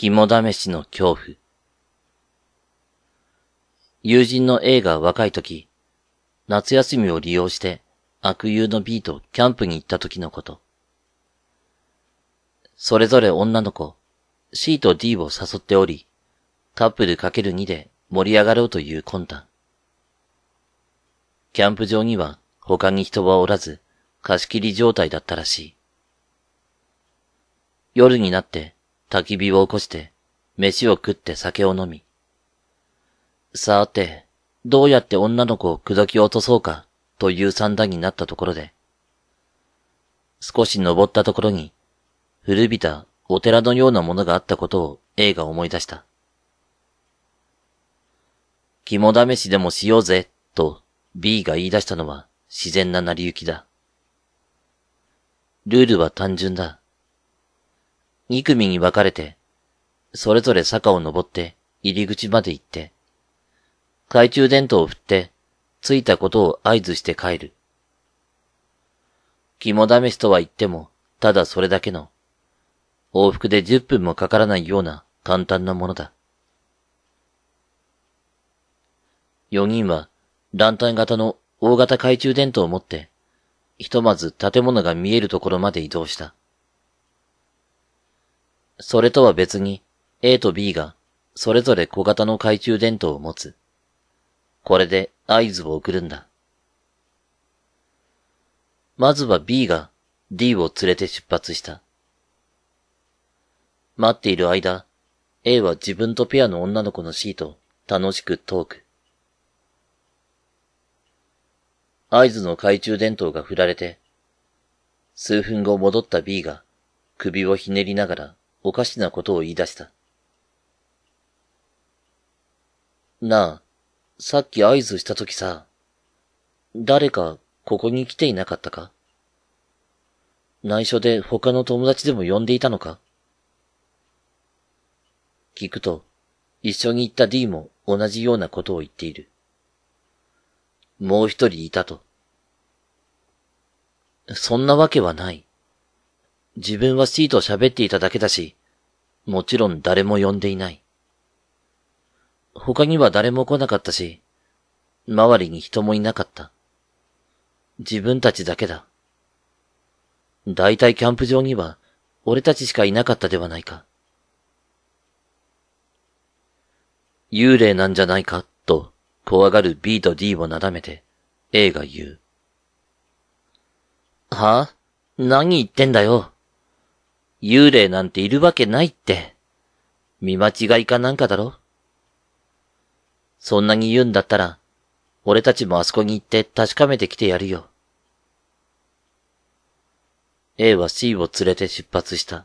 肝試しの恐怖。友人の A が若い時、夏休みを利用して悪友の B とキャンプに行った時のこと。それぞれ女の子、C と D を誘っており、カップルかける2で盛り上がろうという魂胆。キャンプ場には他に人はおらず、貸し切り状態だったらしい。夜になって焚き火を起こして、飯を食って酒を飲み、さて、どうやって女の子を口説き落とそうか、という算段になったところで、少し登ったところに、古びたお寺のようなものがあったことを A が思い出した。肝試しでもしようぜ、と B が言い出したのは自然な成り行きだ。ルールは単純だ。2組に分かれて、それぞれ坂を登って入り口まで行って、懐中電灯を振って、着いたことを合図して帰る。肝試しとは言っても、ただそれだけの、往復で10分もかからないような簡単なものだ。4人は、ランタン型の大型懐中電灯を持って、ひとまず建物が見えるところまで移動した。それとは別に、A と B が、それぞれ小型の懐中電灯を持つ。これで合図を送るんだ。まずは B が D を連れて出発した。待っている間、A は自分とペアの女の子の C と楽しくトーク。合図の懐中電灯が振られて、数分後戻った B が首をひねりながらおかしなことを言い出した。なあ、さっき合図した時さ、誰かここに来ていなかったか内緒で他の友達でも呼んでいたのか聞くと、一緒に行った D も同じようなことを言っている。もう一人いたと。そんなわけはない。自分は C と喋っていただけだし、もちろん誰も呼んでいない。他には誰も来なかったし、周りに人もいなかった。自分たちだけだ。大体キャンプ場には、俺たちしかいなかったではないか。幽霊なんじゃないか、と、怖がる B と D をなだめて、A が言う。はぁ、あ、何言ってんだよ。幽霊なんているわけないって。見間違いかなんかだろそんなに言うんだったら、俺たちもあそこに行って確かめてきてやるよ。A は C を連れて出発した。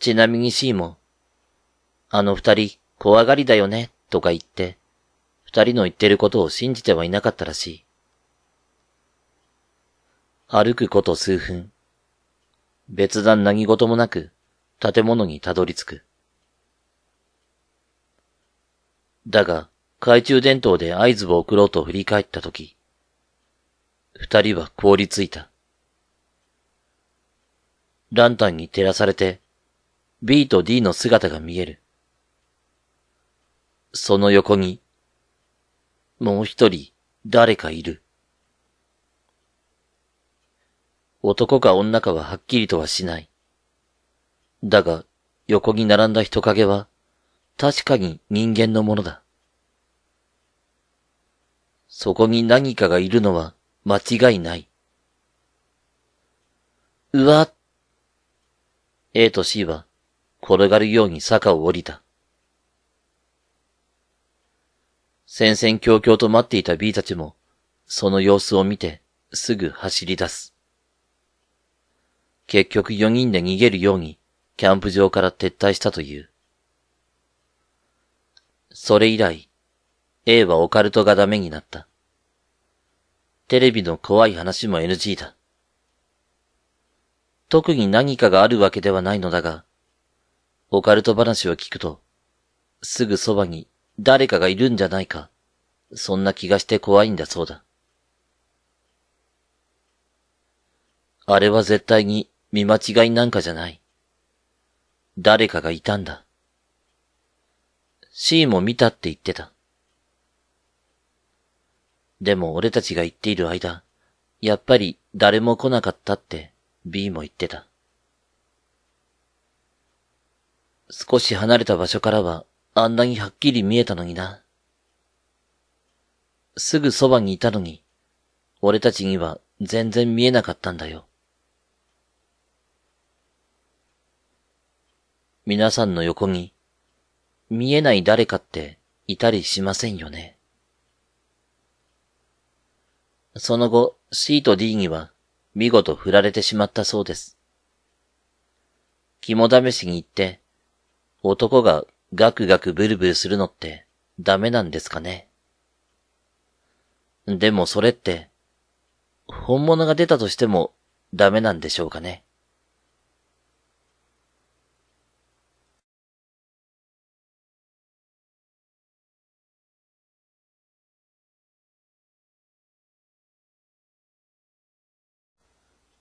ちなみに C も、あの二人怖がりだよねとか言って、二人の言ってることを信じてはいなかったらしい。歩くこと数分、別段何事もなく建物にたどり着く。だが、懐中電灯で合図を送ろうと振り返ったとき、二人は凍りついた。ランタンに照らされて、B と D の姿が見える。その横に、もう一人、誰かいる。男か女かははっきりとはしない。だが、横に並んだ人影は、確かに人間のものだ。そこに何かがいるのは間違いない。うわ A と C は転がるように坂を降りた。戦々恐々と待っていた B たちも、その様子を見てすぐ走り出す。結局4人で逃げるようにキャンプ場から撤退したという。それ以来、A はオカルトがダメになった。テレビの怖い話も NG だ。特に何かがあるわけではないのだが、オカルト話を聞くと、すぐそばに誰かがいるんじゃないか、そんな気がして怖いんだそうだ。あれは絶対に見間違いなんかじゃない。誰かがいたんだ。C も見たって言ってた。でも俺たちが言っている間、やっぱり誰も来なかったって B も言ってた。少し離れた場所からはあんなにはっきり見えたのにな。すぐそばにいたのに、俺たちには全然見えなかったんだよ。皆さんの横に見えない誰かっていたりしませんよね。その後、C と D には見事振られてしまったそうです。肝試しに行って、男がガクガクブルブルするのってダメなんですかね。でもそれって、本物が出たとしてもダメなんでしょうかね。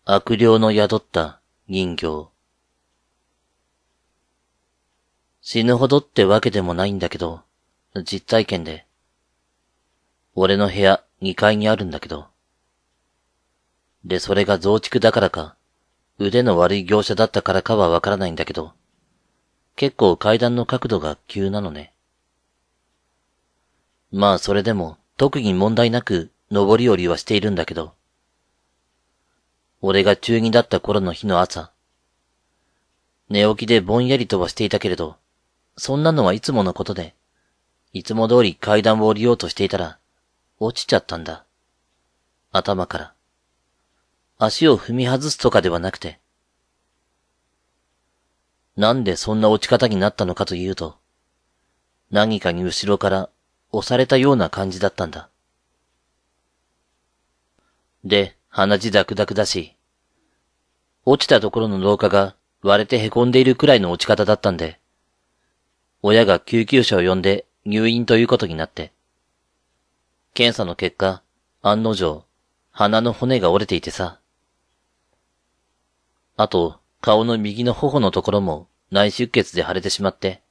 悪霊の宿った人形。死ぬほどってわけでもないんだけど、実体験で。俺の部屋2階にあるんだけど。で、それが増築だからか、腕の悪い業者だったからかはわからないんだけど、結構階段の角度が急なのね。まあそれでも特に問題なく上り下りはしているんだけど、俺が中二だった頃の日の朝。寝起きでぼんやりとはしていたけれど、そんなのはいつものことで、いつも通り階段を降りようとしていたら、落ちちゃったんだ。頭から。足を踏み外すとかではなくて。なんでそんな落ち方になったのかというと、何かに後ろから押されたような感じだったんだ。で、鼻血ダクダクだし、落ちたところの廊下が割れて凹んでいるくらいの落ち方だったんで、親が救急車を呼んで入院ということになって、検査の結果、案の定、鼻の骨が折れていてさ。あと、顔の右の頬のところも内出血で腫れてしまって、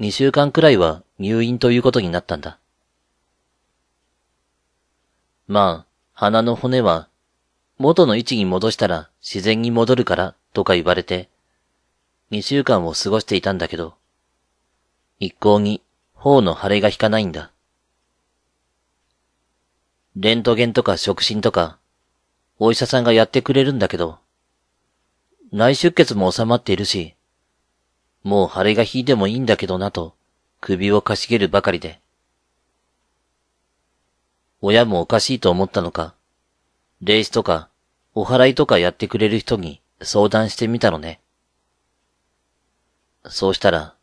2週間くらいは入院ということになったんだ。まあ、鼻の骨は、元の位置に戻したら自然に戻るからとか言われて、2週間を過ごしていたんだけど、一向に頬の腫れが引かないんだ。レントゲンとか触診とか、お医者さんがやってくれるんだけど、内出血も収まっているし、もう腫れが引いてもいいんだけどなと、首をかしげるばかりで。親もおかしいと思ったのか、霊視とか、お祓いとかやってくれる人に相談してみたのね。そうしたら、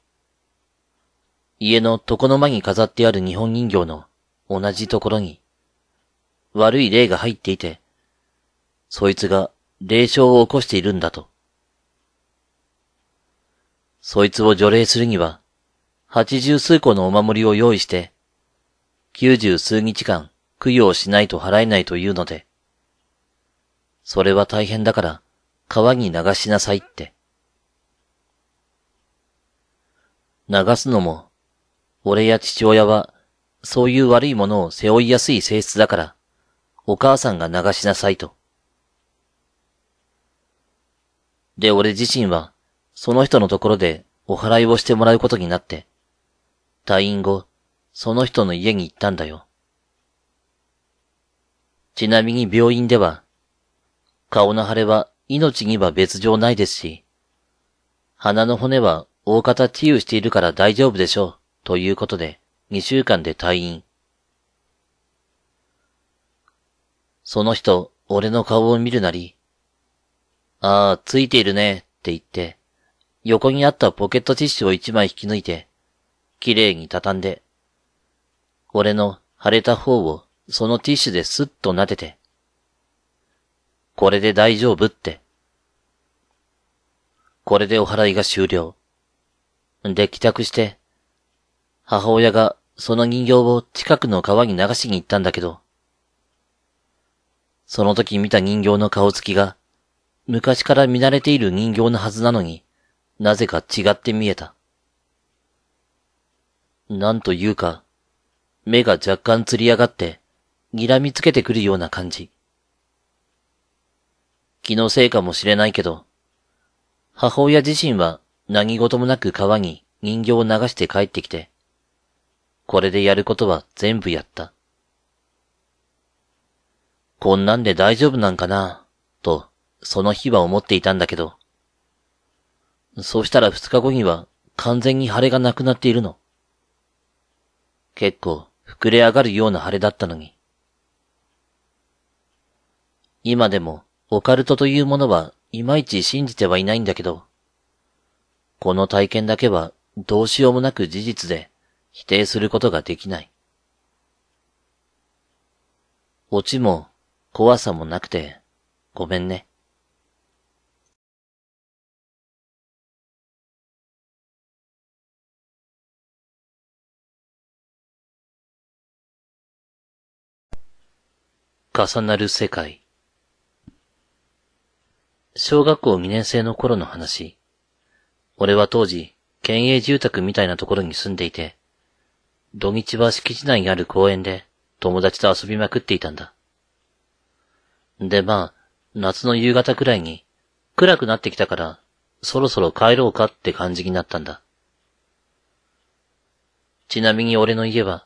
家の床の間に飾ってある日本人形の同じところに、悪い霊が入っていて、そいつが霊障を起こしているんだと。そいつを除霊するには、八十数個のお守りを用意して、九十数日間供養しないと払えないというので、それは大変だから、川に流しなさいって。流すのも、俺や父親は、そういう悪いものを背負いやすい性質だから、お母さんが流しなさいと。で、俺自身は、その人のところでお祓いをしてもらうことになって、退院後、その人の家に行ったんだよ。ちなみに病院では、顔の腫れは命には別状ないですし、鼻の骨は大方治癒しているから大丈夫でしょう、ということで、2週間で退院。その人、俺の顔を見るなり、ああ、ついているね、って言って、横にあったポケットティッシュを一枚引き抜いて、綺麗に畳んで、俺の腫れた方をそのティッシュですっと撫でて、これで大丈夫って。これでお払いが終了。で、帰宅して、母親がその人形を近くの川に流しに行ったんだけど、その時見た人形の顔つきが、昔から見慣れている人形のはずなのになぜか違って見えた。なんというか、目が若干釣り上がって、睨みつけてくるような感じ。気のせいかもしれないけど、母親自身は何事もなく川に人形を流して帰ってきて、これでやることは全部やった。こんなんで大丈夫なんかな、と、その日は思っていたんだけど。そしたら二日後には完全に腫れがなくなっているの。結構膨れ上がるような腫れだったのに。今でもオカルトというものはいまいち信じてはいないんだけど、この体験だけはどうしようもなく事実で否定することができない。オチも怖さもなくてごめんね。重なる世界小学校2年生の頃の話。俺は当時、県営住宅みたいなところに住んでいて、土日は敷地内にある公園で友達と遊びまくっていたんだ。でまあ、夏の夕方くらいに、暗くなってきたから、そろそろ帰ろうかって感じになったんだ。ちなみに俺の家は、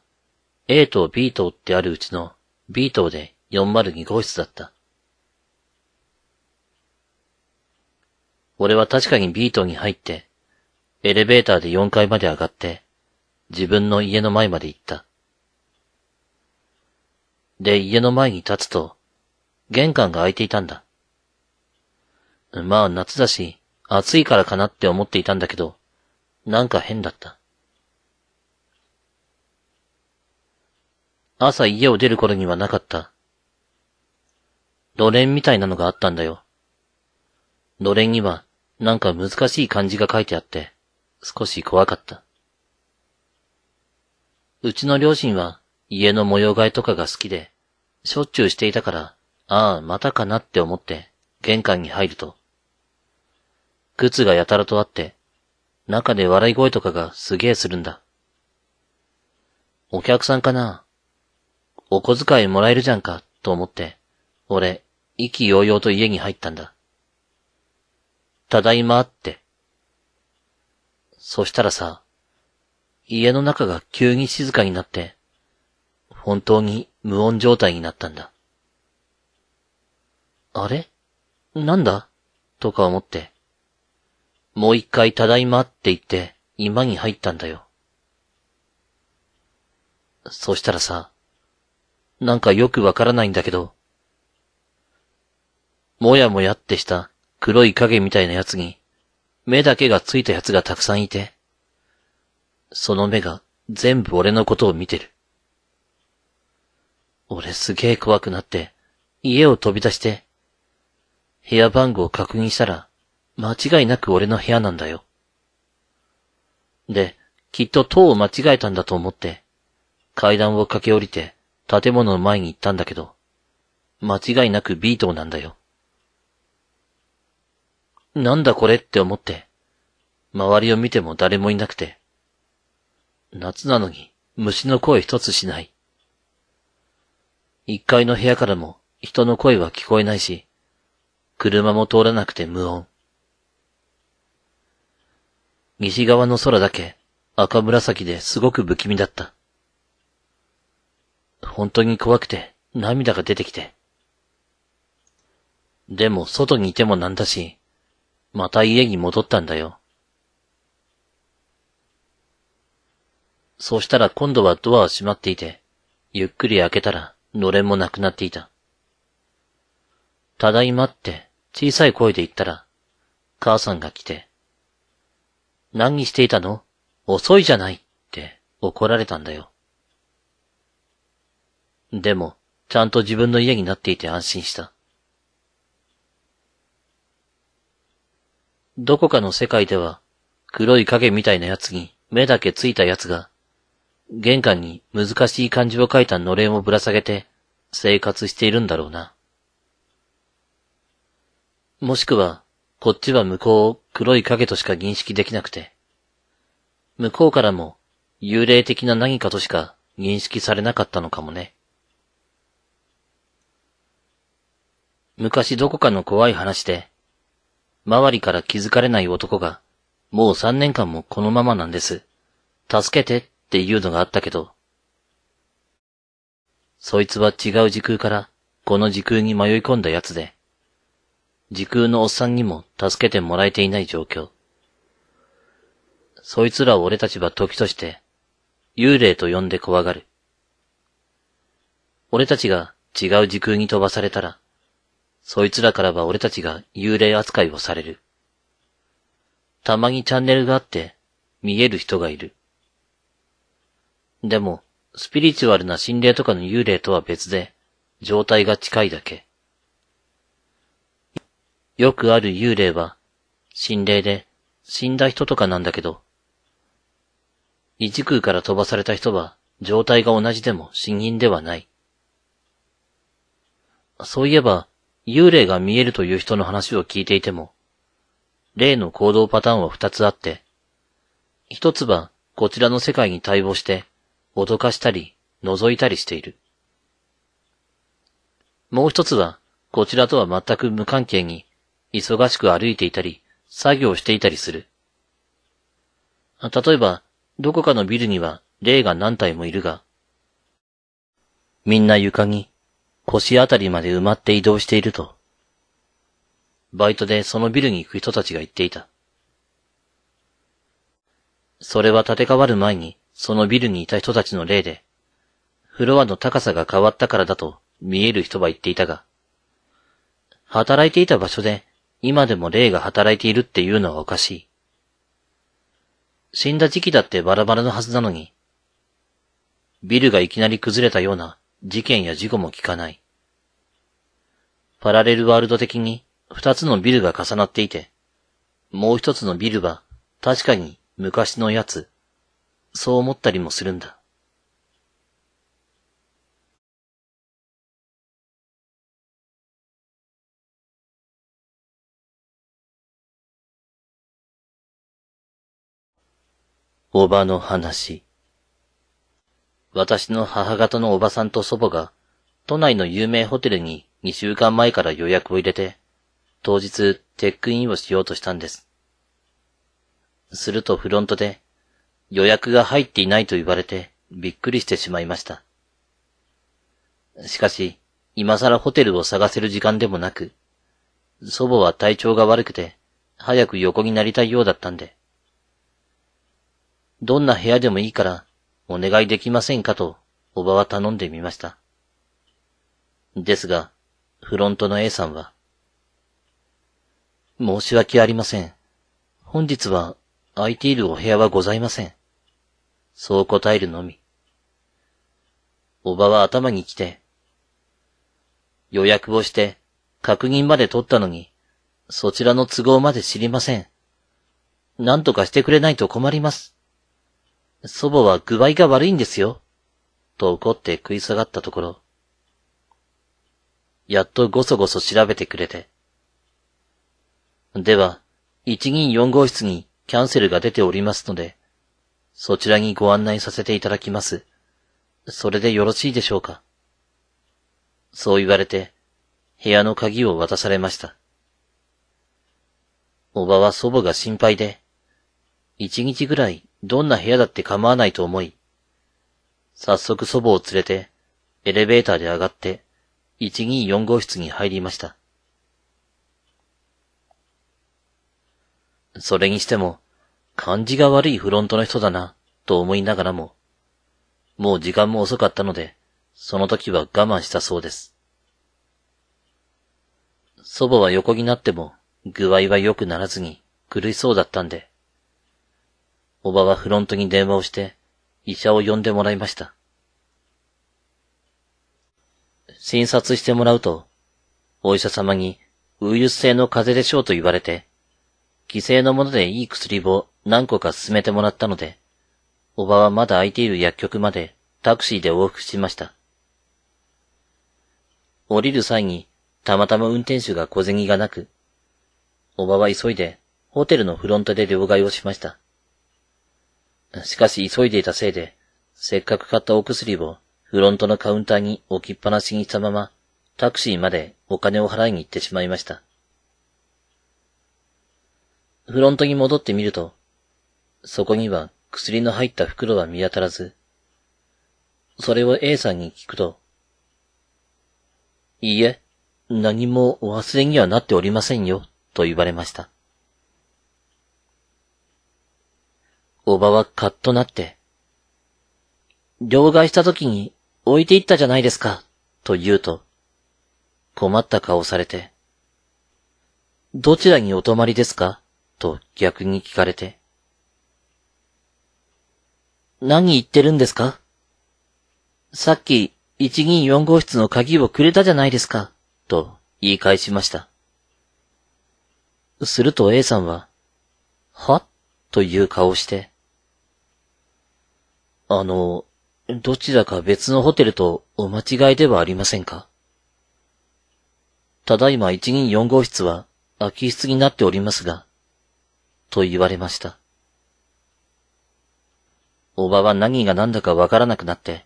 A 棟 B 棟ってあるうちの B 棟で402号室だった。俺は確かにビートに入って、エレベーターで4階まで上がって、自分の家の前まで行った。で、家の前に立つと、玄関が開いていたんだ。まあ夏だし、暑いからかなって思っていたんだけど、なんか変だった。朝家を出る頃にはなかった。のれんみたいなのがあったんだよ。のれんには、なんか難しい漢字が書いてあって、少し怖かった。うちの両親は家の模様替えとかが好きで、しょっちゅうしていたから、ああ、またかなって思って玄関に入ると、靴がやたらとあって、中で笑い声とかがすげえするんだ。お客さんかなお小遣いもらえるじゃんか、と思って、俺、意気揚々と家に入ったんだ。ただいまって。そしたらさ、家の中が急に静かになって、本当に無音状態になったんだ。あれなんだとか思って。もう一回ただいまって言って、今に入ったんだよ。そしたらさ、なんかよくわからないんだけど、もやもやってした黒い影みたいな奴に、目だけがついた奴がたくさんいて、その目が全部俺のことを見てる。俺すげえ怖くなって、家を飛び出して、部屋番号を確認したら、間違いなく俺の部屋なんだよ。で、きっと塔を間違えたんだと思って、階段を駆け下りて、建物の前に行ったんだけど、間違いなくビートなんだよ。なんだこれって思って、周りを見ても誰もいなくて。夏なのに虫の声一つしない。一階の部屋からも人の声は聞こえないし、車も通らなくて無音。西側の空だけ赤紫ですごく不気味だった。本当に怖くて涙が出てきて。でも外にいてもなんだし、また家に戻ったんだよ。そうしたら今度はドアは閉まっていて、ゆっくり開けたら、のれんもなくなっていた。ただいまって、小さい声で言ったら、母さんが来て、何していたの遅いじゃないって怒られたんだよ。でも、ちゃんと自分の家になっていて安心した。どこかの世界では、黒い影みたいな奴に目だけついた奴が、玄関に難しい漢字を書いたのれんをぶら下げて生活しているんだろうな。もしくは、こっちは向こうを黒い影としか認識できなくて、向こうからも幽霊的な何かとしか認識されなかったのかもね。昔どこかの怖い話で、周りから気づかれない男が、もう三年間もこのままなんです。助けてっていうのがあったけど。そいつは違う時空から、この時空に迷い込んだやつで、時空のおっさんにも助けてもらえていない状況。そいつらを俺たちは時として、幽霊と呼んで怖がる。俺たちが違う時空に飛ばされたら、そいつらからは俺たちが幽霊扱いをされる。たまにチャンネルがあって、見える人がいる。でも、スピリチュアルな心霊とかの幽霊とは別で、状態が近いだけ。よくある幽霊は、心霊で、死んだ人とかなんだけど、一空から飛ばされた人は、状態が同じでも死人ではない。そういえば、幽霊が見えるという人の話を聞いていても、例の行動パターンは二つあって、一つはこちらの世界に対応して脅かしたり覗いたりしている。もう一つはこちらとは全く無関係に忙しく歩いていたり作業していたりする。例えばどこかのビルには霊が何体もいるが、みんな床に腰あたりまで埋まって移動していると、バイトでそのビルに行く人たちが言っていた。それは建て替わる前に、そのビルにいた人たちの例で、フロアの高さが変わったからだと見える人は言っていたが、働いていた場所で今でも霊が働いているっていうのはおかしい。死んだ時期だってバラバラのはずなのに、ビルがいきなり崩れたような事件や事故も聞かない。パラレルワールド的に二つのビルが重なっていて、もう一つのビルは確かに昔のやつ、そう思ったりもするんだ。おばの話。私の母方のおばさんと祖母が、都内の有名ホテルに2週間前から予約を入れて、当日チェックインをしようとしたんです。するとフロントで、予約が入っていないと言われてびっくりしてしまいました。しかし、今更ホテルを探せる時間でもなく、祖母は体調が悪くて、早く横になりたいようだったんで。どんな部屋でもいいから、お願いできませんかと、おばは頼んでみました。ですが、フロントの A さんは、申し訳ありません。本日は空いているお部屋はございません。そう答えるのみ。おばは頭に来て、予約をして確認まで取ったのに、そちらの都合まで知りません。何とかしてくれないと困ります。祖母は具合が悪いんですよ。と怒って食い下がったところ、やっとごそごそ調べてくれて。では、124号室にキャンセルが出ておりますので、そちらにご案内させていただきます。それでよろしいでしょうか。そう言われて、部屋の鍵を渡されました。おばは祖母が心配で、一日ぐらいどんな部屋だって構わないと思い、早速祖母を連れて、エレベーターで上がって、124号室に入りました。それにしても、感じが悪いフロントの人だな、と思いながらも、もう時間も遅かったので、その時は我慢したそうです。祖母は横になっても具合は良くならずに苦しそうだったんで、おばはフロントに電話をして、医者を呼んでもらいました。診察してもらうと、お医者様にウイルス性の風邪でしょうと言われて、犠牲のものでいい薬を何個か勧めてもらったので、おばはまだ空いている薬局までタクシーで往復しました。降りる際にたまたま運転手が小銭がなく、おばは急いでホテルのフロントで両替をしました。しかし急いでいたせいで、せっかく買ったお薬をフロントのカウンターに置きっぱなしにしたまま、タクシーまでお金を払いに行ってしまいました。フロントに戻ってみると、そこには薬の入った袋は見当たらず、それを A さんに聞くと、いいえ、何もお忘れにはなっておりませんよ、と言われました。おばはカッとなって、両替した時に置いていったじゃないですか、と言うと、困った顔されて、どちらにお泊まりですかと逆に聞かれて、何言ってるんですかさっき124号室の鍵をくれたじゃないですか、と言い返しました。すると A さんは、はという顔して、あの、どちらか別のホテルとお間違いではありませんかただいま一銀四号室は空き室になっておりますが、と言われました。おばは何が何だかわからなくなって、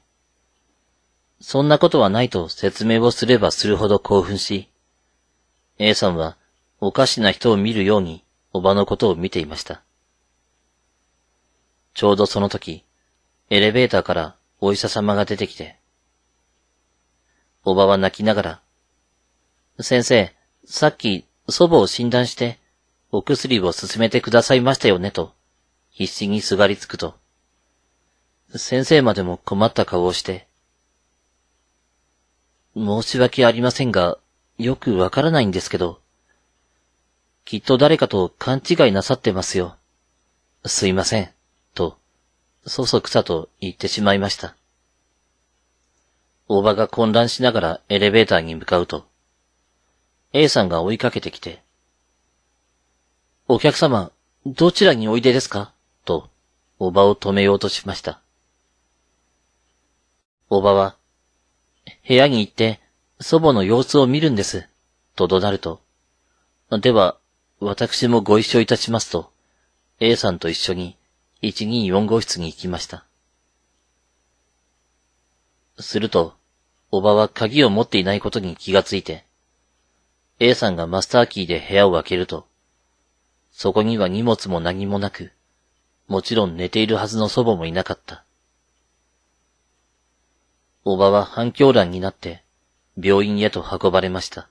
そんなことはないと説明をすればするほど興奮し、A さんはおかしな人を見るようにおばのことを見ていました。ちょうどその時、エレベーターからお医者様が出てきて、おばは泣きながら、先生、さっき祖母を診断して、お薬を進めてくださいましたよねと、必死にすがりつくと、先生までも困った顔をして、申し訳ありませんが、よくわからないんですけど、きっと誰かと勘違いなさってますよ。すいません。そそくさと言ってしまいました。大場が混乱しながらエレベーターに向かうと、A さんが追いかけてきて、お客様、どちらにおいでですかと、おばを止めようとしました。おばは、部屋に行って祖母の様子を見るんです、と怒鳴ると、では、私もご一緒いたしますと、A さんと一緒に124号室に行きました。すると、おばは鍵を持っていないことに気がついて、A さんがマスターキーで部屋を開けると、そこには荷物も何もなく、もちろん寝ているはずの祖母もいなかった。おばは反響乱になって、病院へと運ばれました。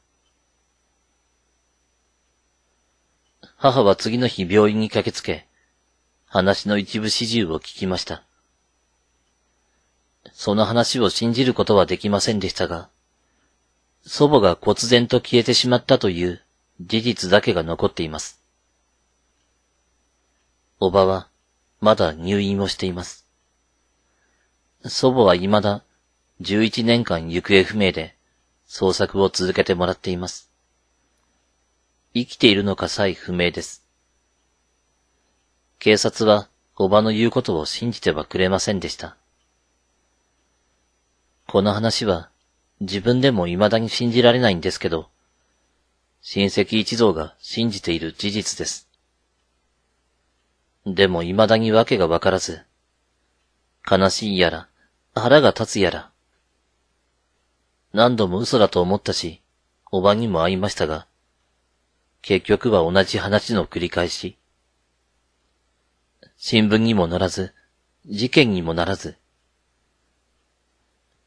母は次の日病院に駆けつけ、話の一部始終を聞きました。その話を信じることはできませんでしたが、祖母が忽然と消えてしまったという事実だけが残っています。おばは、まだ入院をしています。祖母は未だ、11年間行方不明で、捜索を続けてもらっています。生きているのかさえ不明です。警察はおばの言うことを信じてはくれませんでした。この話は自分でも未だに信じられないんですけど、親戚一同が信じている事実です。でも未だに訳がわからず、悲しいやら、腹が立つやら、何度も嘘だと思ったし、おばにも会いましたが、結局は同じ話の繰り返し。新聞にもならず、事件にもならず。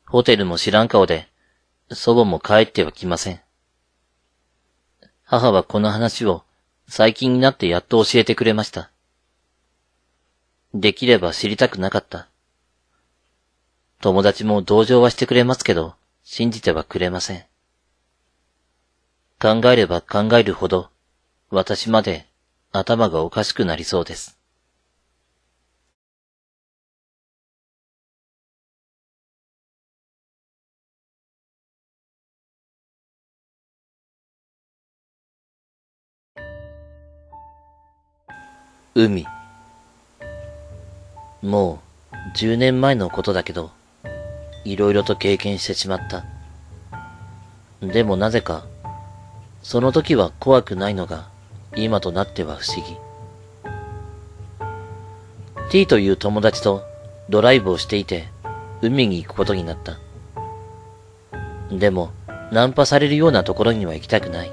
ホテルも知らん顔で、祖母も帰っては来ません。母はこの話を最近になってやっと教えてくれました。できれば知りたくなかった。友達も同情はしてくれますけど、信じてはくれません。考えれば考えるほど、私まで頭がおかしくなりそうです。海もう10年前のことだけど、いろいろと経験してしまった。でもなぜか、その時は怖くないのが、今となっては不思議。T という友達とドライブをしていて、海に行くことになった。でも、ナンパされるようなところには行きたくない。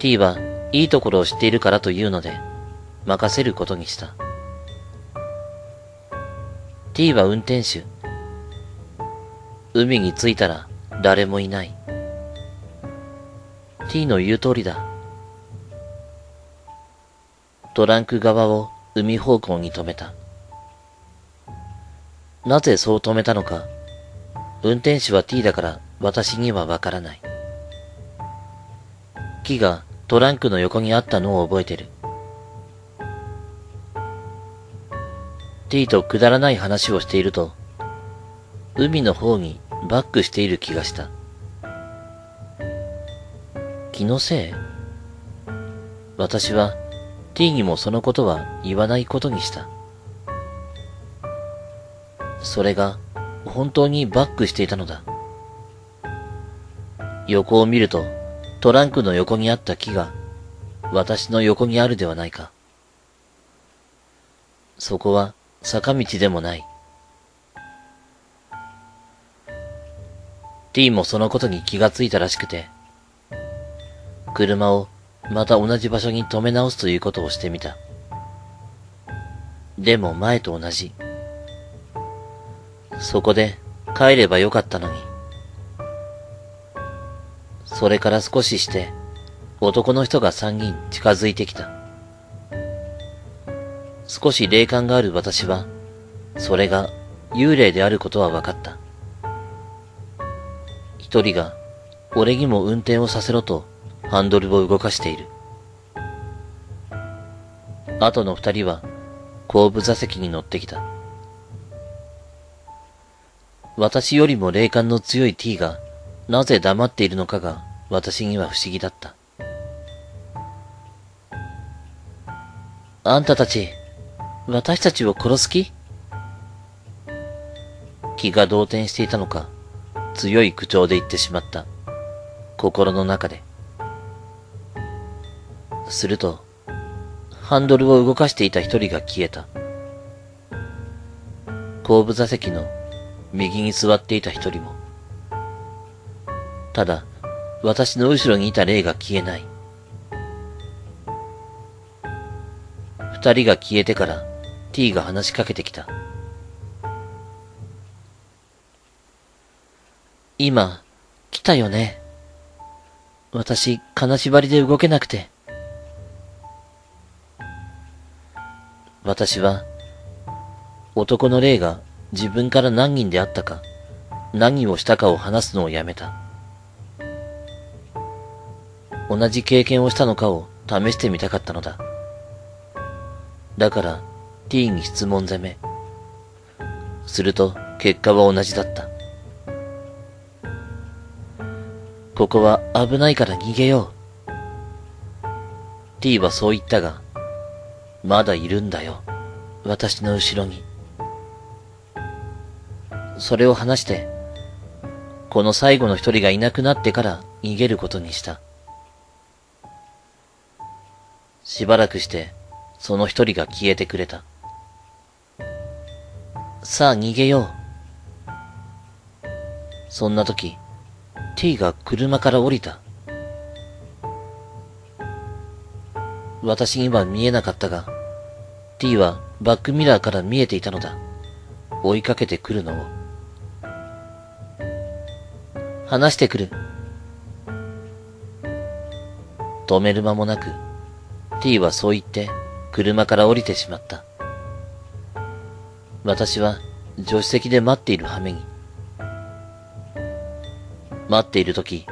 T はいいところを知っているからというので、任せることにした。T は運転手。海に着いたら誰もいない。T の言う通りだ。トランク側を海方向に止めた。なぜそう止めたのか、運転手は T だから私にはわからない。木がトランクの横にあったのを覚えてる。T とくだらない話をしていると、海の方にバックしている気がした。気のせい私は T にもそのことは言わないことにした。それが本当にバックしていたのだ。横を見るとトランクの横にあった木が、私の横にあるではないか。そこは坂道でもない。T もそのことに気がついたらしくて、車をまた同じ場所に止め直すということをしてみた。でも前と同じ。そこで帰ればよかったのに。それから少しして、男の人が三人近づいてきた。少し霊感がある私は、それが幽霊であることは分かった。一人が、俺にも運転をさせろとハンドルを動かしている。あとの二人は、後部座席に乗ってきた。私よりも霊感の強い T が、なぜ黙っているのかが私には不思議だった。あんたたち、私たちを殺す気気が動転していたのか、強い口調で言ってしまった。心の中で。すると、ハンドルを動かしていた一人が消えた。後部座席の右に座っていた一人も。ただ、私の後ろにいた霊が消えない。二人が消えてから T が話しかけてきた。今、来たよね。私、金縛りで動けなくて。私は、男の霊が自分から何人であったか、何をしたかを話すのをやめた。同じ経験をしたのかを試してみたかったのだ。だから T に質問攻め。すると結果は同じだった。ここは危ないから逃げよう。T はそう言ったが、まだいるんだよ。私の後ろに。それを話して、この最後の一人がいなくなってから逃げることにした。しばらくして、その一人が消えてくれた。さあ逃げよう。そんな時、ティが車から降りた。私には見えなかったが、ティはバックミラーから見えていたのだ。追いかけてくるのを。話してくる。止める間もなく、T はそう言って車から降りてしまった。私は助手席で待っている羽目に。待っている時、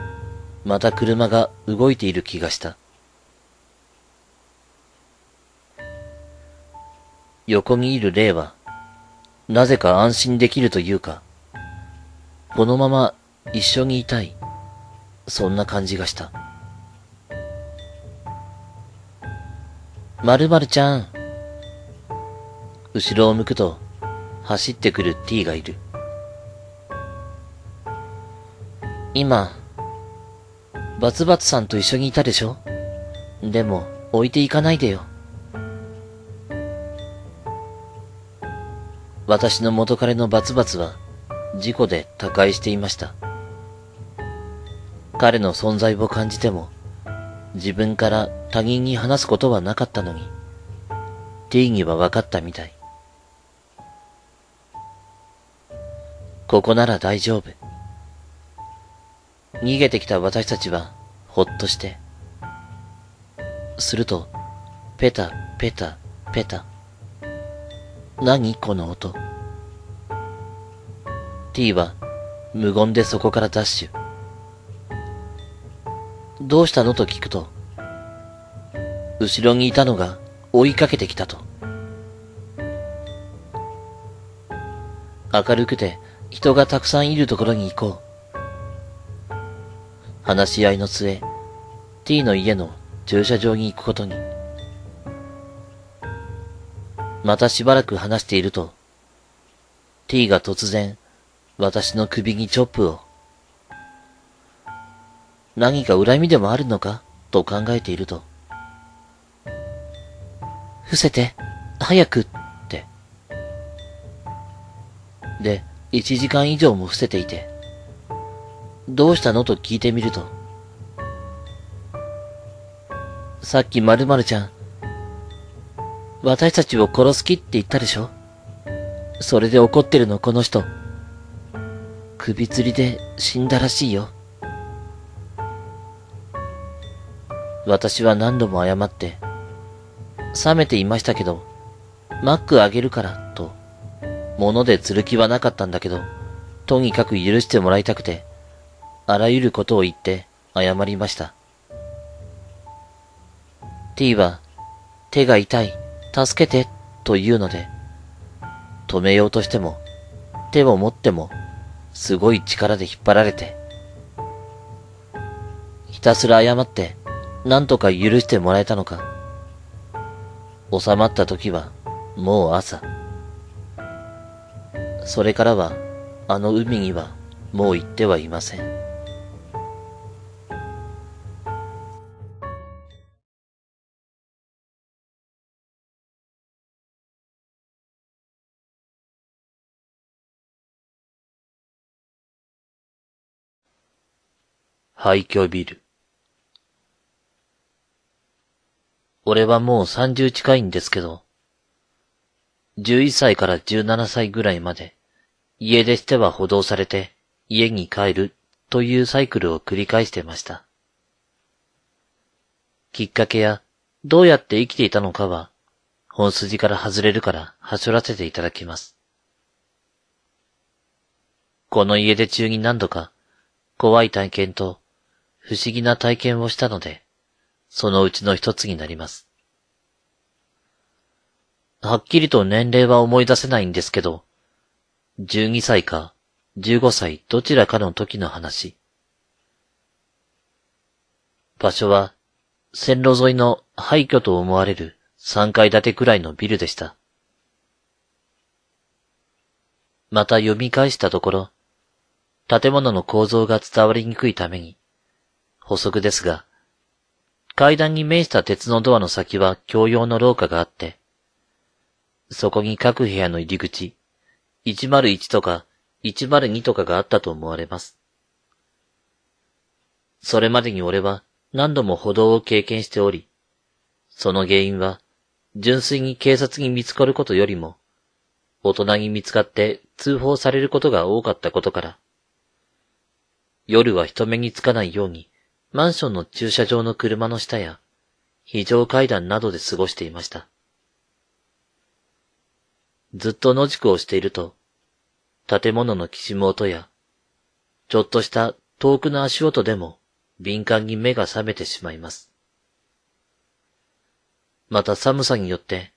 また車が動いている気がした。横にいる霊は、なぜか安心できるというか、このまま一緒にいたい、そんな感じがした。まるまるちゃん。後ろを向くと、走ってくる T がいる。今、バツバツさんと一緒にいたでしょでも、置いていかないでよ。私の元彼のバツバツは、事故で他界していました。彼の存在を感じても、自分から他人に話すことはなかったのに、定義は分かったみたい。ここなら大丈夫。逃げてきた私たちは、ほっとして。すると、ペタ、ペタ、ペタ。何この音。T は、無言でそこからダッシュ。どうしたのと聞くと、後ろにいたのが追いかけてきたと。明るくて人がたくさんいるところに行こう。話し合いの末、T の家の駐車場に行くことに。またしばらく話していると、T が突然、私の首にチョップを。何か恨みでもあるのかと考えていると、伏せて、早くって。で、1時間以上も伏せていて、どうしたのと聞いてみると、さっき〇〇ちゃん、私たちを殺す気って言ったでしょそれで怒ってるのこの人。首吊りで死んだらしいよ。私は何度も謝って、冷めていましたけど、マックあげるから、と、物で釣る気はなかったんだけど、とにかく許してもらいたくて、あらゆることを言って謝りました。T は、手が痛い、助けて、と言うので、止めようとしても、手を持っても、すごい力で引っ張られて、ひたすら謝って、なんとか許してもらえたのか。収まった時は、もう朝。それからは、あの海には、もう行ってはいません。廃墟ビル。俺はもう30近いんですけど、11歳から17歳ぐらいまで、家出しては補導されて、家に帰るというサイクルを繰り返してました。きっかけや、どうやって生きていたのかは、本筋から外れるから走らせていただきます。この家出中に何度か、怖い体験と、不思議な体験をしたので、そのうちの一つになります。はっきりと年齢は思い出せないんですけど、12歳か15歳どちらかの時の話。場所は線路沿いの廃墟と思われる3階建てくらいのビルでした。また読み返したところ、建物の構造が伝わりにくいために、補足ですが、階段に面した鉄のドアの先は共用の廊下があって、そこに各部屋の入り口、101とか102とかがあったと思われます。それまでに俺は何度も歩道を経験しており、その原因は純粋に警察に見つかることよりも、大人に見つかって通報されることが多かったことから、夜は人目につかないように、マンションの駐車場の車の下や、非常階段などで過ごしていました。ずっと野宿をしていると、建物のきしむ音や、ちょっとした遠くの足音でも敏感に目が覚めてしまいます。また寒さによって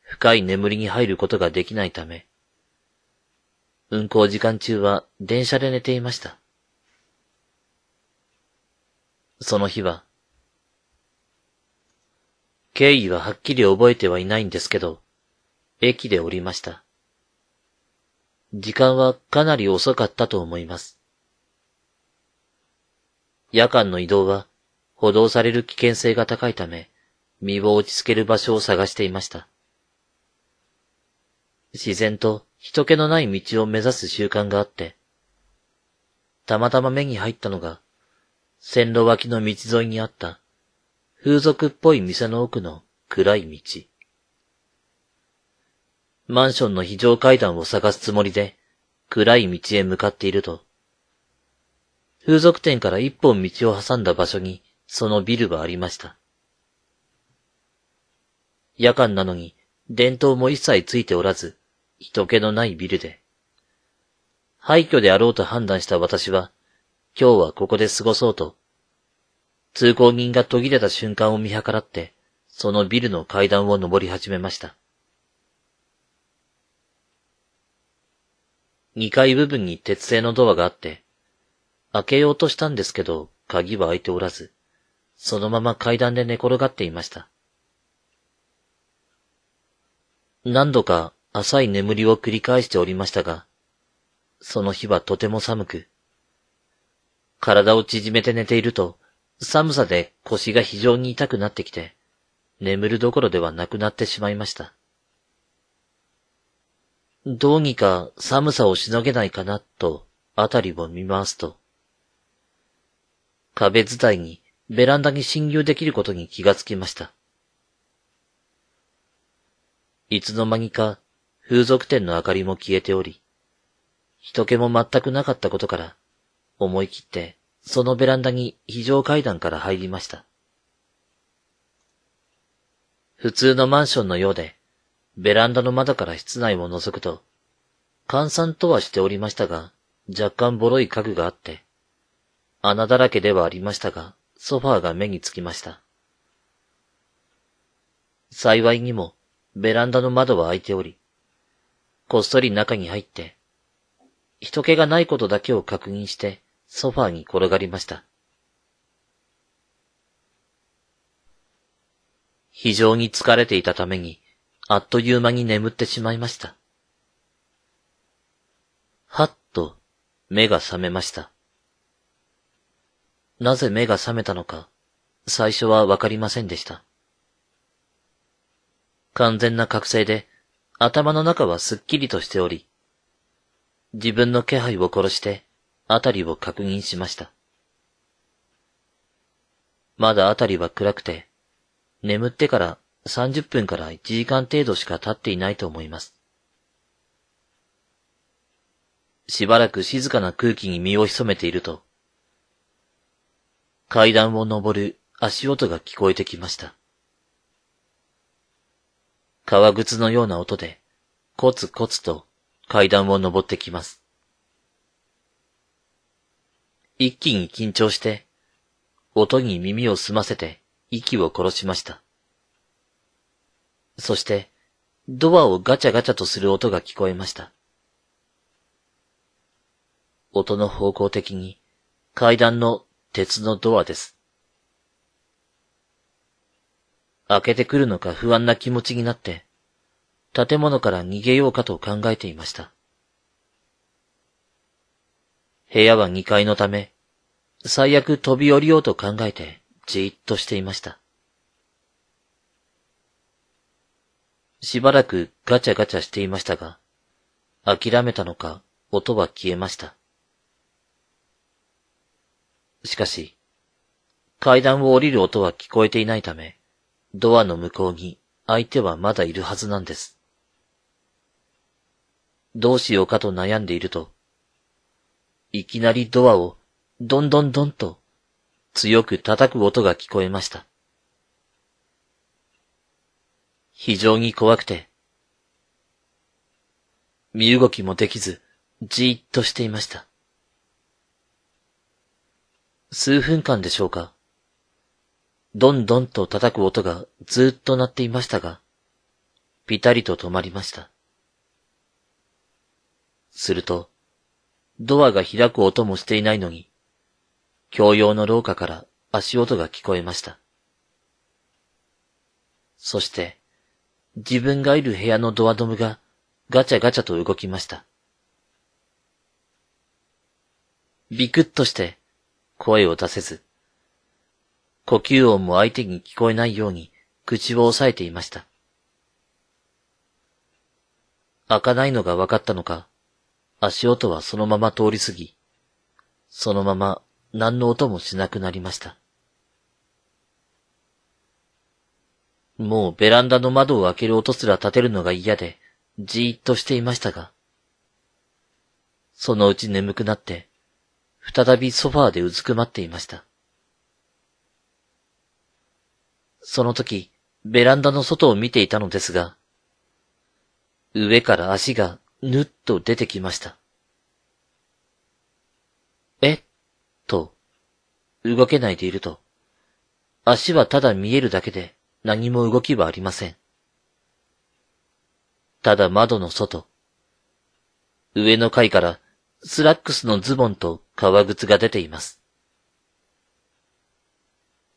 深い眠りに入ることができないため、運行時間中は電車で寝ていました。その日は。経緯ははっきり覚えてはいないんですけど、駅で降りました。時間はかなり遅かったと思います。夜間の移動は、歩道される危険性が高いため、身を落ち着ける場所を探していました。自然と人気のない道を目指す習慣があって、たまたま目に入ったのが、線路脇の道沿いにあった、風俗っぽい店の奥の暗い道。マンションの非常階段を探すつもりで、暗い道へ向かっていると、風俗店から一本道を挟んだ場所に、そのビルはありました。夜間なのに、電灯も一切ついておらず、人気のないビルで。廃墟であろうと判断した私は、今日はここで過ごそうと。通行人が途切れた瞬間を見計らって、そのビルの階段を登り始めました。2階部分に鉄製のドアがあって、開けようとしたんですけど、鍵は開いておらず、そのまま階段で寝転がっていました。何度か浅い眠りを繰り返しておりましたが、その日はとても寒く、体を縮めて寝ていると、寒さで腰が非常に痛くなってきて、眠るどころではなくなってしまいました。どうにか寒さをしのげないかなと、あたりを見回すと、壁伝いにベランダに侵入できることに気がつきました。いつの間にか風俗店の明かりも消えており、人気も全くなかったことから、思い切って、そのベランダに非常階段から入りました。普通のマンションのようで、ベランダの窓から室内を覗くと、換算とはしておりましたが、若干ボロい家具があって、穴だらけではありましたが、ソファーが目につきました。幸いにも、ベランダの窓は開いており、こっそり中に入って、人気がないことだけを確認して、ソファーに転がりました。非常に疲れていたために、あっという間に眠ってしまいました。はっと、目が覚めました。なぜ目が覚めたのか、最初はわかりませんでした。完全な覚醒で、頭の中はすっきりとしており、自分の気配を殺して、あたりを確認しました。まだあたりは暗くて、眠ってから30分から1時間程度しか経っていないと思います。しばらく静かな空気に身を潜めていると、階段を登る足音が聞こえてきました。革靴のような音で、コツコツと階段を登ってきます。一気に緊張して、音に耳を澄ませて息を殺しました。そして、ドアをガチャガチャとする音が聞こえました。音の方向的に階段の鉄のドアです。開けてくるのか不安な気持ちになって、建物から逃げようかと考えていました。部屋は2階のため、最悪飛び降りようと考えてじーっとしていました。しばらくガチャガチャしていましたが、諦めたのか音は消えました。しかし、階段を降りる音は聞こえていないため、ドアの向こうに相手はまだいるはずなんです。どうしようかと悩んでいると、いきなりドアを、どんどんどんと、強く叩く音が聞こえました。非常に怖くて、身動きもできず、じーっとしていました。数分間でしょうか。どんどんと叩く音がずーっと鳴っていましたが、ぴたりと止まりました。すると、ドアが開く音もしていないのに、教養の廊下から足音が聞こえました。そして、自分がいる部屋のドアドムがガチャガチャと動きました。ビクッとして声を出せず、呼吸音も相手に聞こえないように口を押さえていました。開かないのが分かったのか、足音はそのまま通り過ぎ、そのまま何の音もしなくなりました。もうベランダの窓を開ける音すら立てるのが嫌で、じーっとしていましたが、そのうち眠くなって、再びソファーでうずくまっていました。その時、ベランダの外を見ていたのですが、上から足がぬっと出てきました。えっと、動けないでいると、足はただ見えるだけで何も動きはありません。ただ窓の外、上の階からスラックスのズボンと革靴が出ています。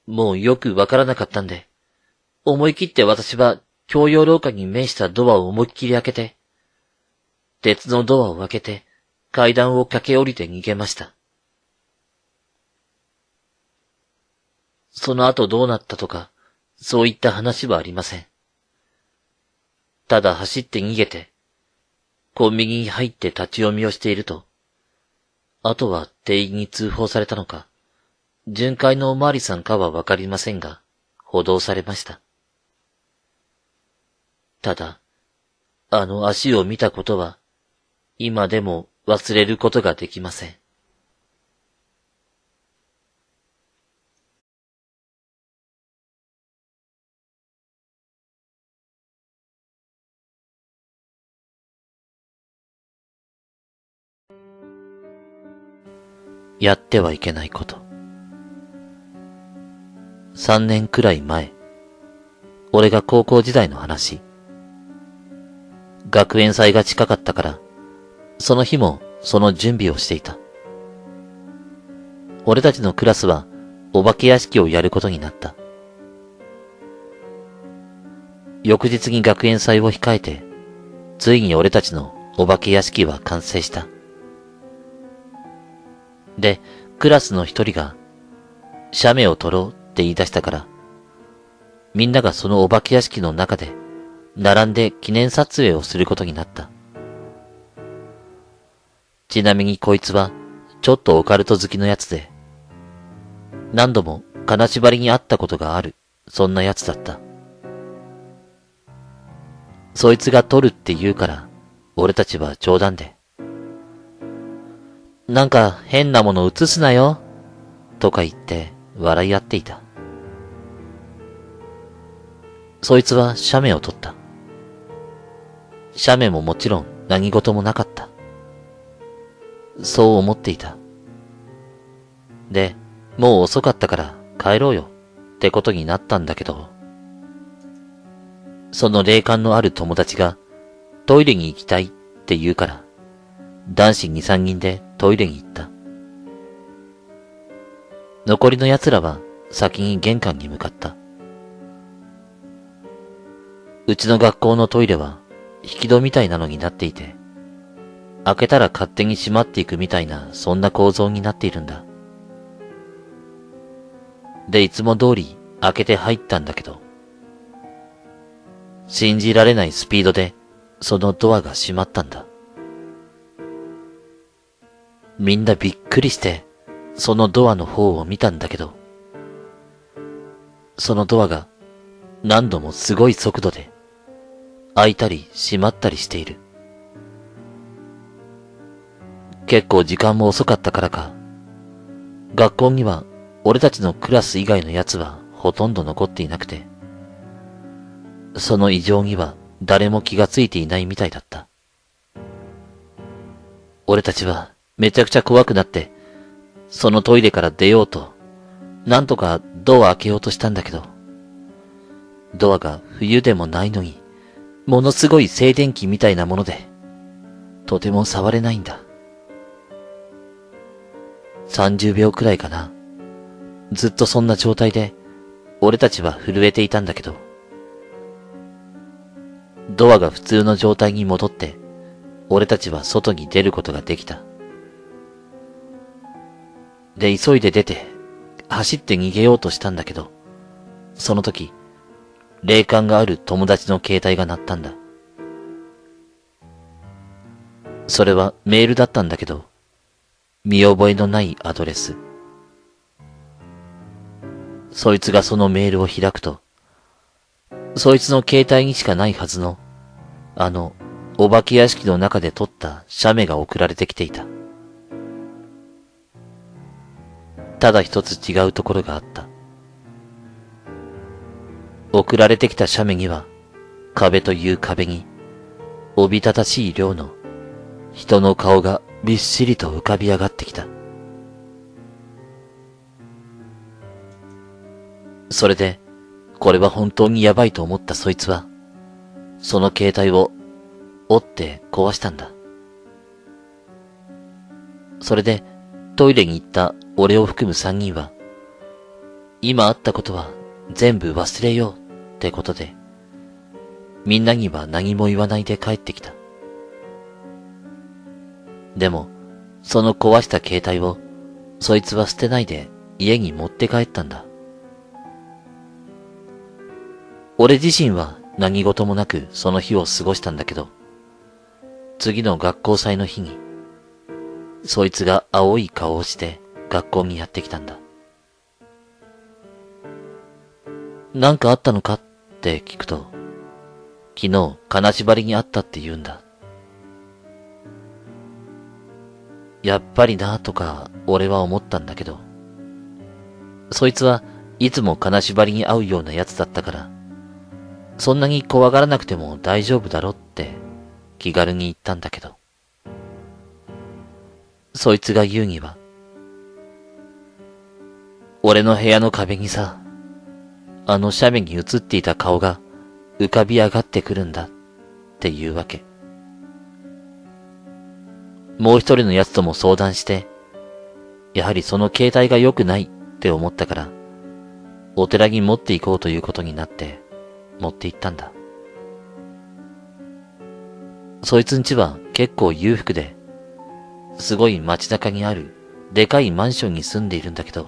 もうよくわからなかったんで、思い切って私は共用廊下に面したドアを思いっきり開けて、鉄のドアを開けて、階段を駆け下りて逃げました。その後どうなったとか、そういった話はありません。ただ走って逃げて、コンビニに入って立ち読みをしていると、あとは店員に通報されたのか、巡回のおまわりさんかはわかりませんが、補導されました。ただ、あの足を見たことは、今でも忘れることができません。やってはいけないこと。三年くらい前、俺が高校時代の話。学園祭が近かったから、その日もその準備をしていた。俺たちのクラスはお化け屋敷をやることになった。翌日に学園祭を控えて、ついに俺たちのお化け屋敷は完成した。で、クラスの一人が、写メを撮ろうって言い出したから、みんながそのお化け屋敷の中で、並んで記念撮影をすることになった。ちなみにこいつは、ちょっとオカルト好きのやつで、何度も金縛りに会ったことがある、そんなやつだった。そいつが取るって言うから、俺たちは冗談で。なんか変なもの映すなよ、とか言って笑い合っていた。そいつは写メを撮った。写メももちろん何事もなかった。そう思っていた。で、もう遅かったから帰ろうよってことになったんだけど、その霊感のある友達がトイレに行きたいって言うから、男子二三人でトイレに行った。残りの奴らは先に玄関に向かった。うちの学校のトイレは引き戸みたいなのになっていて、開けたら勝手に閉まっていくみたいな、そんな構造になっているんだ。で、いつも通り開けて入ったんだけど、信じられないスピードで、そのドアが閉まったんだ。みんなびっくりして、そのドアの方を見たんだけど、そのドアが何度もすごい速度で開いたり閉まったりしている。結構時間も遅かったからか。学校には俺たちのクラス以外の奴はほとんど残っていなくて。その異常には誰も気がついていないみたいだった。俺たちはめちゃくちゃ怖くなって、そのトイレから出ようと、なんとかドア開けようとしたんだけど、ドアが冬でもないのに、ものすごい静電気みたいなもので、とても触れないんだ。30秒くらいかな。ずっとそんな状態で、俺たちは震えていたんだけど。ドアが普通の状態に戻って、俺たちは外に出ることができた。で、急いで出て、走って逃げようとしたんだけど、その時、霊感がある友達の携帯が鳴ったんだ。それはメールだったんだけど、見覚えのないアドレス。そいつがそのメールを開くと、そいつの携帯にしかないはずの、あの、お化け屋敷の中で撮った写メが送られてきていた。ただ一つ違うところがあった。送られてきた写メには、壁という壁に、おびただしい量の人の顔がびっしりと浮かび上がってきた。それで、これは本当にやばいと思ったそいつは、その携帯を折って壊したんだ。それで、トイレに行った俺を含む三人は、今あったことは全部忘れようってことで、みんなには何も言わないで帰ってきた。でも、その壊した携帯を、そいつは捨てないで家に持って帰ったんだ。俺自身は何事もなくその日を過ごしたんだけど、次の学校祭の日に、そいつが青い顔をして学校にやってきたんだ。なんかあったのかって聞くと、昨日金縛りにあったって言うんだ。やっぱりなとか俺は思ったんだけど、そいつはいつも金縛りに合うような奴だったから、そんなに怖がらなくても大丈夫だろって気軽に言ったんだけど、そいつが言うには、俺の部屋の壁にさ、あの斜面に映っていた顔が浮かび上がってくるんだっていうわけ。もう一人の奴とも相談して、やはりその携帯が良くないって思ったから、お寺に持って行こうということになって、持って行ったんだ。そいつんちは結構裕福で、すごい街中にあるでかいマンションに住んでいるんだけど、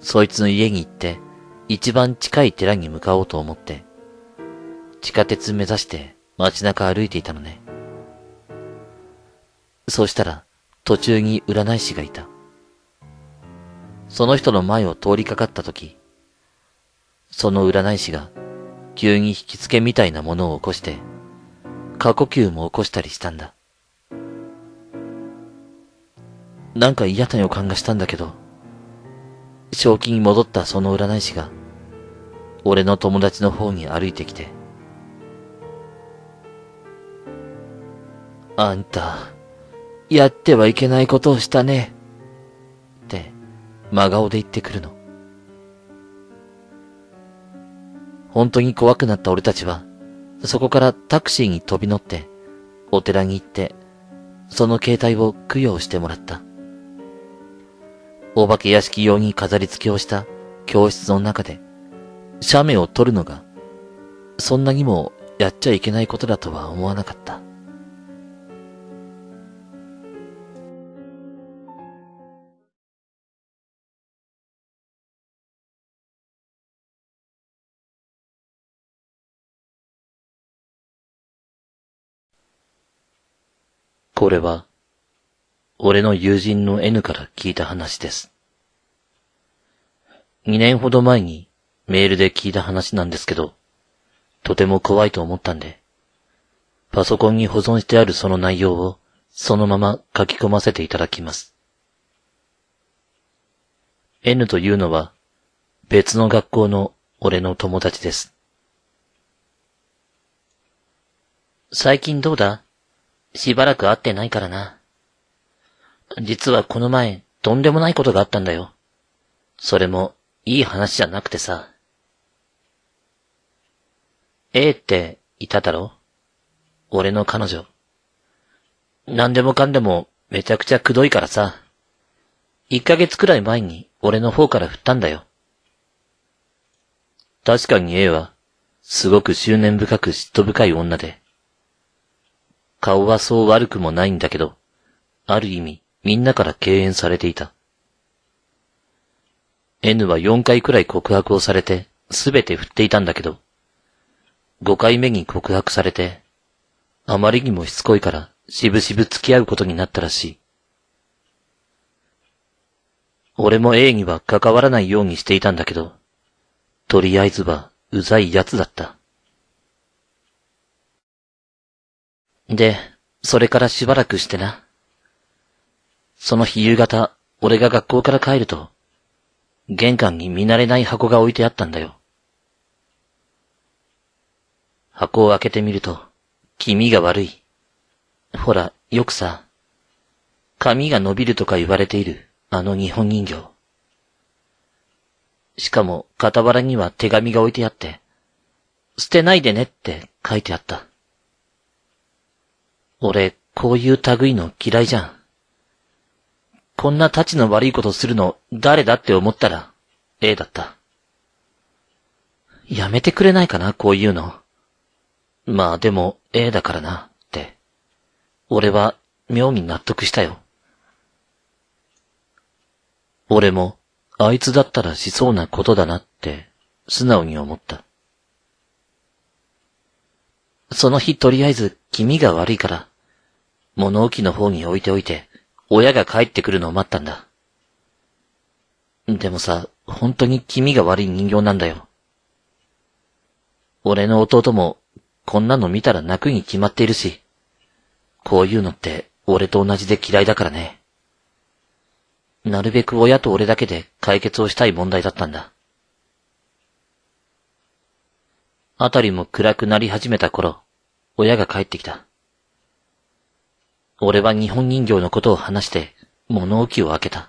そいつの家に行って一番近い寺に向かおうと思って、地下鉄目指して街中歩いていたのね。そうしたら、途中に占い師がいた。その人の前を通りかかった時、その占い師が、急に引きつけみたいなものを起こして、過呼吸も起こしたりしたんだ。なんか嫌な予感がしたんだけど、正気に戻ったその占い師が、俺の友達の方に歩いてきて、あんた、やってはいけないことをしたね。って、真顔で言ってくるの。本当に怖くなった俺たちは、そこからタクシーに飛び乗って、お寺に行って、その携帯を供養してもらった。お化け屋敷用に飾り付けをした教室の中で、写メを撮るのが、そんなにもやっちゃいけないことだとは思わなかった。これは、俺の友人の N から聞いた話です。2年ほど前にメールで聞いた話なんですけど、とても怖いと思ったんで、パソコンに保存してあるその内容をそのまま書き込ませていただきます。N というのは別の学校の俺の友達です。最近どうだしばらく会ってないからな。実はこの前、とんでもないことがあったんだよ。それも、いい話じゃなくてさ。A っていただろ俺の彼女。何でもかんでもめちゃくちゃくどいからさ。一ヶ月くらい前に俺の方から振ったんだよ。確かに A は、すごく執念深く嫉妬深い女で、顔はそう悪くもないんだけど、ある意味みんなから敬遠されていた。N は4回くらい告白をされて、すべて振っていたんだけど、5回目に告白されて、あまりにもしつこいから、しぶしぶ付き合うことになったらしい。俺も A には関わらないようにしていたんだけど、とりあえずはうざい奴だった。で、それからしばらくしてな。その日夕方、俺が学校から帰ると、玄関に見慣れない箱が置いてあったんだよ。箱を開けてみると、気味が悪い。ほら、よくさ、髪が伸びるとか言われている、あの日本人形。しかも、傍らには手紙が置いてあって、捨てないでねって書いてあった。俺、こういう類の嫌いじゃん。こんな立ちの悪いことするの誰だって思ったら、A だった。やめてくれないかな、こういうの。まあでも、A だからな、って。俺は、妙に納得したよ。俺も、あいつだったらしそうなことだなって、素直に思った。その日とりあえず気味が悪いから、物置の方に置いておいて、親が帰ってくるのを待ったんだ。でもさ、本当に気味が悪い人形なんだよ。俺の弟も、こんなの見たら泣くに決まっているし、こういうのって俺と同じで嫌いだからね。なるべく親と俺だけで解決をしたい問題だったんだ。あたりも暗くなり始めた頃、親が帰ってきた。俺は日本人形のことを話して、物置を開けた。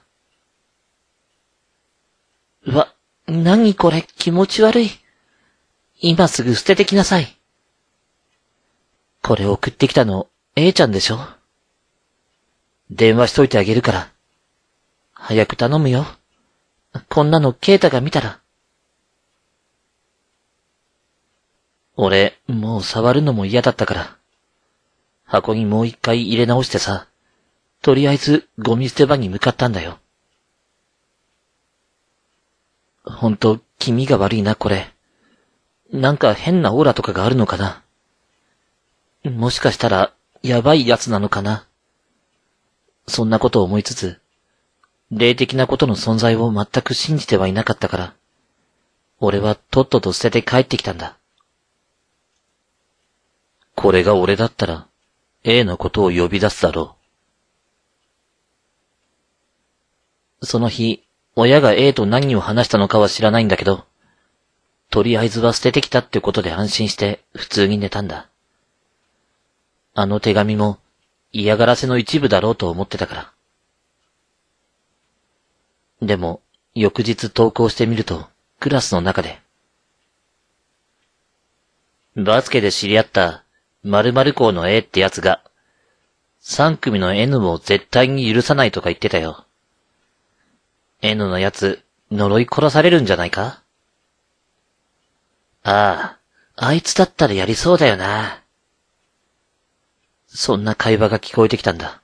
うわ、なにこれ気持ち悪い。今すぐ捨ててきなさい。これ送ってきたの、A ちゃんでしょ電話しといてあげるから。早く頼むよ。こんなのケイタが見たら。俺、もう触るのも嫌だったから。箱にもう一回入れ直してさ、とりあえずゴミ捨て場に向かったんだよ。ほんと、気味が悪いな、これ。なんか変なオーラとかがあるのかな。もしかしたら、やばいやつなのかな。そんなことを思いつつ、霊的なことの存在を全く信じてはいなかったから、俺はとっとと捨てて帰ってきたんだ。これが俺だったら、A のことを呼び出すだろう。その日、親が A と何を話したのかは知らないんだけど、とりあえずは捨ててきたってことで安心して普通に寝たんだ。あの手紙も嫌がらせの一部だろうと思ってたから。でも、翌日投稿してみると、クラスの中で。バスケで知り合った〇〇校の A ってやつが、3組の N を絶対に許さないとか言ってたよ。N のやつ、呪い殺されるんじゃないかああ、あいつだったらやりそうだよな。そんな会話が聞こえてきたんだ。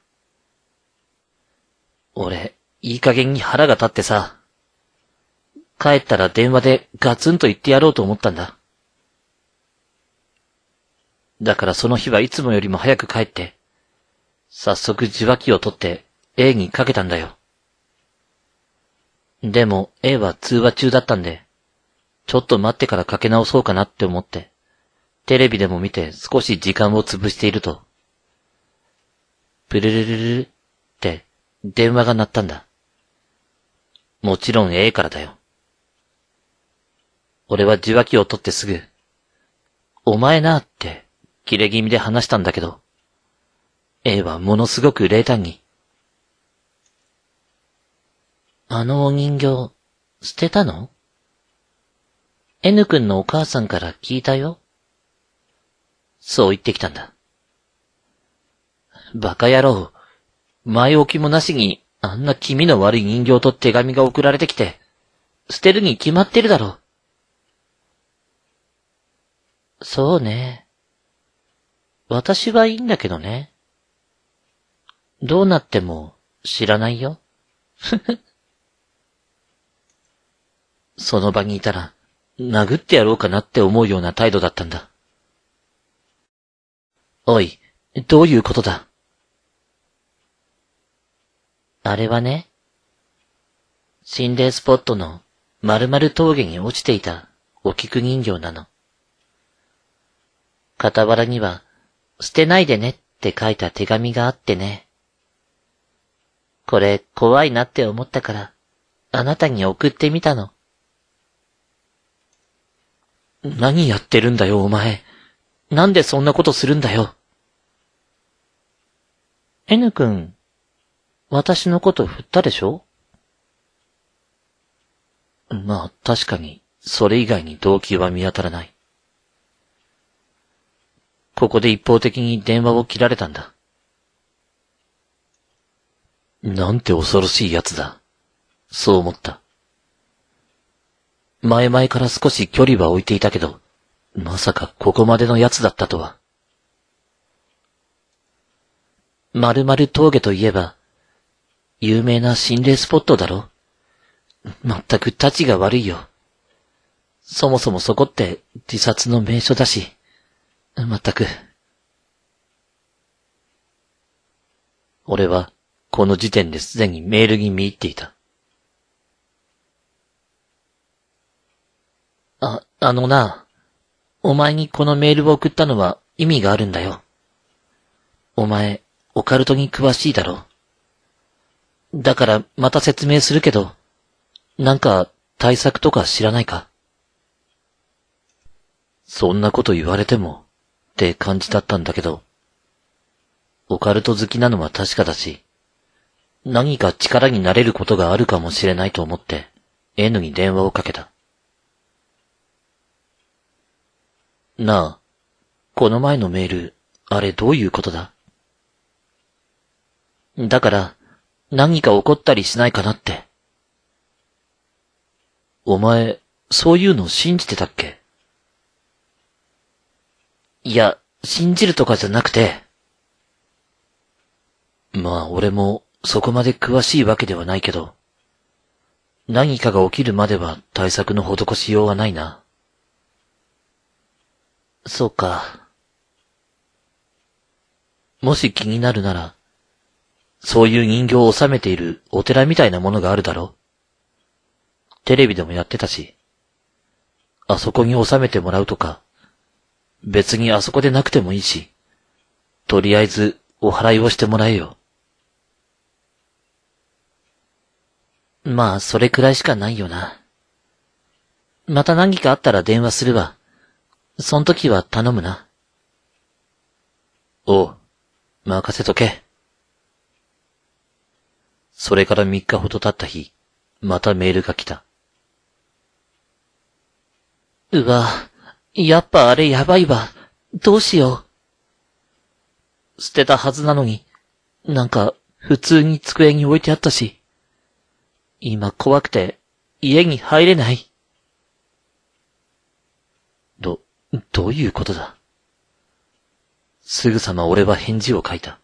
俺、いい加減に腹が立ってさ、帰ったら電話でガツンと言ってやろうと思ったんだ。だからその日はいつもよりも早く帰って、早速受話器を取って A にかけたんだよ。でも A は通話中だったんで、ちょっと待ってからかけ直そうかなって思って、テレビでも見て少し時間を潰していると、プルルルルって電話が鳴ったんだ。もちろん A からだよ。俺は受話器を取ってすぐ、お前なって切れ気味で話したんだけど、A はものすごく冷淡に。あのお人形、捨てたの ?N 君のお母さんから聞いたよ。そう言ってきたんだ。バカ野郎、前置きもなしに、あんな気味の悪い人形と手紙が送られてきて、捨てるに決まってるだろう。そうね。私はいいんだけどね。どうなっても知らないよ。その場にいたら、殴ってやろうかなって思うような態度だったんだ。おい、どういうことだあれはね、心霊スポットの丸々峠に落ちていたお菊人形なの。傍らには捨てないでねって書いた手紙があってね。これ怖いなって思ったから、あなたに送ってみたの。何やってるんだよ、お前。なんでそんなことするんだよ。N 君、私のこと振ったでしょまあ、確かに、それ以外に動機は見当たらない。ここで一方的に電話を切られたんだ。なんて恐ろしい奴だ。そう思った。前々から少し距離は置いていたけど、まさかここまでの奴だったとは。〇〇峠といえば、有名な心霊スポットだろまったく立ちが悪いよ。そもそもそこって自殺の名所だし。まったく。俺は、この時点ですでにメールに見入っていた。あ、あのな、お前にこのメールを送ったのは意味があるんだよ。お前、オカルトに詳しいだろ。だからまた説明するけど、なんか対策とか知らないかそんなこと言われても。って感じだったんだけど、オカルト好きなのは確かだし、何か力になれることがあるかもしれないと思って、N に電話をかけた。なあ、この前のメール、あれどういうことだだから、何か起こったりしないかなって。お前、そういうの信じてたっけいや、信じるとかじゃなくて。まあ俺もそこまで詳しいわけではないけど、何かが起きるまでは対策の施しようはないな。そうか。もし気になるなら、そういう人形を収めているお寺みたいなものがあるだろテレビでもやってたし、あそこに収めてもらうとか、別にあそこでなくてもいいし、とりあえずお払いをしてもらえよ。まあ、それくらいしかないよな。また何かあったら電話するわ。そん時は頼むな。おう、任せとけ。それから3日ほど経った日、またメールが来た。うわ、やっぱあれやばいわ。どうしよう。捨てたはずなのに、なんか普通に机に置いてあったし。今怖くて家に入れない。ど、どういうことだすぐさま俺は返事を書いた。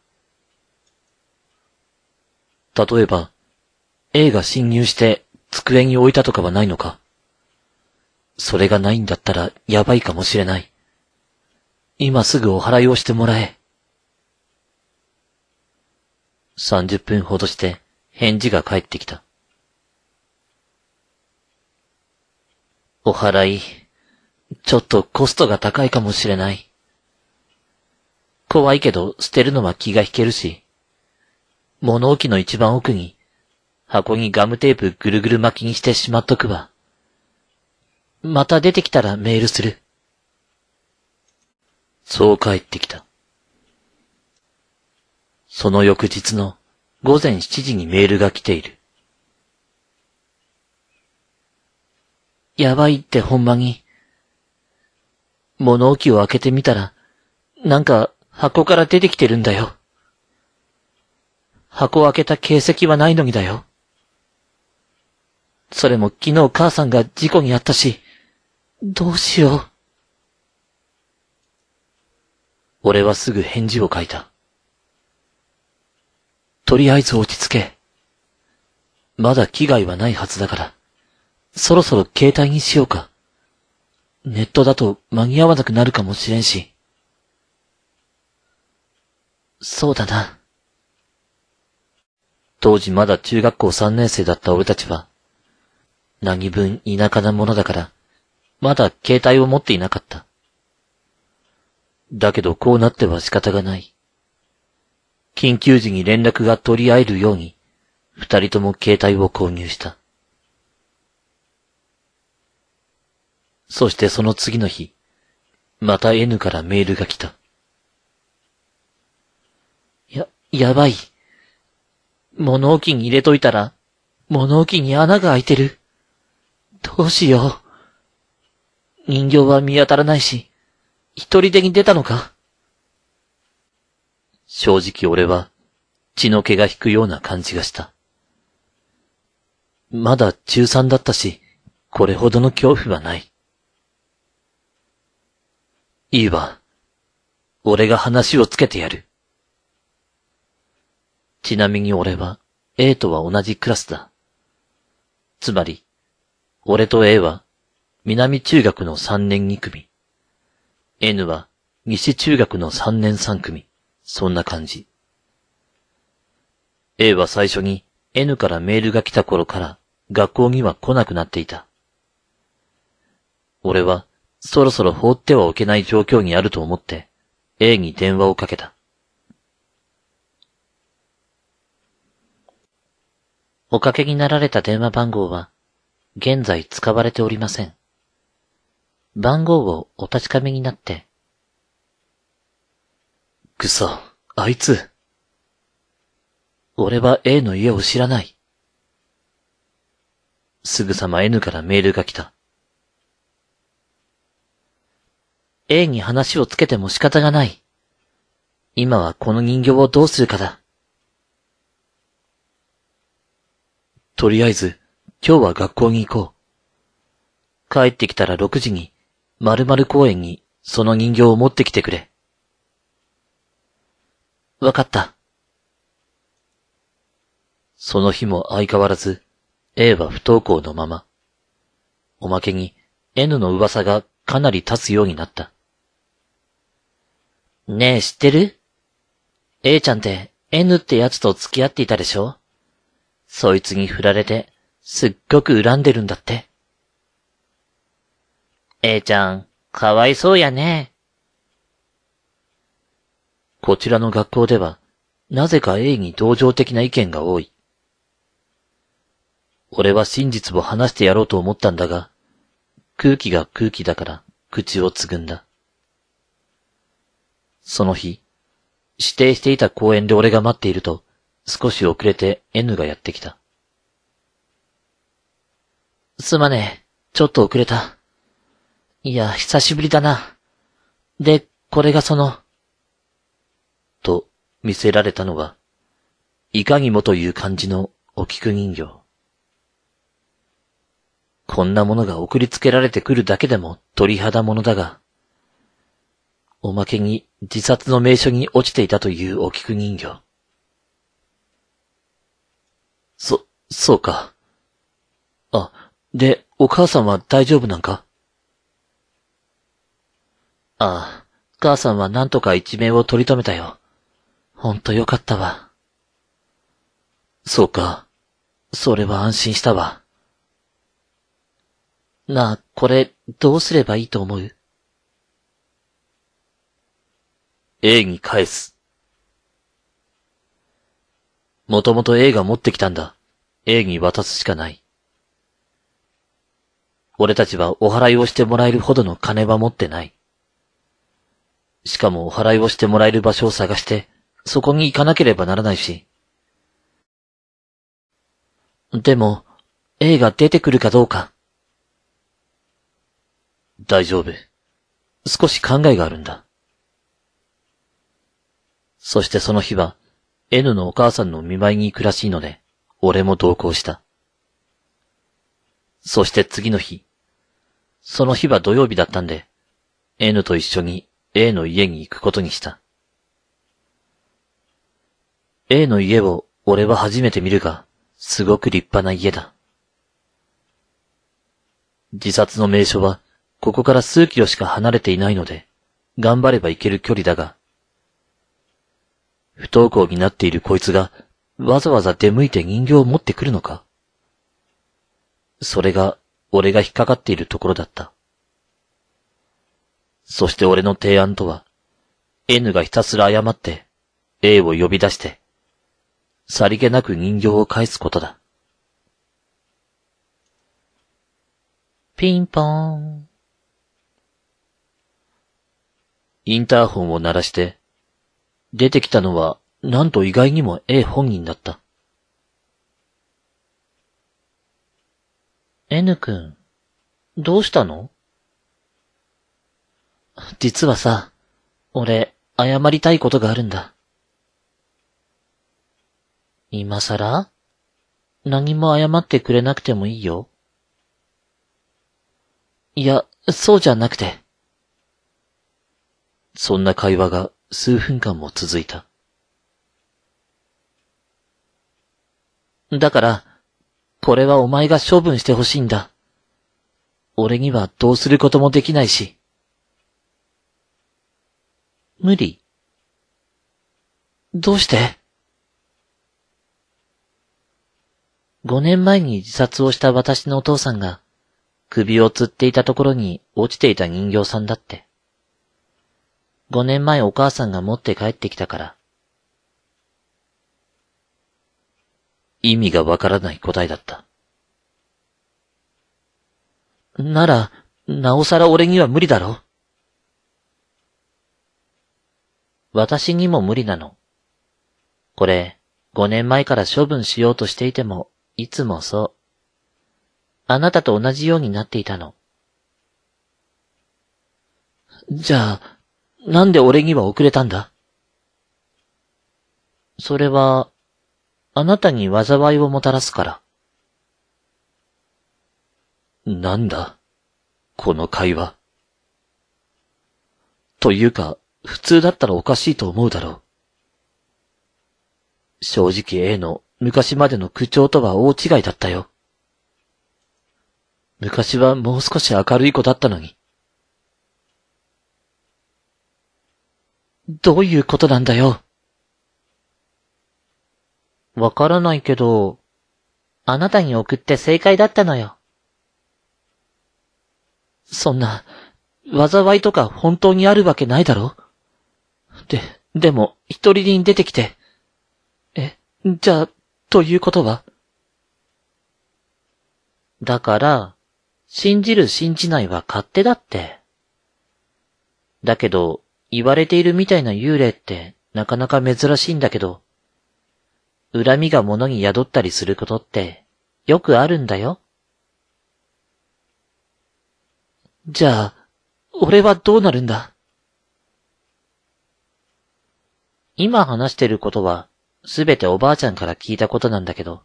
例えば、A が侵入して机に置いたとかはないのかそれがないんだったらやばいかもしれない。今すぐお払いをしてもらえ。30分ほどして返事が返ってきた。お払い、ちょっとコストが高いかもしれない。怖いけど捨てるのは気が引けるし、物置の一番奥に箱にガムテープぐるぐる巻きにしてしまっとくわ。また出てきたらメールする。そう帰ってきた。その翌日の午前7時にメールが来ている。やばいってほんまに。物置を開けてみたら、なんか箱から出てきてるんだよ。箱を開けた形跡はないのにだよ。それも昨日母さんが事故にあったし、どうしよう。俺はすぐ返事を書いた。とりあえず落ち着け。まだ危害はないはずだから、そろそろ携帯にしようか。ネットだと間に合わなくなるかもしれんし。そうだな。当時まだ中学校3年生だった俺たちは、何分田舎なものだから、まだ携帯を持っていなかった。だけどこうなっては仕方がない。緊急時に連絡が取り合えるように、二人とも携帯を購入した。そしてその次の日、また N からメールが来た。や、やばい。物置に入れといたら、物置に穴が開いてる。どうしよう。人形は見当たらないし、一人でに出たのか正直俺は血の毛が引くような感じがした。まだ中3だったし、これほどの恐怖はない。いいわ。俺が話をつけてやる。ちなみに俺は A とは同じクラスだ。つまり、俺と A は南中学の3年2組。N は西中学の3年3組。そんな感じ。A は最初に N からメールが来た頃から学校には来なくなっていた。俺はそろそろ放ってはおけない状況にあると思って A に電話をかけた。おかけになられた電話番号は現在使われておりません。番号をお確かめになって。くそ、あいつ。俺は A の家を知らない。すぐさま N からメールが来た。A に話をつけても仕方がない。今はこの人形をどうするかだ。とりあえず、今日は学校に行こう。帰ってきたら6時に〇〇公園にその人形を持ってきてくれ。わかった。その日も相変わらず、A は不登校のまま。おまけに N の噂がかなり立つようになった。ねえ知ってる ?A ちゃんって N ってやつと付き合っていたでしょそいつに振られて、すっごく恨んでるんだって。A ちゃん、かわいそうやね。こちらの学校では、なぜか A に同情的な意見が多い。俺は真実を話してやろうと思ったんだが、空気が空気だから口をつぐんだ。その日、指定していた公園で俺が待っていると、少し遅れて N がやってきた。すまねえ、ちょっと遅れた。いや、久しぶりだな。で、これがその、と見せられたのは、いかにもという感じのお菊人形。こんなものが送りつけられてくるだけでも鳥肌ものだが、おまけに自殺の名所に落ちていたというお菊人形。そ、そうか。あ、で、お母さんは大丈夫なんかああ、母さんはなんとか一命を取り留めたよ。ほんとよかったわ。そうか。それは安心したわ。なあ、これ、どうすればいいと思う ?A に返す。もともと A が持ってきたんだ。A に渡すしかない。俺たちはお払いをしてもらえるほどの金は持ってない。しかもお払いをしてもらえる場所を探して、そこに行かなければならないし。でも、A が出てくるかどうか。大丈夫。少し考えがあるんだ。そしてその日は、N のお母さんの見舞いに行くらしいので、俺も同行した。そして次の日。その日は土曜日だったんで、N と一緒に A の家に行くことにした。A の家を俺は初めて見るが、すごく立派な家だ。自殺の名所は、ここから数キロしか離れていないので、頑張れば行ける距離だが、不登校になっているこいつが、わざわざ出向いて人形を持ってくるのかそれが、俺が引っかかっているところだった。そして俺の提案とは、N がひたすら謝って、A を呼び出して、さりげなく人形を返すことだ。ピンポーン。インターホンを鳴らして、出てきたのは、なんと意外にも A 本人だった。N 君、どうしたの実はさ、俺、謝りたいことがあるんだ。今さら何も謝ってくれなくてもいいよ。いや、そうじゃなくて。そんな会話が数分間も続いた。だから、これはお前が処分してほしいんだ。俺にはどうすることもできないし。無理。どうして5年前に自殺をした私のお父さんが首を吊っていたところに落ちていた人形さんだって。5年前お母さんが持って帰ってきたから。意味がわからない答えだった。なら、なおさら俺には無理だろう。私にも無理なの。これ、5年前から処分しようとしていても、いつもそう。あなたと同じようになっていたの。じゃあ、なんで俺には遅れたんだそれは、あなたに災いをもたらすから。なんだこの会話。というか、普通だったらおかしいと思うだろう。正直 A の昔までの口調とは大違いだったよ。昔はもう少し明るい子だったのに。どういうことなんだよ。わからないけど、あなたに送って正解だったのよ。そんな、災いとか本当にあるわけないだろで、でも、一人に出てきて。え、じゃあ、ということはだから、信じる信じないは勝手だって。だけど、言われているみたいな幽霊ってなかなか珍しいんだけど、恨みが物に宿ったりすることってよくあるんだよ。じゃあ、俺はどうなるんだ今話してることは、すべておばあちゃんから聞いたことなんだけど。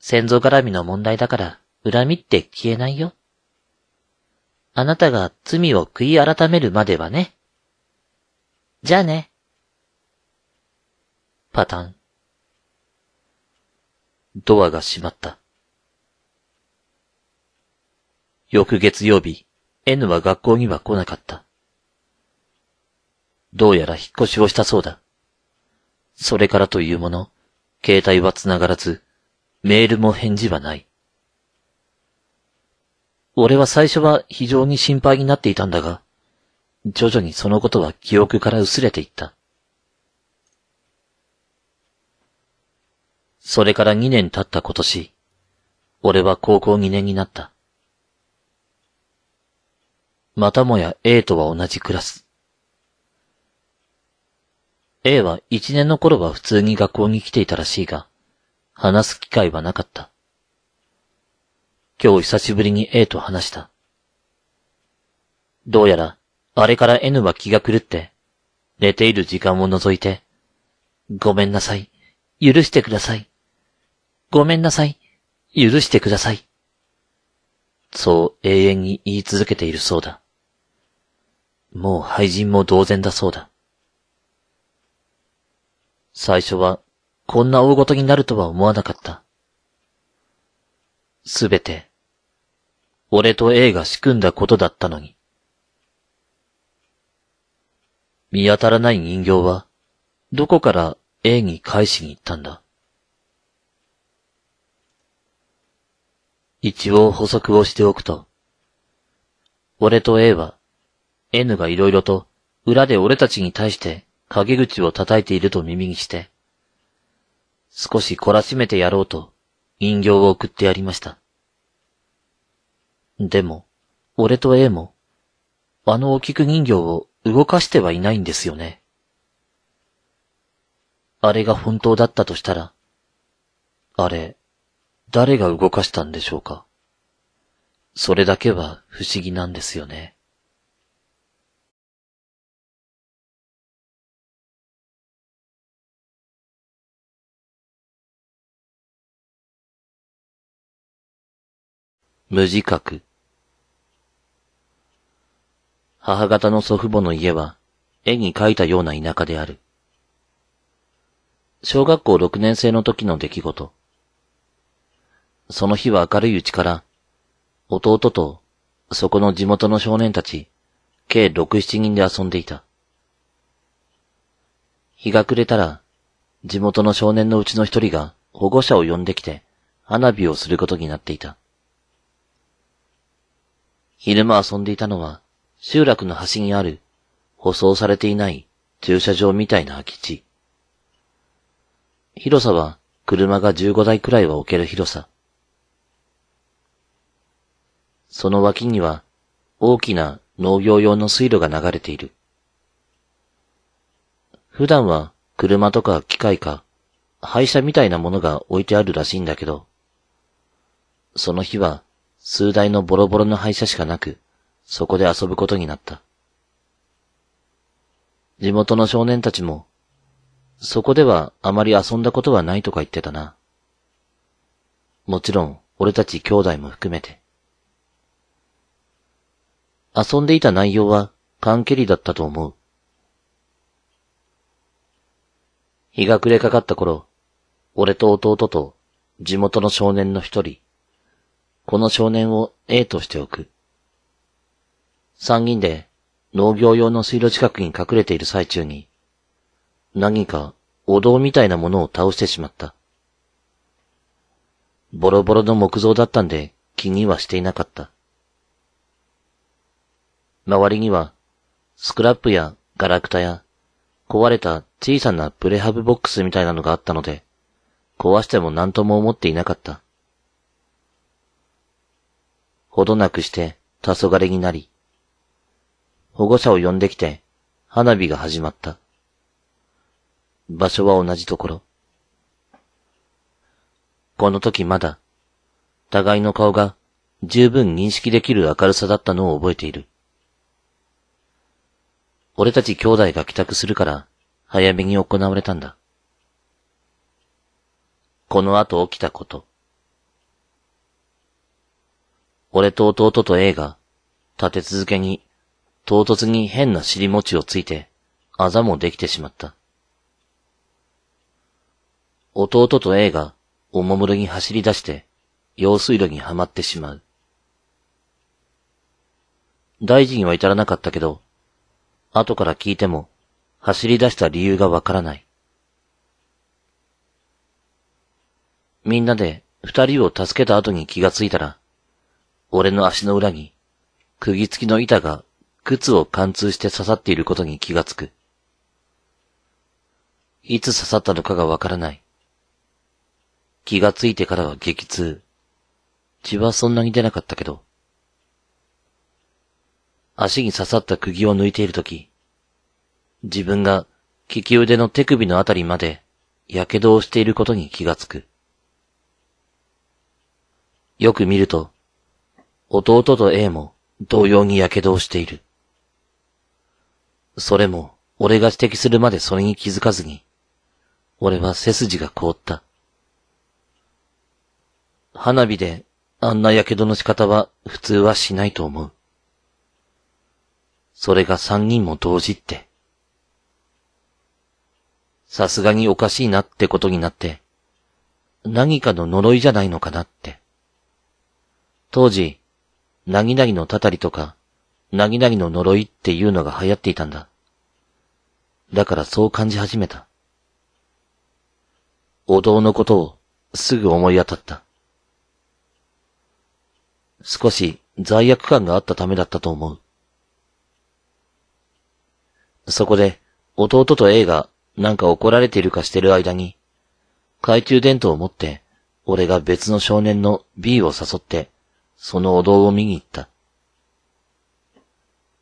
先祖絡みの問題だから、恨みって消えないよ。あなたが罪を悔い改めるまではね。じゃあね。パタン。ドアが閉まった。翌月曜日、N は学校には来なかった。どうやら引っ越しをしたそうだ。それからというもの、携帯は繋がらず、メールも返事はない。俺は最初は非常に心配になっていたんだが、徐々にそのことは記憶から薄れていった。それから2年経った今年、俺は高校2年になった。またもや A とは同じクラス。A は一年の頃は普通に学校に来ていたらしいが、話す機会はなかった。今日久しぶりに A と話した。どうやら、あれから N は気が狂って、寝ている時間を除いて、ごめんなさい、許してください。ごめんなさい、許してください。そう永遠に言い続けているそうだ。もう廃人も同然だそうだ。最初は、こんな大ごとになるとは思わなかった。すべて、俺と A が仕組んだことだったのに。見当たらない人形は、どこから A に返しに行ったんだ。一応補足をしておくと、俺と A は、N が色々と裏で俺たちに対して陰口を叩いていると耳にして、少し懲らしめてやろうと、人形を送ってやりました。でも、俺と A も、あのお菊人形を動かしてはいないんですよね。あれが本当だったとしたら、あれ、誰が動かしたんでしょうか。それだけは不思議なんですよね。無自覚。母方の祖父母の家は、絵に描いたような田舎である。小学校6年生の時の出来事。その日は明るいうちから、弟と、そこの地元の少年たち、計6、7人で遊んでいた。日が暮れたら、地元の少年のうちの一人が保護者を呼んできて、花火をすることになっていた。昼間遊んでいたのは、集落の端にある、舗装されていない駐車場みたいな空き地。広さは、車が15台くらいは置ける広さ。その脇には、大きな農業用の水路が流れている。普段は車とか機械か、廃車みたいなものが置いてあるらしいんだけど、その日は数台のボロボロの廃車しかなく、そこで遊ぶことになった。地元の少年たちも、そこではあまり遊んだことはないとか言ってたな。もちろん、俺たち兄弟も含めて。遊んでいた内容は、缶蹴りだったと思う。日が暮れかかった頃、俺と弟と地元の少年の一人、この少年を A としておく。参議院で農業用の水路近くに隠れている最中に、何かお堂みたいなものを倒してしまった。ボロボロの木造だったんで気にはしていなかった。周りには、スクラップやガラクタや、壊れた小さなプレハブボックスみたいなのがあったので、壊しても何とも思っていなかった。ほどなくして黄昏になり、保護者を呼んできて花火が始まった。場所は同じところ。この時まだ、互いの顔が十分認識できる明るさだったのを覚えている。俺たち兄弟が帰宅するから、早めに行われたんだ。この後起きたこと。俺と弟と A が、立て続けに、唐突に変な尻餅をついて、あざもできてしまった。弟と A が、おもむろに走り出して、用水路にはまってしまう。大事には至らなかったけど、後から聞いても、走り出した理由がわからない。みんなで二人を助けた後に気がついたら、俺の足の裏に、釘付きの板が靴を貫通して刺さっていることに気がつく。いつ刺さったのかがわからない。気がついてからは激痛。血はそんなに出なかったけど。足に刺さった釘を抜いているとき、自分が利き腕の手首のあたりまで火傷をしていることに気がつく。よく見ると、弟と A も同様に火傷をしている。それも、俺が指摘するまでそれに気づかずに、俺は背筋が凍った。花火であんな火傷の仕方は普通はしないと思う。それが三人も同時って。さすがにおかしいなってことになって、何かの呪いじゃないのかなって。当時、なぎなぎのたたりとか、なぎなぎの呪いっていうのが流行っていたんだ。だからそう感じ始めた。お堂のことをすぐ思い当たった。少し罪悪感があったためだったと思う。そこで、弟と A がなんか怒られているかしてる間に、懐中電灯を持って、俺が別の少年の B を誘って、そのお堂を見に行った。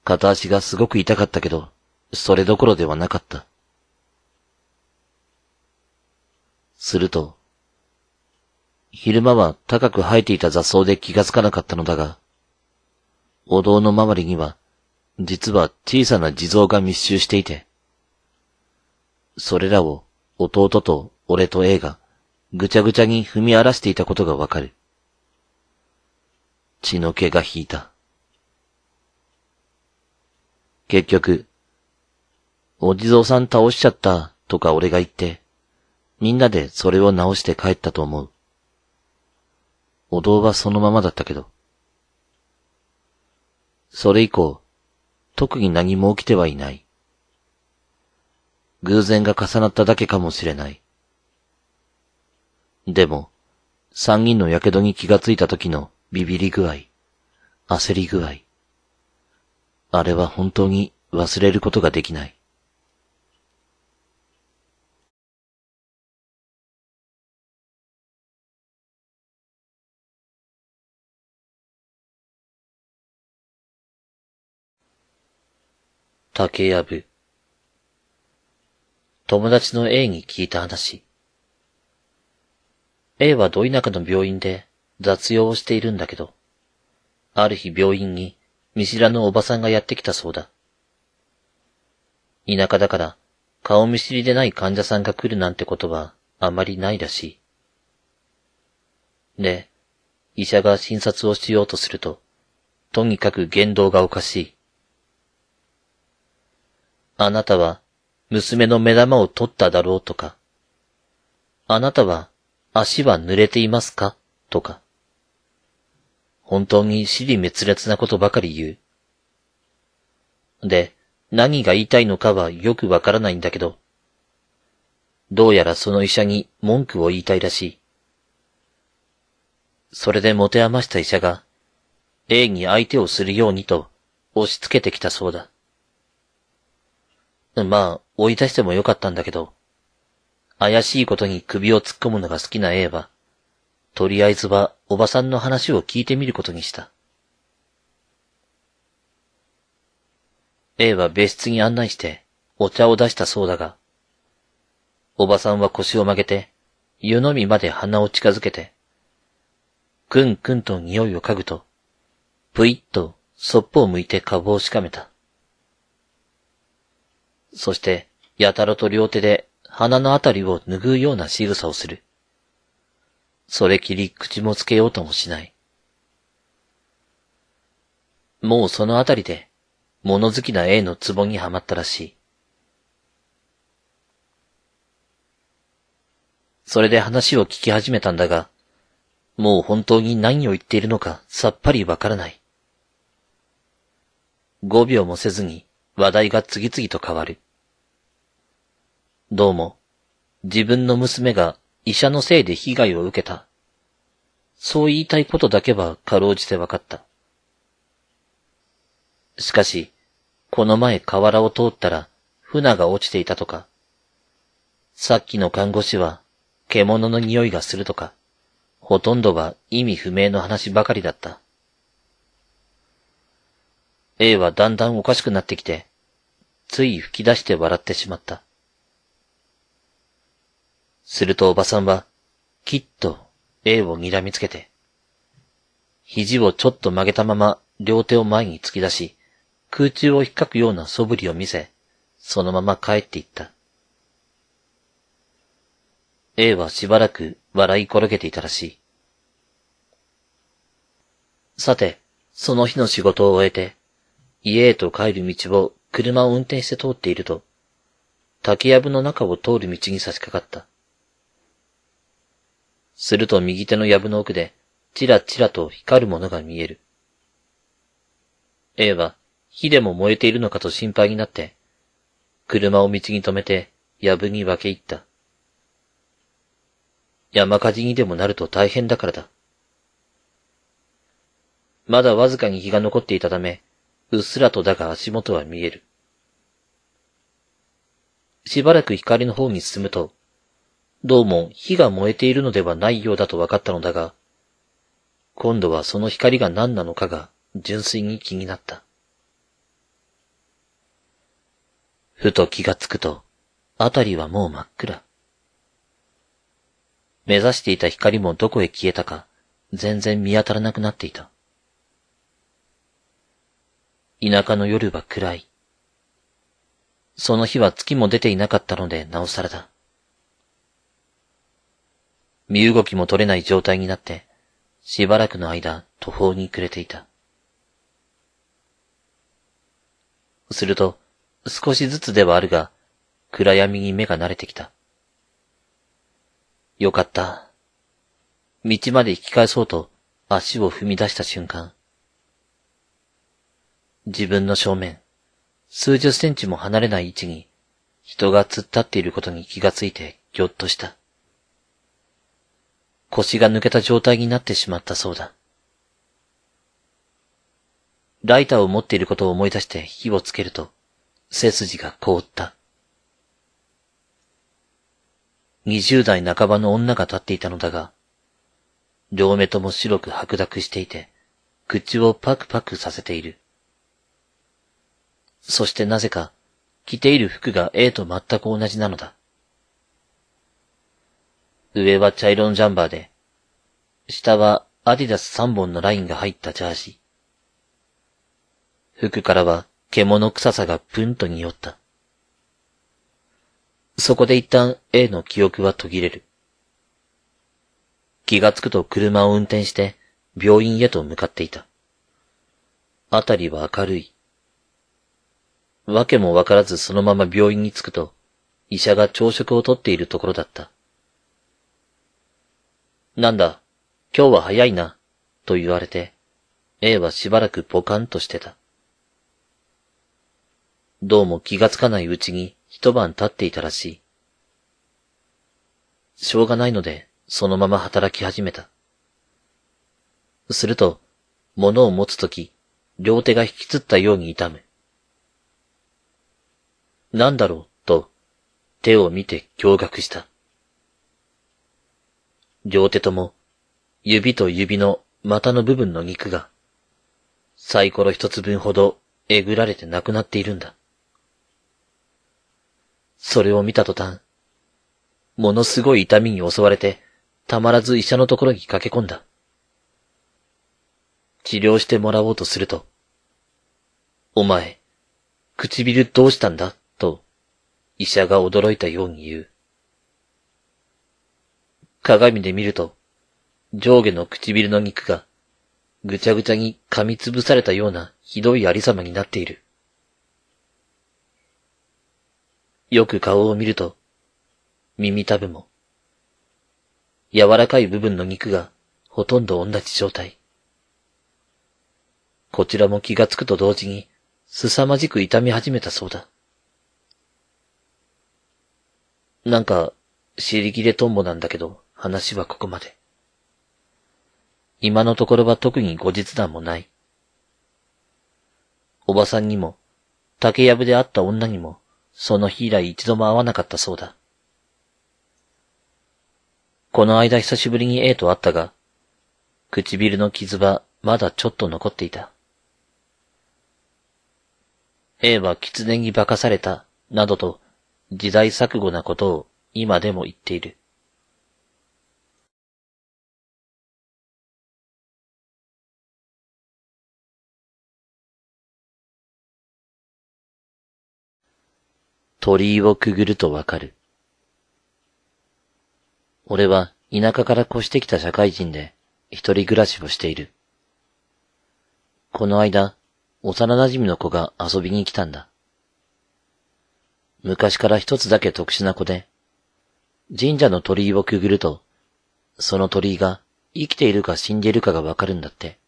片足がすごく痛かったけど、それどころではなかった。すると、昼間は高く生えていた雑草で気がつかなかったのだが、お堂の周りには、実は小さな地蔵が密集していて、それらを弟と俺と A がぐちゃぐちゃに踏み荒らしていたことがわかる。血の気が引いた。結局、お地蔵さん倒しちゃったとか俺が言って、みんなでそれを直して帰ったと思う。お堂はそのままだったけど。それ以降、特に何も起きてはいない。偶然が重なっただけかもしれない。でも、三人の火傷に気がついた時のビビり具合、焦り具合。あれは本当に忘れることができない。竹やぶ。友達の A に聞いた話。A はど田舎の病院で、雑用をしているんだけど、ある日病院に見知らぬおばさんがやってきたそうだ。田舎だから顔見知りでない患者さんが来るなんてことはあまりないらしい。で、医者が診察をしようとすると、とにかく言動がおかしい。あなたは娘の目玉を取っただろうとか、あなたは足は濡れていますかとか。本当に死に滅裂なことばかり言う。で、何が言いたいのかはよくわからないんだけど、どうやらその医者に文句を言いたいらしい。それで持て余した医者が、A に相手をするようにと押し付けてきたそうだ。まあ、追い出してもよかったんだけど、怪しいことに首を突っ込むのが好きな A は、とりあえずはおばさんの話を聞いてみることにした。A は別室に案内してお茶を出したそうだが、おばさんは腰を曲げて湯飲みまで鼻を近づけて、くんくんと匂いを嗅ぐと、ぷいっとそっぽを向いて株をしかめた。そして、やたらと両手で鼻のあたりを拭うような仕草をする。それきり口もつけようともしない。もうそのあたりで、物好きな A のツボにはまったらしい。それで話を聞き始めたんだが、もう本当に何を言っているのかさっぱりわからない。五秒もせずに話題が次々と変わる。どうも、自分の娘が医者のせいで被害を受けた。そう言いたいことだけはかろうじて分かった。しかし、この前河原を通ったら船が落ちていたとか、さっきの看護師は獣の匂いがするとか、ほとんどは意味不明の話ばかりだった。A はだんだんおかしくなってきて、つい吹き出して笑ってしまった。するとおばさんは、きっと A を睨みつけて、肘をちょっと曲げたまま両手を前に突き出し、空中を引っかくような素振りを見せ、そのまま帰っていった。A はしばらく笑い転げていたらしい。さて、その日の仕事を終えて、家へと帰る道を車を運転して通っていると、竹やぶの中を通る道に差し掛かった。すると右手の藪の奥で、ちらちらと光るものが見える。A は、火でも燃えているのかと心配になって、車を道に止めて、藪に分け入った。山火事にでもなると大変だからだ。まだわずかに火が残っていたため、うっすらとだが足元は見える。しばらく光の方に進むと、どうも火が燃えているのではないようだと分かったのだが、今度はその光が何なのかが純粋に気になった。ふと気がつくと、あたりはもう真っ暗。目指していた光もどこへ消えたか、全然見当たらなくなっていた。田舎の夜は暗い。その日は月も出ていなかったので、なおさらだ。身動きも取れない状態になって、しばらくの間、途方に暮れていた。すると、少しずつではあるが、暗闇に目が慣れてきた。よかった。道まで引き返そうと足を踏み出した瞬間、自分の正面、数十センチも離れない位置に人が突っ立っていることに気がついてぎょっとした。腰が抜けた状態になってしまったそうだ。ライターを持っていることを思い出して火をつけると、背筋が凍った。二十代半ばの女が立っていたのだが、両目とも白く白濁していて、口をパクパクさせている。そしてなぜか、着ている服が A と全く同じなのだ。上は茶色のジャンバーで、下はアディダス3本のラインが入ったジャージ。服からは獣臭さがプンと匂った。そこで一旦 A の記憶は途切れる。気がつくと車を運転して病院へと向かっていた。あたりは明るい。わけもわからずそのまま病院に着くと、医者が朝食をとっているところだった。なんだ、今日は早いな、と言われて、A はしばらくポカンとしてた。どうも気がつかないうちに一晩経っていたらしい。しょうがないので、そのまま働き始めた。すると、物を持つとき、両手が引きつったように痛む。なんだろう、と、手を見て驚愕した。両手とも、指と指の股の部分の肉が、サイコロ一つ分ほどえぐられてなくなっているんだ。それを見た途端、ものすごい痛みに襲われて、たまらず医者のところに駆け込んだ。治療してもらおうとすると、お前、唇どうしたんだと、医者が驚いたように言う。鏡で見ると、上下の唇の肉が、ぐちゃぐちゃに噛みつぶされたようなひどいありさまになっている。よく顔を見ると、耳たぶも、柔らかい部分の肉がほとんど同じ状態。こちらも気がつくと同時に、凄まじく痛み始めたそうだ。なんか、尻切れトンボなんだけど。話はここまで。今のところは特に後日談もない。おばさんにも、竹やぶで会った女にも、その日以来一度も会わなかったそうだ。この間久しぶりに A と会ったが、唇の傷はまだちょっと残っていた。A は狐に化かされた、などと、時代錯誤なことを今でも言っている。鳥居をくぐるとわかる。俺は田舎から越してきた社会人で一人暮らしをしている。この間、幼馴染の子が遊びに来たんだ。昔から一つだけ特殊な子で、神社の鳥居をくぐると、その鳥居が生きているか死んでいるかがわかるんだって。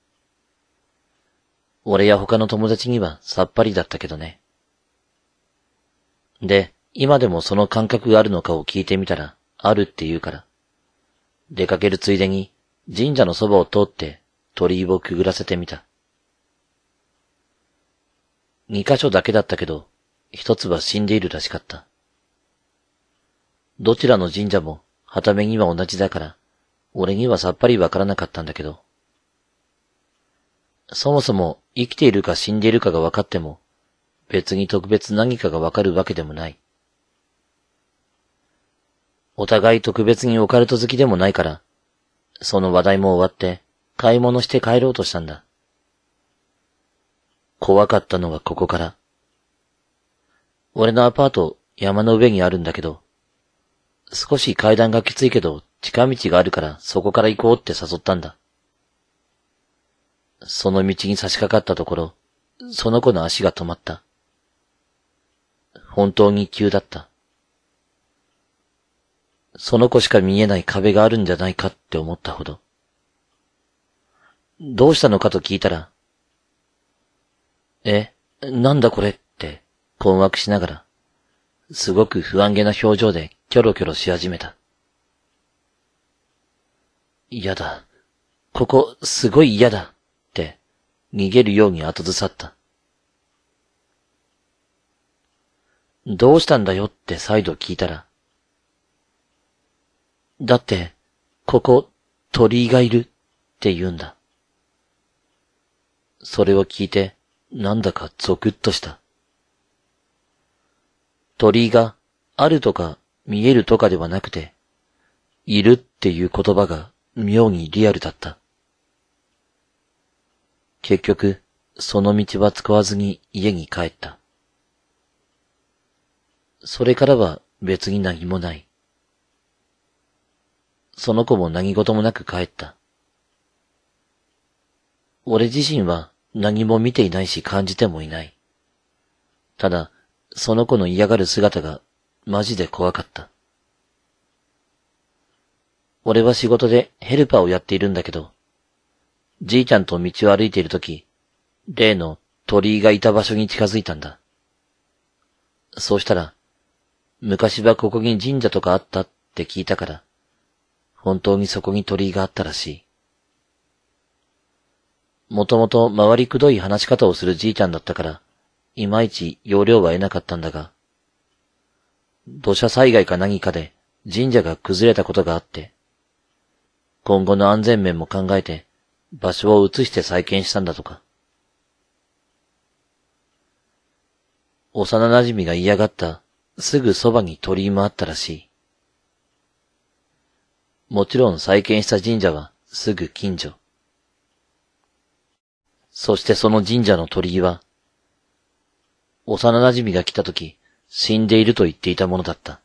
俺や他の友達にはさっぱりだったけどね。で、今でもその感覚があるのかを聞いてみたら、あるって言うから。出かけるついでに、神社のそばを通って鳥居をくぐらせてみた。二箇所だけだったけど、一つは死んでいるらしかった。どちらの神社も、はためには同じだから、俺にはさっぱりわからなかったんだけど。そもそも生きているか死んでいるかが分かっても、別に特別何かがわかるわけでもない。お互い特別にオカルト好きでもないから、その話題も終わって、買い物して帰ろうとしたんだ。怖かったのはここから。俺のアパート、山の上にあるんだけど、少し階段がきついけど、近道があるからそこから行こうって誘ったんだ。その道に差し掛かったところ、その子の足が止まった。本当に急だった。その子しか見えない壁があるんじゃないかって思ったほど。どうしたのかと聞いたら、え、なんだこれって困惑しながら、すごく不安げな表情でキョロキョロし始めた。嫌だ。ここ、すごい嫌だ。って、逃げるように後ずさった。どうしたんだよって再度聞いたら。だって、ここ、鳥居がいるって言うんだ。それを聞いて、なんだかゾクッとした。鳥居があるとか見えるとかではなくて、いるっていう言葉が妙にリアルだった。結局、その道は使わずに家に帰った。それからは別に何もない。その子も何事もなく帰った。俺自身は何も見ていないし感じてもいない。ただ、その子の嫌がる姿がマジで怖かった。俺は仕事でヘルパーをやっているんだけど、じいちゃんと道を歩いているとき、例の鳥居がいた場所に近づいたんだ。そうしたら、昔はここに神社とかあったって聞いたから、本当にそこに鳥居があったらしい。もともと回りくどい話し方をするじいちゃんだったから、いまいち要領は得なかったんだが、土砂災害か何かで神社が崩れたことがあって、今後の安全面も考えて、場所を移して再建したんだとか。幼馴染が嫌がったすぐそばに鳥居もあったらしい。もちろん再建した神社はすぐ近所。そしてその神社の鳥居は、幼馴染が来た時、死んでいると言っていたものだった。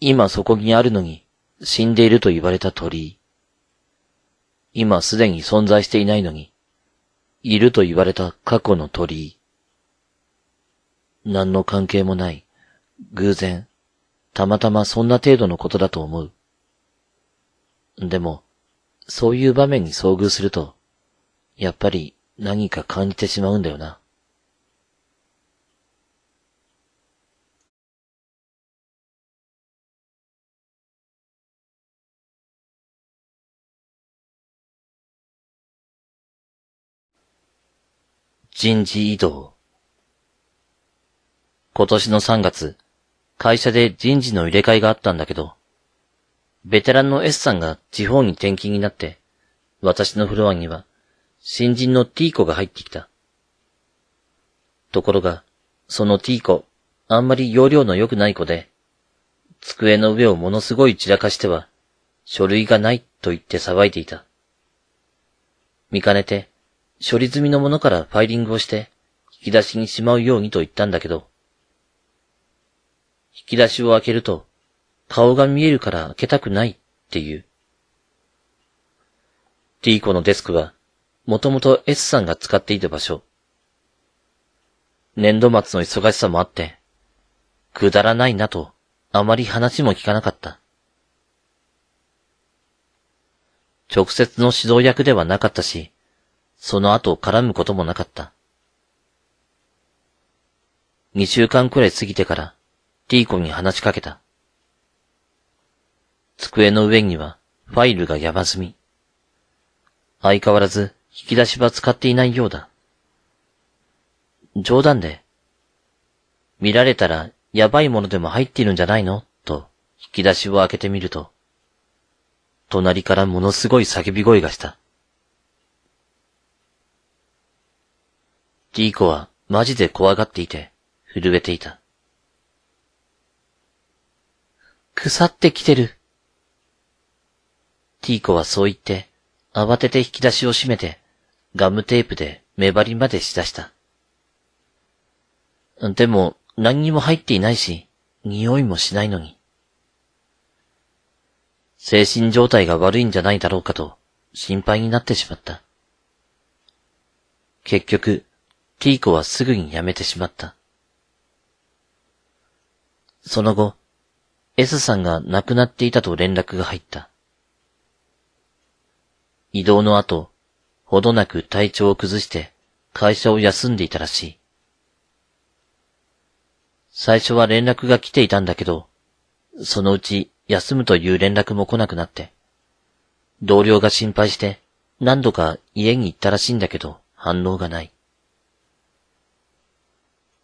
今そこにあるのに、死んでいると言われた鳥居。今すでに存在していないのに、いると言われた過去の鳥居。何の関係もない。偶然。たまたまそんな程度のことだと思う。でも、そういう場面に遭遇すると、やっぱり何か感じてしまうんだよな。人事異動。今年の3月、会社で人事の入れ替えがあったんだけど、ベテランの S さんが地方に転勤になって、私のフロアには、新人の T 子が入ってきた。ところが、その T 子、あんまり容量の良くない子で、机の上をものすごい散らかしては、書類がないと言って騒いでいた。見かねて、処理済みのものからファイリングをして、引き出しにしまうようにと言ったんだけど、引き出しを開けると、顔が見えるから開けたくないっていう。ー子のデスクは、もともと S さんが使っていた場所。年度末の忙しさもあって、くだらないなと、あまり話も聞かなかった。直接の指導役ではなかったし、その後絡むこともなかった。二週間くらい過ぎてから、ィーコに話しかけた。机の上にはファイルが山積み。相変わらず引き出しは使っていないようだ。冗談で、見られたらやばいものでも入っているんじゃないのと引き出しを開けてみると、隣からものすごい叫び声がした。ィーコはマジで怖がっていて震えていた。腐ってきてる。ティーコはそう言って、慌てて引き出しを閉めて、ガムテープで目張りまでしだした。でも、何にも入っていないし、匂いもしないのに。精神状態が悪いんじゃないだろうかと、心配になってしまった。結局、ティーコはすぐにやめてしまった。その後、S さんが亡くなっていたと連絡が入った。移動の後、ほどなく体調を崩して会社を休んでいたらしい。最初は連絡が来ていたんだけど、そのうち休むという連絡も来なくなって、同僚が心配して何度か家に行ったらしいんだけど反応がない。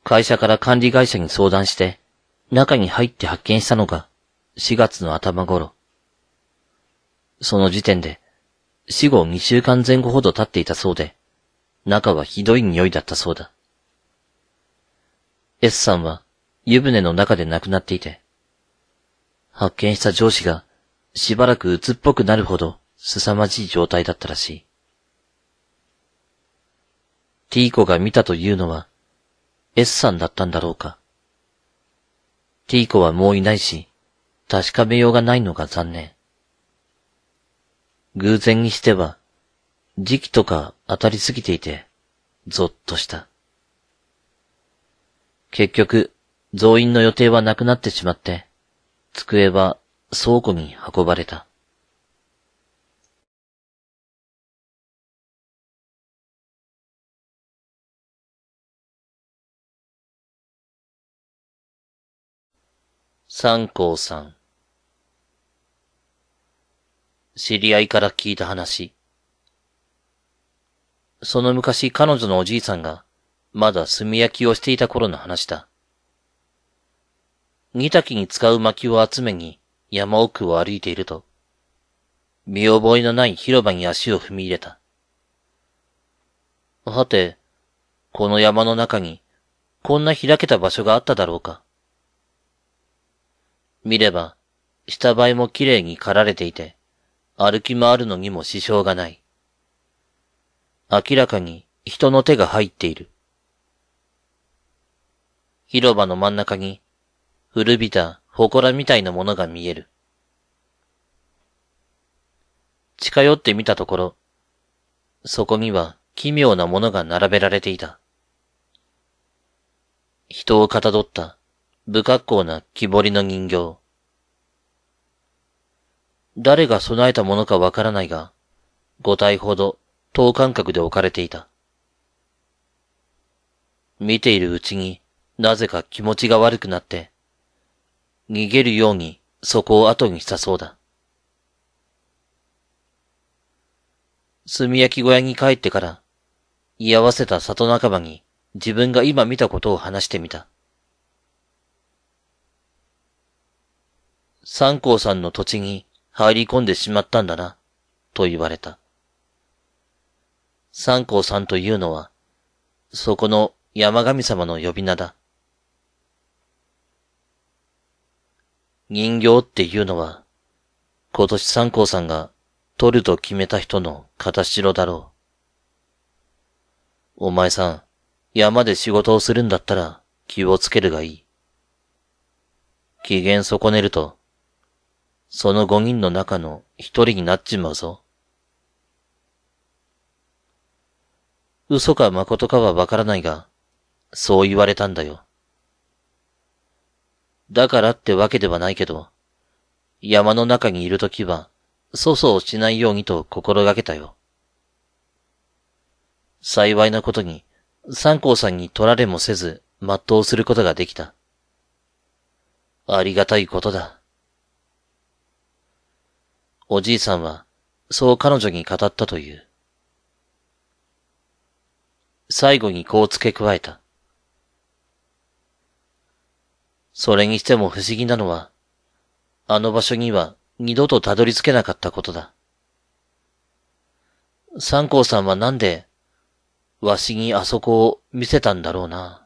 会社から管理会社に相談して、中に入って発見したのが4月の頭頃。その時点で死後2週間前後ほど経っていたそうで、中はひどい匂いだったそうだ。S さんは湯船の中で亡くなっていて、発見した上司がしばらく鬱っぽくなるほど凄まじい状態だったらしい。T 子が見たというのは S さんだったんだろうか。ティーコはもういないし、確かめようがないのが残念。偶然にしては、時期とか当たりすぎていて、ゾッとした。結局、増員の予定はなくなってしまって、机は倉庫に運ばれた。三光さん。知り合いから聞いた話。その昔彼女のおじいさんが、まだ炭焼きをしていた頃の話だ。煮炊きに使う薪を集めに山奥を歩いていると、見覚えのない広場に足を踏み入れた。はて、この山の中に、こんな開けた場所があっただろうか。見れば、下映えも綺麗に刈られていて、歩き回るのにも支障がない。明らかに人の手が入っている。広場の真ん中に、古びた祠みたいなものが見える。近寄ってみたところ、そこには奇妙なものが並べられていた。人をかたどった不格好な木彫りの人形。誰が備えたものかわからないが、五体ほど等間隔で置かれていた。見ているうちになぜか気持ちが悪くなって、逃げるようにそこを後にしたそうだ。炭焼き小屋に帰ってから、居合わせた里仲間に自分が今見たことを話してみた。三光さんの土地に入り込んでしまったんだな、と言われた。三光さんというのは、そこの山神様の呼び名だ。人形っていうのは、今年三光さんが取ると決めた人の片白だろう。お前さん、山で仕事をするんだったら気をつけるがいい。機嫌損ねるとその五人の中の一人になっちまうぞ。嘘か誠かはわからないが、そう言われたんだよ。だからってわけではないけど、山の中にいるときは、粗相しないようにと心がけたよ。幸いなことに、三光さんに取られもせず、全うすることができた。ありがたいことだ。おじいさんは、そう彼女に語ったという。最後にこう付け加えた。それにしても不思議なのは、あの場所には二度とたどり着けなかったことだ。三光さんはなんで、わしにあそこを見せたんだろうな。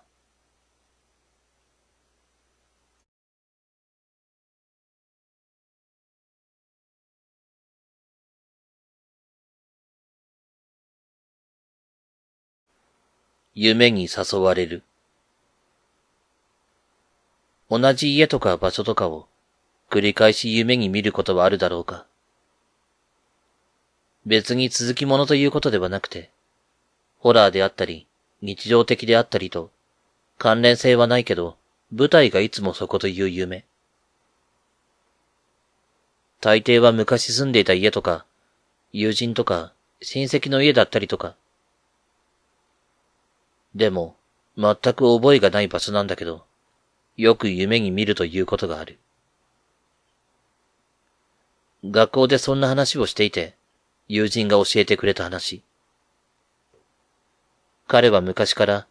夢に誘われる。同じ家とか場所とかを繰り返し夢に見ることはあるだろうか。別に続きものということではなくて、ホラーであったり、日常的であったりと、関連性はないけど、舞台がいつもそこという夢。大抵は昔住んでいた家とか、友人とか、親戚の家だったりとか、でも、全く覚えがない場所なんだけど、よく夢に見るということがある。学校でそんな話をしていて、友人が教えてくれた話。彼は昔から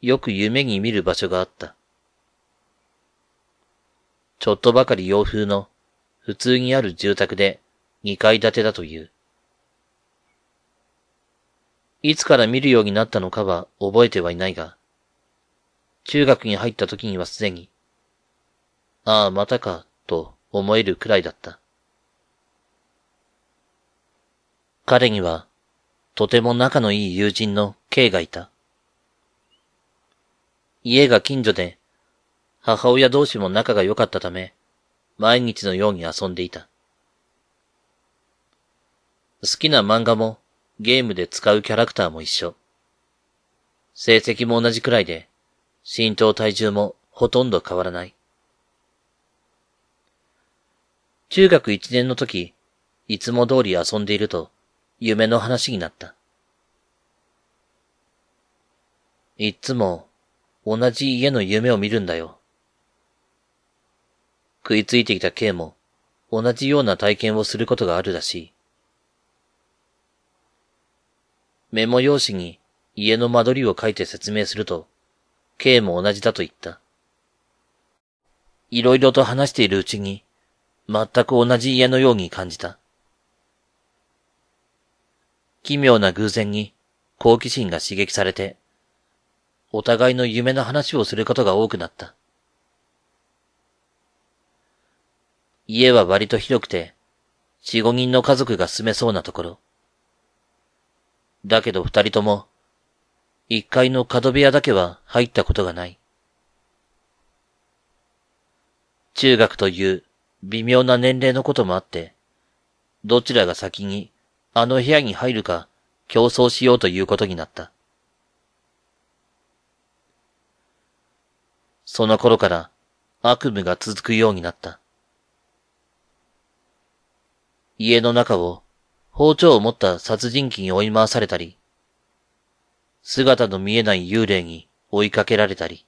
よく夢に見る場所があった。ちょっとばかり洋風の普通にある住宅で2階建てだという。いつから見るようになったのかは覚えてはいないが、中学に入った時にはすでに、ああ、またか、と思えるくらいだった。彼には、とても仲のいい友人の K がいた。家が近所で、母親同士も仲が良かったため、毎日のように遊んでいた。好きな漫画もゲームで使うキャラクターも一緒。成績も同じくらいで、身長体重もほとんど変わらない。中学一年の時、いつも通り遊んでいると、夢の話になった。いつも、同じ家の夢を見るんだよ。食いついてきた K も、同じような体験をすることがあるらしい。メモ用紙に家の間取りを書いて説明すると、K も同じだと言った。いろいろと話しているうちに、全く同じ家のように感じた。奇妙な偶然に好奇心が刺激されて、お互いの夢の話をすることが多くなった。家は割と広くて、四五人の家族が住めそうなところ。だけど二人とも、一階の角部屋だけは入ったことがない。中学という微妙な年齢のこともあって、どちらが先にあの部屋に入るか競争しようということになった。その頃から悪夢が続くようになった。家の中を包丁を持った殺人鬼に追い回されたり、姿の見えない幽霊に追いかけられたり、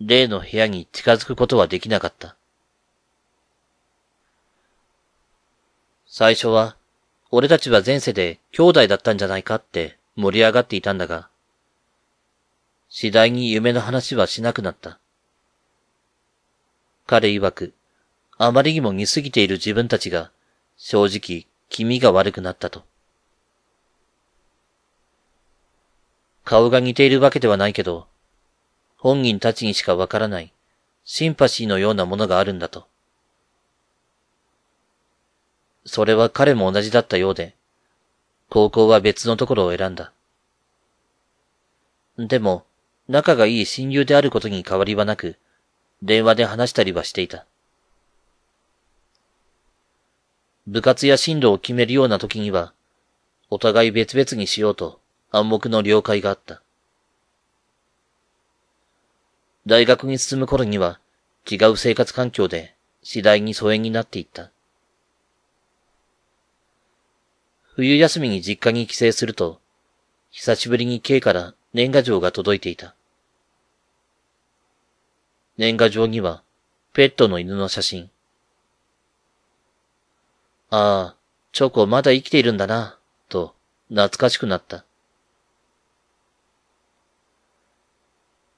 例の部屋に近づくことはできなかった。最初は、俺たちは前世で兄弟だったんじゃないかって盛り上がっていたんだが、次第に夢の話はしなくなった。彼曰く、あまりにも似すぎている自分たちが正直、気味が悪くなったと。顔が似ているわけではないけど、本人たちにしかわからないシンパシーのようなものがあるんだと。それは彼も同じだったようで、高校は別のところを選んだ。でも、仲がいい親友であることに変わりはなく、電話で話したりはしていた。部活や進路を決めるような時には、お互い別々にしようと暗黙の了解があった。大学に進む頃には違う生活環境で次第に疎遠になっていった。冬休みに実家に帰省すると、久しぶりに K から年賀状が届いていた。年賀状には、ペットの犬の写真、ああ、チョコまだ生きているんだな、と懐かしくなった。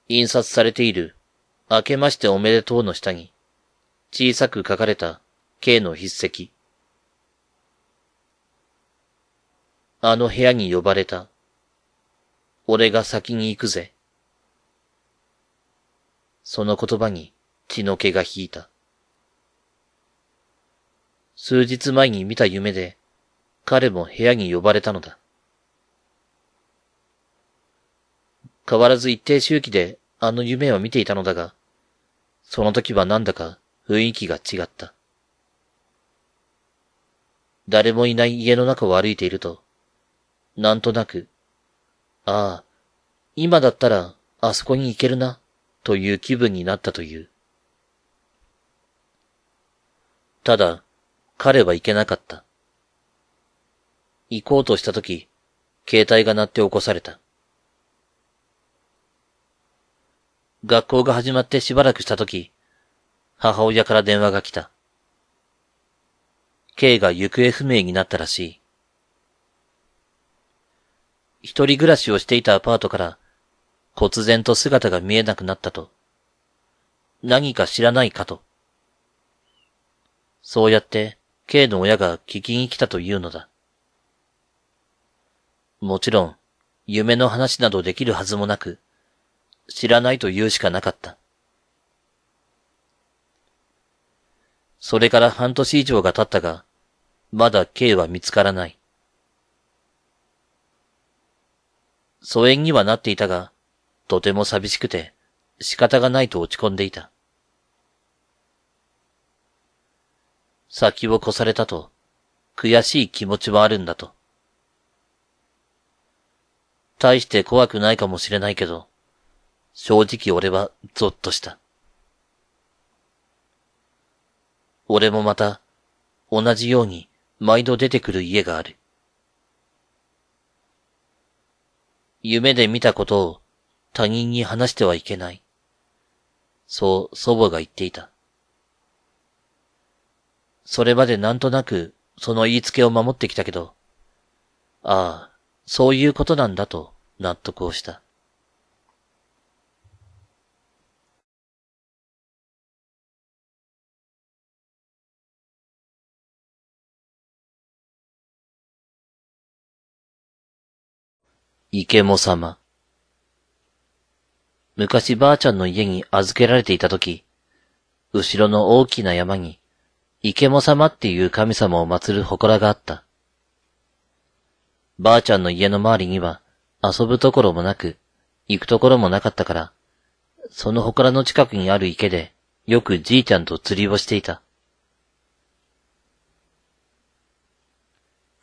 印刷されている、明けましておめでとうの下に、小さく書かれた K の筆跡。あの部屋に呼ばれた。俺が先に行くぜ。その言葉に血の気が引いた。数日前に見た夢で、彼も部屋に呼ばれたのだ。変わらず一定周期であの夢を見ていたのだが、その時はなんだか雰囲気が違った。誰もいない家の中を歩いていると、なんとなく、ああ、今だったらあそこに行けるな、という気分になったという。ただ、彼は行けなかった。行こうとしたとき、携帯が鳴って起こされた。学校が始まってしばらくしたとき、母親から電話が来た。K が行方不明になったらしい。一人暮らしをしていたアパートから、忽然と姿が見えなくなったと。何か知らないかと。そうやって、K の親が聞きに来たというのだ。もちろん、夢の話などできるはずもなく、知らないと言うしかなかった。それから半年以上が経ったが、まだ K は見つからない。疎遠にはなっていたが、とても寂しくて仕方がないと落ち込んでいた。先を越されたと、悔しい気持ちはあるんだと。大して怖くないかもしれないけど、正直俺はゾッとした。俺もまた、同じように毎度出てくる家がある。夢で見たことを他人に話してはいけない。そう祖母が言っていた。それまでなんとなくその言いつけを守ってきたけど、ああ、そういうことなんだと納得をした。池も様。昔ばあちゃんの家に預けられていたとき、後ろの大きな山に池も様っていう神様を祀る祠があった。ばあちゃんの家の周りには遊ぶところもなく、行くところもなかったから、その祠の近くにある池で、よくじいちゃんと釣りをしていた。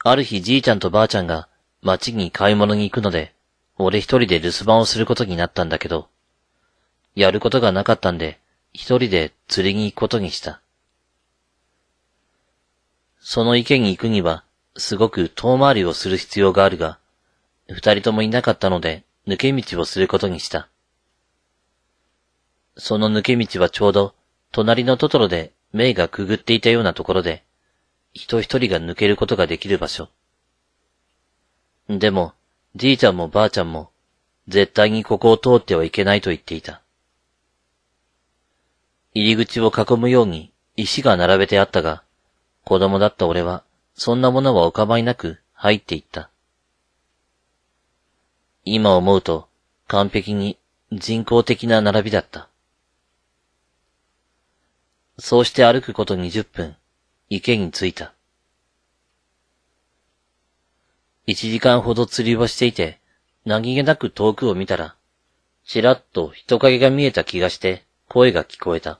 ある日じいちゃんとばあちゃんが町に買い物に行くので、俺一人で留守番をすることになったんだけど、やることがなかったんで、一人で釣りに行くことにした。その池に行くには、すごく遠回りをする必要があるが、二人ともいなかったので、抜け道をすることにした。その抜け道はちょうど、隣のトトロで、メイがくぐっていたようなところで、人一人が抜けることができる場所。でも、じいちゃんもばあちゃんも、絶対にここを通ってはいけないと言っていた。入り口を囲むように石が並べてあったが、子供だった俺は、そんなものはお構いなく入っていった。今思うと、完璧に人工的な並びだった。そうして歩くこと20分、池に着いた。1時間ほど釣りをしていて、何気なく遠くを見たら、ちらっと人影が見えた気がして声が聞こえた。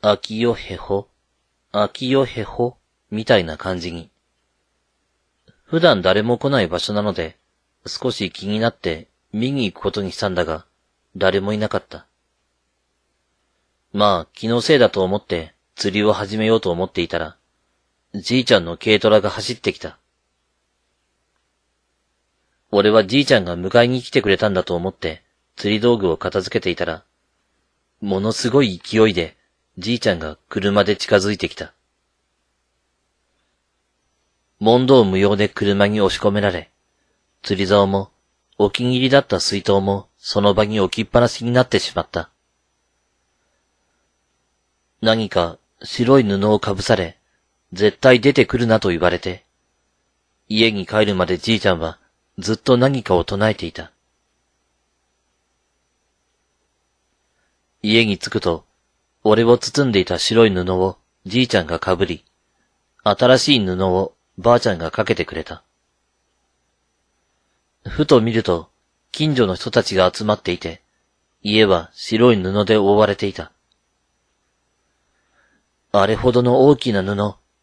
秋よへほ。あきよへほ、みたいな感じに。普段誰も来ない場所なので、少し気になって見に行くことにしたんだが、誰もいなかった。まあ、気のせいだと思って釣りを始めようと思っていたら、じいちゃんの軽トラが走ってきた。俺はじいちゃんが迎えに来てくれたんだと思って釣り道具を片付けていたら、ものすごい勢いでじいちゃんが車で近づいてきた。問答無用で車に押し込められ、釣り竿も、お気に入りだった水筒もその場に置きっぱなしになってしまった。何か白い布をかぶされ、絶対出てくるなと言われて、家に帰るまでじいちゃんはずっと何かを唱えていた。家に着くと、俺を包んでいた白い布をじいちゃんがかぶり、新しい布をばあちゃんがかけてくれた。ふと見ると、近所の人たちが集まっていて、家は白い布で覆われていた。あれほどの大きな布、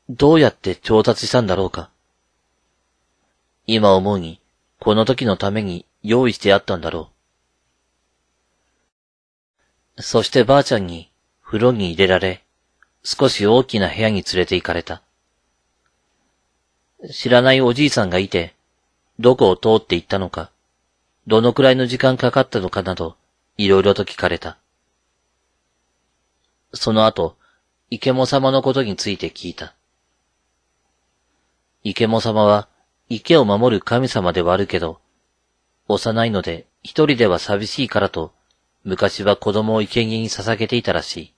どうやって調達したんだろうか。今思うに、この時のために用意してあったんだろう。そしてばあちゃんに風呂に入れられ、少し大きな部屋に連れて行かれた。知らないおじいさんがいて、どこを通って行ったのか、どのくらいの時間かかったのかなど、いろいろと聞かれた。その後、池も様のことについて聞いた。池も様は、池を守る神様ではあるけど、幼いので一人では寂しいからと、昔は子供を生贄に捧げていたらしい。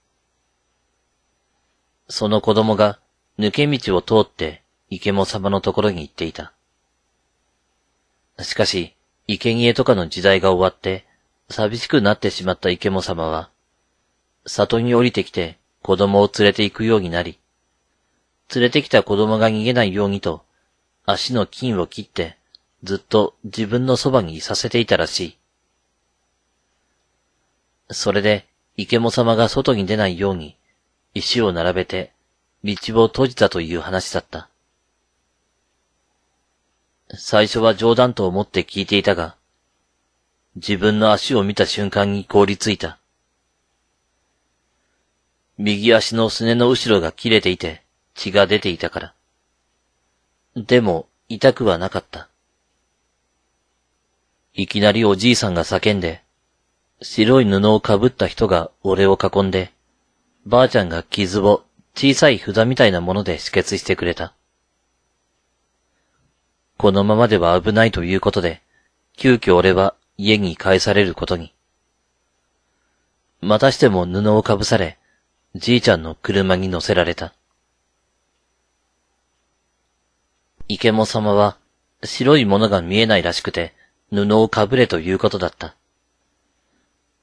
その子供が抜け道を通って池も様のところに行っていた。しかし、生贄とかの時代が終わって、寂しくなってしまった池も様は、里に降りてきて子供を連れて行くようになり、連れてきた子供が逃げないようにと、足の金を切ってずっと自分のそばにいさせていたらしい。それで、池も様が外に出ないように、石を並べて、道を閉じたという話だった。最初は冗談と思って聞いていたが、自分の足を見た瞬間に凍りついた。右足のすねの後ろが切れていて血が出ていたから。でも痛くはなかった。いきなりおじいさんが叫んで、白い布をかぶった人が俺を囲んで、ばあちゃんが傷を小さい札みたいなもので止血してくれた。このままでは危ないということで、急遽俺は家に帰されることに。またしても布をかぶされ、じいちゃんの車に乗せられた。池も様は白いものが見えないらしくて布をかぶれということだった。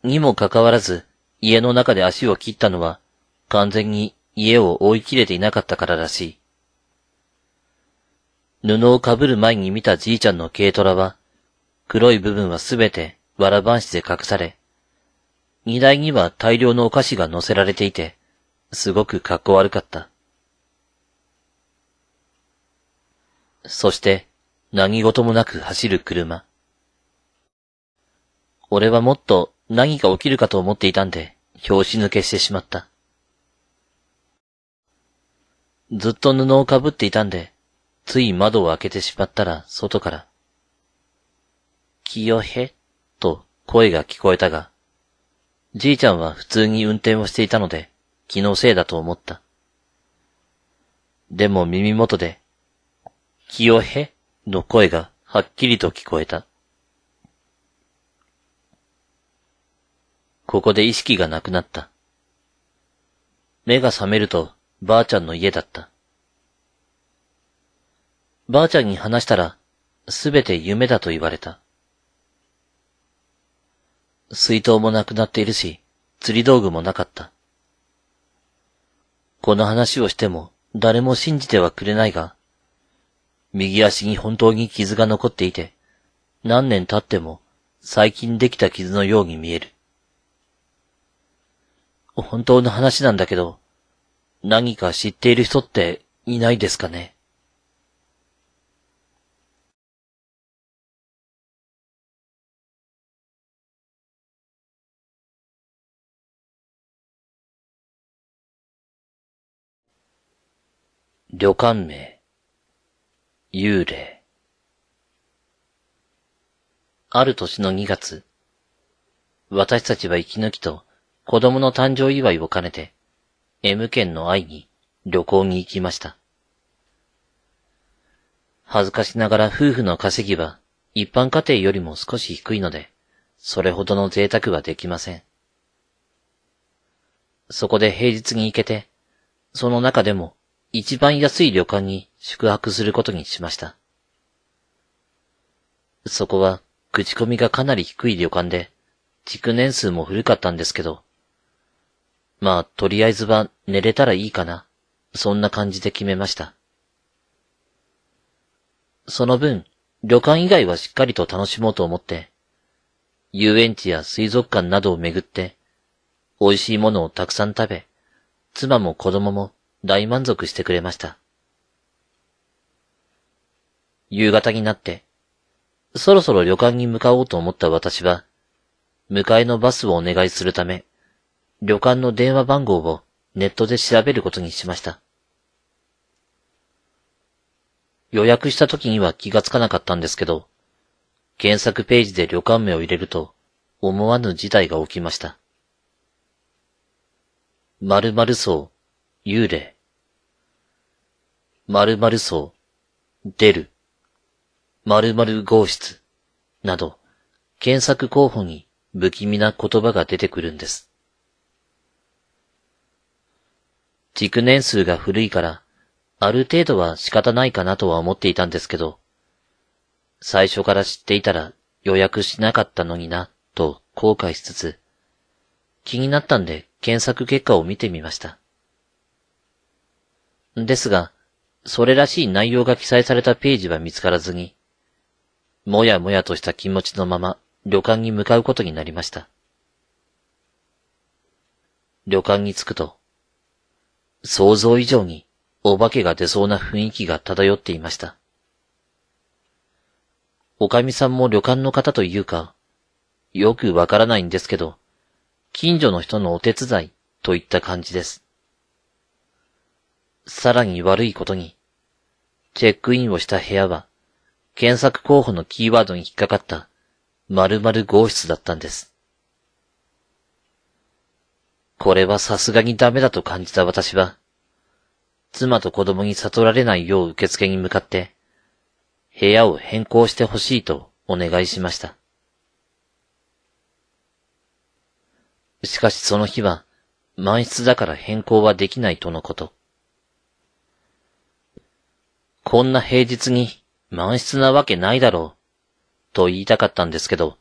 にもかかわらず家の中で足を切ったのは完全に家を覆いきれていなかったかららしい。布をかぶる前に見たじいちゃんの軽トラは、黒い部分はすべて藁番子で隠され、荷台には大量のお菓子が乗せられていて、すごく格好悪かった。そして、何事もなく走る車。俺はもっと何か起きるかと思っていたんで、拍子抜けしてしまった。ずっと布をかぶっていたんで、つい窓を開けてしまったら外から、きよへ、と声が聞こえたが、じいちゃんは普通に運転をしていたので、気のせいだと思った。でも耳元で、きよへ、の声がはっきりと聞こえた。ここで意識がなくなった。目が覚めると、ばあちゃんの家だった。ばあちゃんに話したら、すべて夢だと言われた。水筒もなくなっているし、釣り道具もなかった。この話をしても誰も信じてはくれないが、右足に本当に傷が残っていて、何年経っても最近できた傷のように見える。本当の話なんだけど、何か知っている人っていないですかね旅館名、幽霊。ある年の2月、私たちは息抜きと子供の誕生祝いを兼ねて、M 県の愛に旅行に行きました。恥ずかしながら夫婦の稼ぎは一般家庭よりも少し低いので、それほどの贅沢はできません。そこで平日に行けて、その中でも一番安い旅館に宿泊することにしました。そこは口コミがかなり低い旅館で、築年数も古かったんですけど、まあ、とりあえずは寝れたらいいかな。そんな感じで決めました。その分、旅館以外はしっかりと楽しもうと思って、遊園地や水族館などを巡って、美味しいものをたくさん食べ、妻も子供も大満足してくれました。夕方になって、そろそろ旅館に向かおうと思った私は、迎えのバスをお願いするため、旅館の電話番号をネットで調べることにしました。予約した時には気がつかなかったんですけど、検索ページで旅館名を入れると思わぬ事態が起きました。〇〇層、幽霊。〇〇層、出る。〇〇号室、など、検索候補に不気味な言葉が出てくるんです。軸年数が古いから、ある程度は仕方ないかなとは思っていたんですけど、最初から知っていたら予約しなかったのにな、と後悔しつつ、気になったんで検索結果を見てみました。ですが、それらしい内容が記載されたページは見つからずに、もやもやとした気持ちのまま旅館に向かうことになりました。旅館に着くと、想像以上にお化けが出そうな雰囲気が漂っていました。おかみさんも旅館の方というか、よくわからないんですけど、近所の人のお手伝いといった感じです。さらに悪いことに、チェックインをした部屋は、検索候補のキーワードに引っかかった、〇〇号室だったんです。これはさすがにダメだと感じた私は、妻と子供に悟られないよう受付に向かって、部屋を変更してほしいとお願いしました。しかしその日は、満室だから変更はできないとのこと。こんな平日に満室なわけないだろう、と言いたかったんですけど、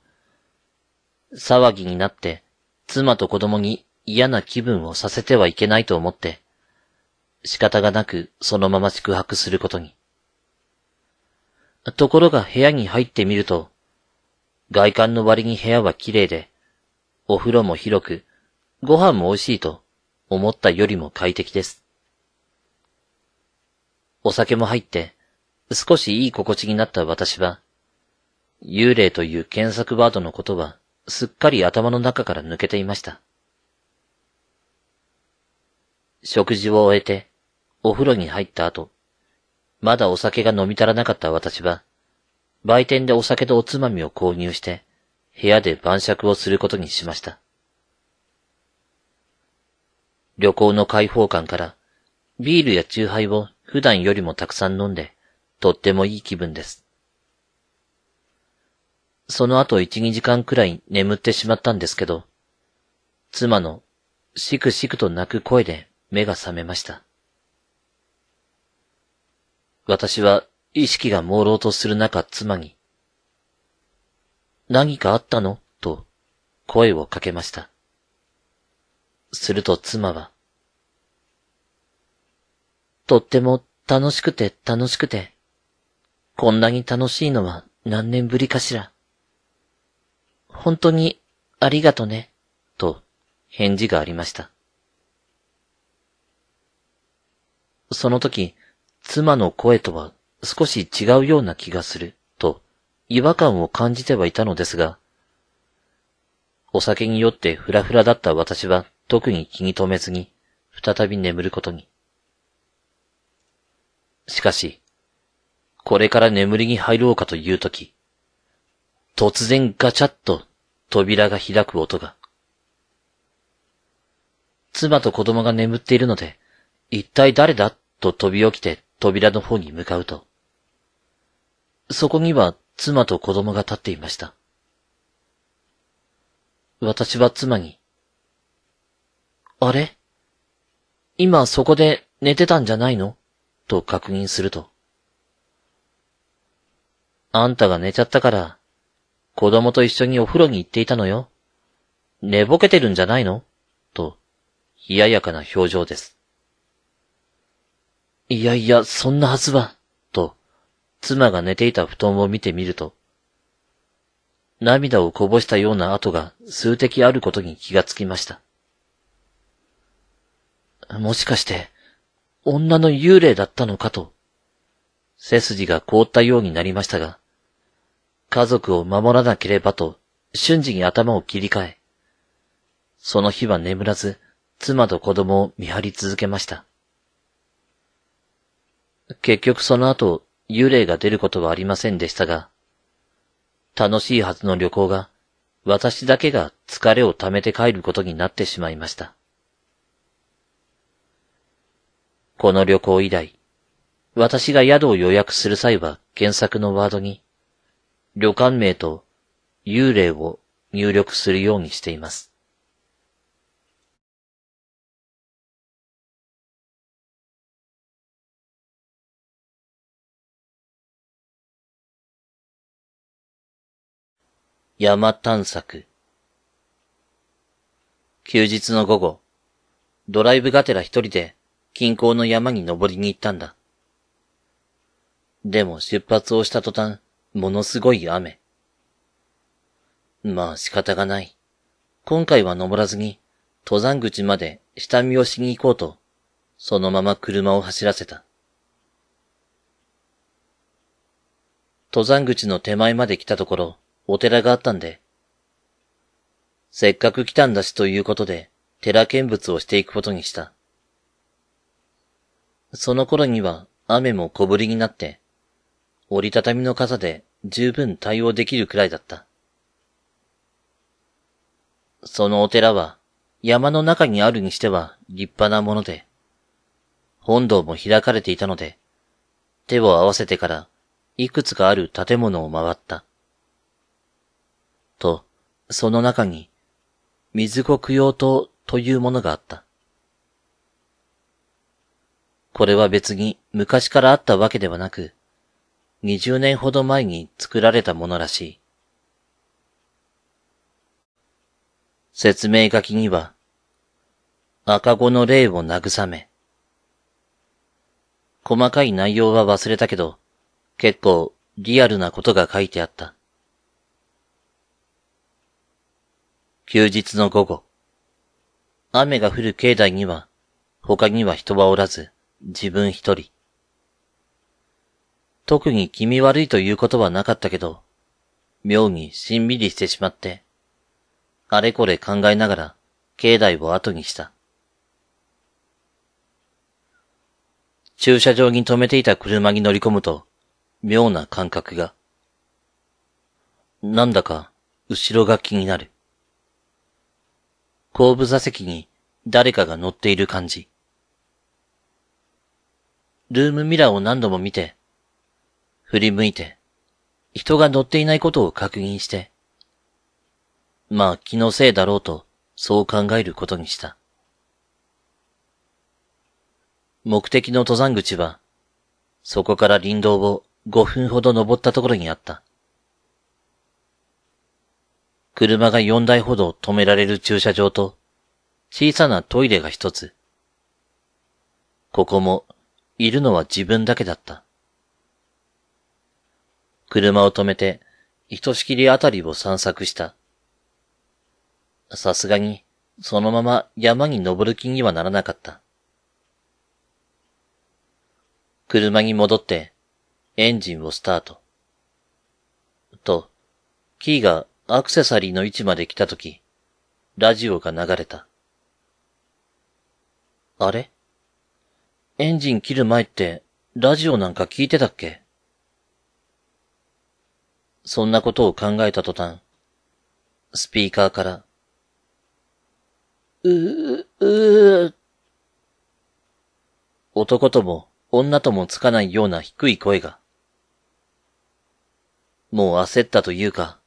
騒ぎになって妻と子供に嫌な気分をさせてはいけないと思って、仕方がなくそのまま宿泊することに。ところが部屋に入ってみると、外観の割に部屋は綺麗で、お風呂も広く、ご飯も美味しいと思ったよりも快適です。お酒も入って、少しいい心地になった私は、幽霊という検索ワードのことはすっかり頭の中から抜けていました。食事を終えて、お風呂に入った後、まだお酒が飲み足らなかった私は、売店でお酒とおつまみを購入して、部屋で晩酌をすることにしました。旅行の開放感から、ビールや酎ハイを普段よりもたくさん飲んで、とってもいい気分です。その後一、二時間くらい眠ってしまったんですけど、妻のしくしくと泣く声で目が覚めました。私は意識が朦朧とする中妻に、何かあったのと声をかけました。すると妻は、とっても楽しくて楽しくて、こんなに楽しいのは何年ぶりかしら。本当にありがとね、と返事がありました。その時、妻の声とは少し違うような気がする、と違和感を感じてはいたのですが、お酒に酔ってフラフラだった私は特に気に留めずに、再び眠ることに。しかし、これから眠りに入ろうかという時、突然ガチャッと扉が開く音が。妻と子供が眠っているので、一体誰だと飛び起きて扉の方に向かうと、そこには妻と子供が立っていました。私は妻に、あれ今そこで寝てたんじゃないのと確認すると。あんたが寝ちゃったから、子供と一緒にお風呂に行っていたのよ。寝ぼけてるんじゃないのと、冷ややかな表情です。いやいや、そんなはずは、と、妻が寝ていた布団を見てみると、涙をこぼしたような跡が数滴あることに気がつきました。もしかして、女の幽霊だったのかと、背筋が凍ったようになりましたが、家族を守らなければと、瞬時に頭を切り替え、その日は眠らず、妻と子供を見張り続けました。結局その後、幽霊が出ることはありませんでしたが、楽しいはずの旅行が、私だけが疲れを溜めて帰ることになってしまいました。この旅行以来、私が宿を予約する際は原作のワードに、旅館名と幽霊を入力するようにしています。山探索。休日の午後、ドライブがてら一人で近郊の山に登りに行ったんだ。でも出発をした途端、ものすごい雨。まあ仕方がない。今回は登らずに、登山口まで下見をしに行こうと、そのまま車を走らせた。登山口の手前まで来たところ、お寺があったんで。せっかく来たんだしということで、寺見物をしていくことにした。その頃には雨も小降りになって、折りたたみの傘で十分対応できるくらいだった。そのお寺は山の中にあるにしては立派なもので、本堂も開かれていたので、手を合わせてからいくつかある建物を回った。と、その中に、水黒用刀というものがあった。これは別に昔からあったわけではなく、20年ほど前に作られたものらしい。説明書きには、赤子の霊を慰め。細かい内容は忘れたけど、結構リアルなことが書いてあった。休日の午後。雨が降る境内には、他には人はおらず、自分一人。特に気味悪いということはなかったけど、妙にしんみりしてしまって、あれこれ考えながら、境内を後にした。駐車場に止めていた車に乗り込むと、妙な感覚が。なんだか、後ろが気になる。後部座席に誰かが乗っている感じ。ルームミラーを何度も見て、振り向いて、人が乗っていないことを確認して、まあ気のせいだろうと、そう考えることにした。目的の登山口は、そこから林道を5分ほど登ったところにあった。車が4台ほど止められる駐車場と、小さなトイレが一つ。ここも、いるのは自分だけだった。車を止めて、ひとしきりあたりを散策した。さすがに、そのまま山に登る気にはならなかった。車に戻って、エンジンをスタート。と、キーがアクセサリーの位置まで来たとき、ラジオが流れた。あれエンジン切る前って、ラジオなんか聞いてたっけそんなことを考えた途端、スピーカーから、うぅ、うぅ、男とも女ともつかないような低い声が、もう焦ったというか、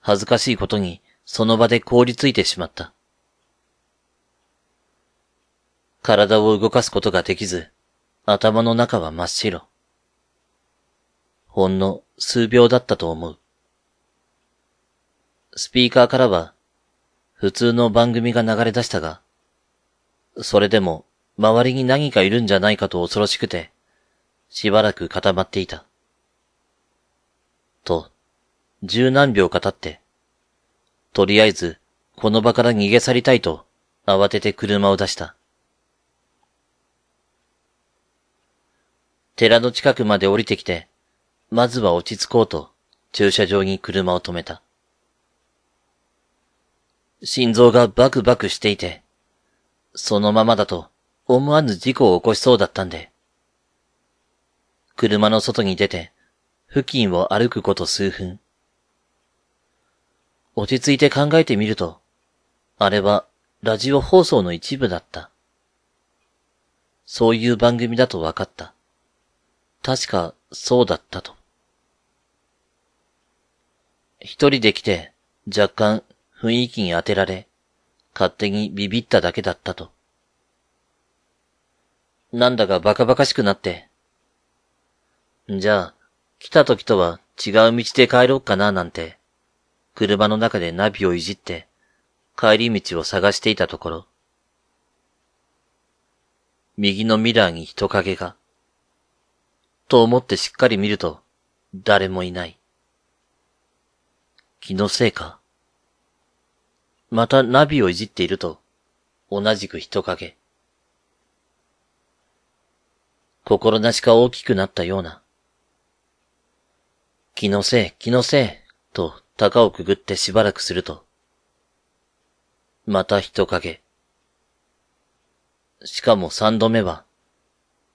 恥ずかしいことにその場で凍りついてしまった。体を動かすことができず、頭の中は真っ白。ほんの数秒だったと思う。スピーカーからは、普通の番組が流れ出したが、それでも周りに何かいるんじゃないかと恐ろしくて、しばらく固まっていた。と、十何秒か経って、とりあえず、この場から逃げ去りたいと、慌てて車を出した。寺の近くまで降りてきて、まずは落ち着こうと、駐車場に車を止めた。心臓がバクバクしていて、そのままだと思わぬ事故を起こしそうだったんで、車の外に出て、付近を歩くこと数分、落ち着いて考えてみると、あれはラジオ放送の一部だった。そういう番組だと分かった。確かそうだったと。一人で来て若干雰囲気に当てられ、勝手にビビっただけだったと。なんだかバカバカしくなって。じゃあ、来た時とは違う道で帰ろうかななんて車の中でナビをいじって、帰り道を探していたところ、右のミラーに人影が、と思ってしっかり見ると、誰もいない。気のせいか。またナビをいじっていると、同じく人影。心なしか大きくなったような。気のせい、気のせい、と高をくぐってしばらくすると、また人影。しかも三度目は、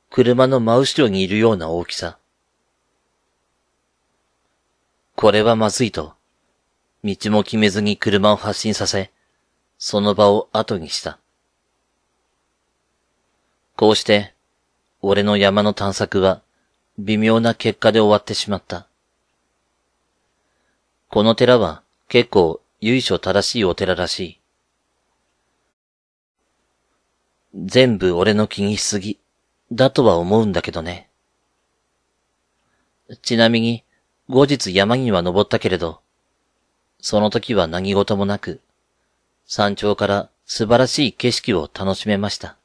車の真後ろにいるような大きさ。これはまずいと、道も決めずに車を発進させ、その場を後にした。こうして、俺の山の探索は、微妙な結果で終わってしまった。この寺は結構由緒正しいお寺らしい。全部俺の気にしすぎ、だとは思うんだけどね。ちなみに、後日山には登ったけれど、その時は何事もなく、山頂から素晴らしい景色を楽しめました。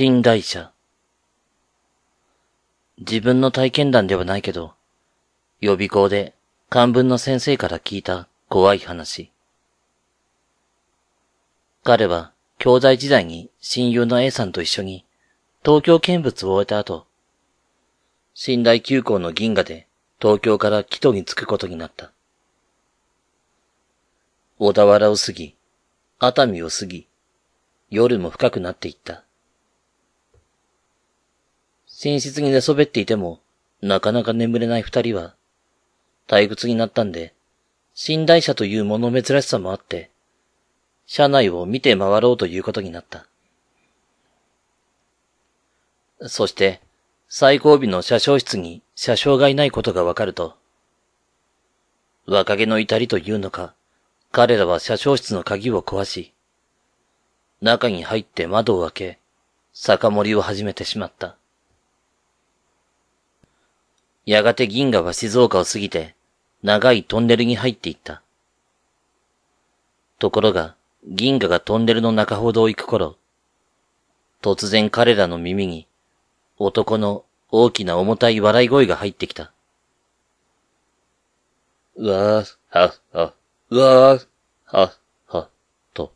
信頼者。自分の体験談ではないけど、予備校で漢文の先生から聞いた怖い話。彼は兄弟時代に親友の A さんと一緒に東京見物を終えた後、信頼急行の銀河で東京から木戸に着くことになった。小田原を過ぎ、熱海を過ぎ、夜も深くなっていった。寝室に寝そべっていても、なかなか眠れない二人は、退屈になったんで、寝台車という物珍しさもあって、車内を見て回ろうということになった。そして、最後尾の車掌室に車掌がいないことがわかると、若気の至りというのか、彼らは車掌室の鍵を壊し、中に入って窓を開け、酒盛りを始めてしまった。やがて銀河は静岡を過ぎて、長いトンネルに入っていった。ところが、銀河がトンネルの中ほどを行く頃、突然彼らの耳に、男の大きな重たい笑い声が入ってきた。うわぁ、は、は、うわぁ、は、は、と。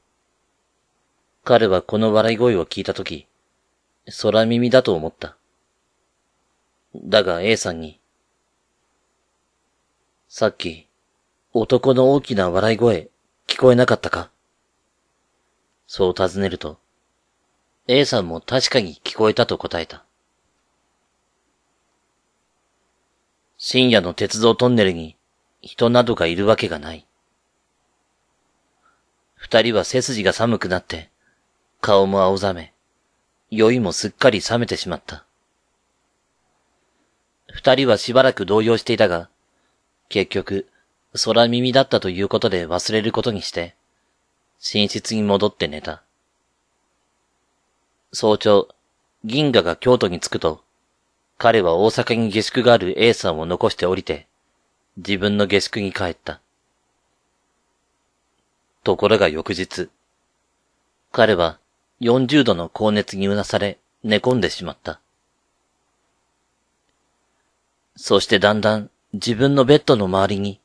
彼はこの笑い声を聞いたとき、空耳だと思った。だが A さんに、さっき、男の大きな笑い声、聞こえなかったかそう尋ねると、A さんも確かに聞こえたと答えた。深夜の鉄道トンネルに人などがいるわけがない。二人は背筋が寒くなって、顔も青ざめ、酔いもすっかり冷めてしまった。二人はしばらく動揺していたが、結局、空耳だったということで忘れることにして、寝室に戻って寝た。早朝、銀河が京都に着くと、彼は大阪に下宿がある A さんを残して降りて、自分の下宿に帰った。ところが翌日、彼は40度の高熱にうなされ寝込んでしまった。そしてだんだん自分のベッドの周りに、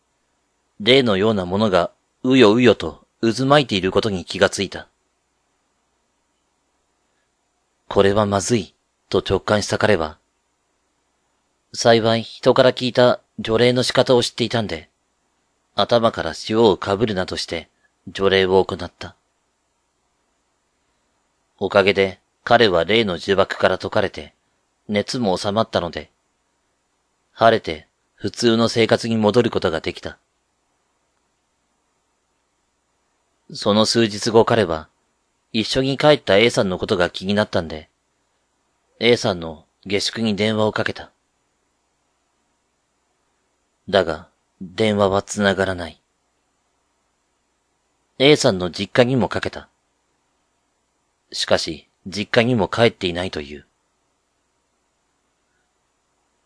霊のようなものがうようよと渦巻いていることに気がついた。これはまずい、と直感した彼は、幸い人から聞いた除霊の仕方を知っていたんで、頭から塩をかぶるなどして除霊を行った。おかげで彼は霊の呪縛から解かれて、熱も収まったので、晴れて普通の生活に戻ることができた。その数日後彼は、一緒に帰った A さんのことが気になったんで、A さんの下宿に電話をかけた。だが、電話は繋がらない。A さんの実家にもかけた。しかし、実家にも帰っていないという。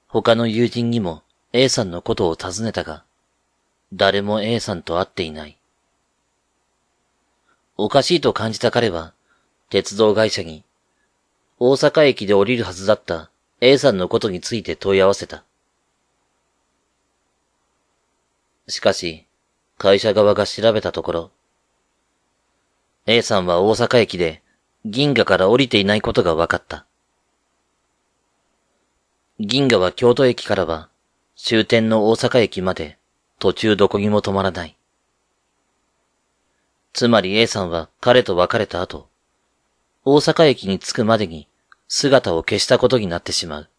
他の友人にも A さんのことを尋ねたが、誰も A さんと会っていない。おかしいと感じた彼は、鉄道会社に、大阪駅で降りるはずだった A さんのことについて問い合わせた。しかし、会社側が調べたところ、A さんは大阪駅で銀河から降りていないことが分かった。銀河は京都駅からは終点の大阪駅まで途中どこにも止まらない。つまり A さんは彼と別れた後、大阪駅に着くまでに姿を消したことになってしまう。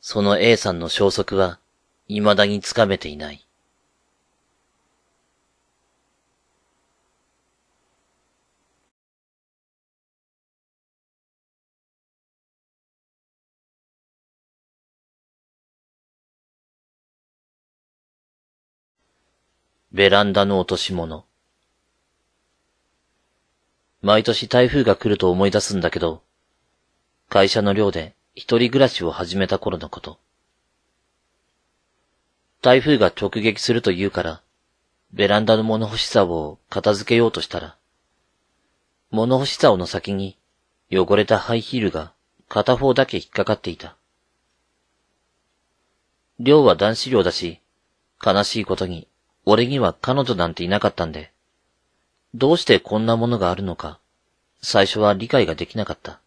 その A さんの消息は未だにつかめていない。ベランダの落とし物。毎年台風が来ると思い出すんだけど、会社の寮で一人暮らしを始めた頃のこと。台風が直撃すると言うから、ベランダの物干しさを片付けようとしたら、物干し竿の先に汚れたハイヒールが片方だけ引っかかっていた。寮は男子寮だし、悲しいことに俺には彼女なんていなかったんで、どうしてこんなものがあるのか、最初は理解ができなかった。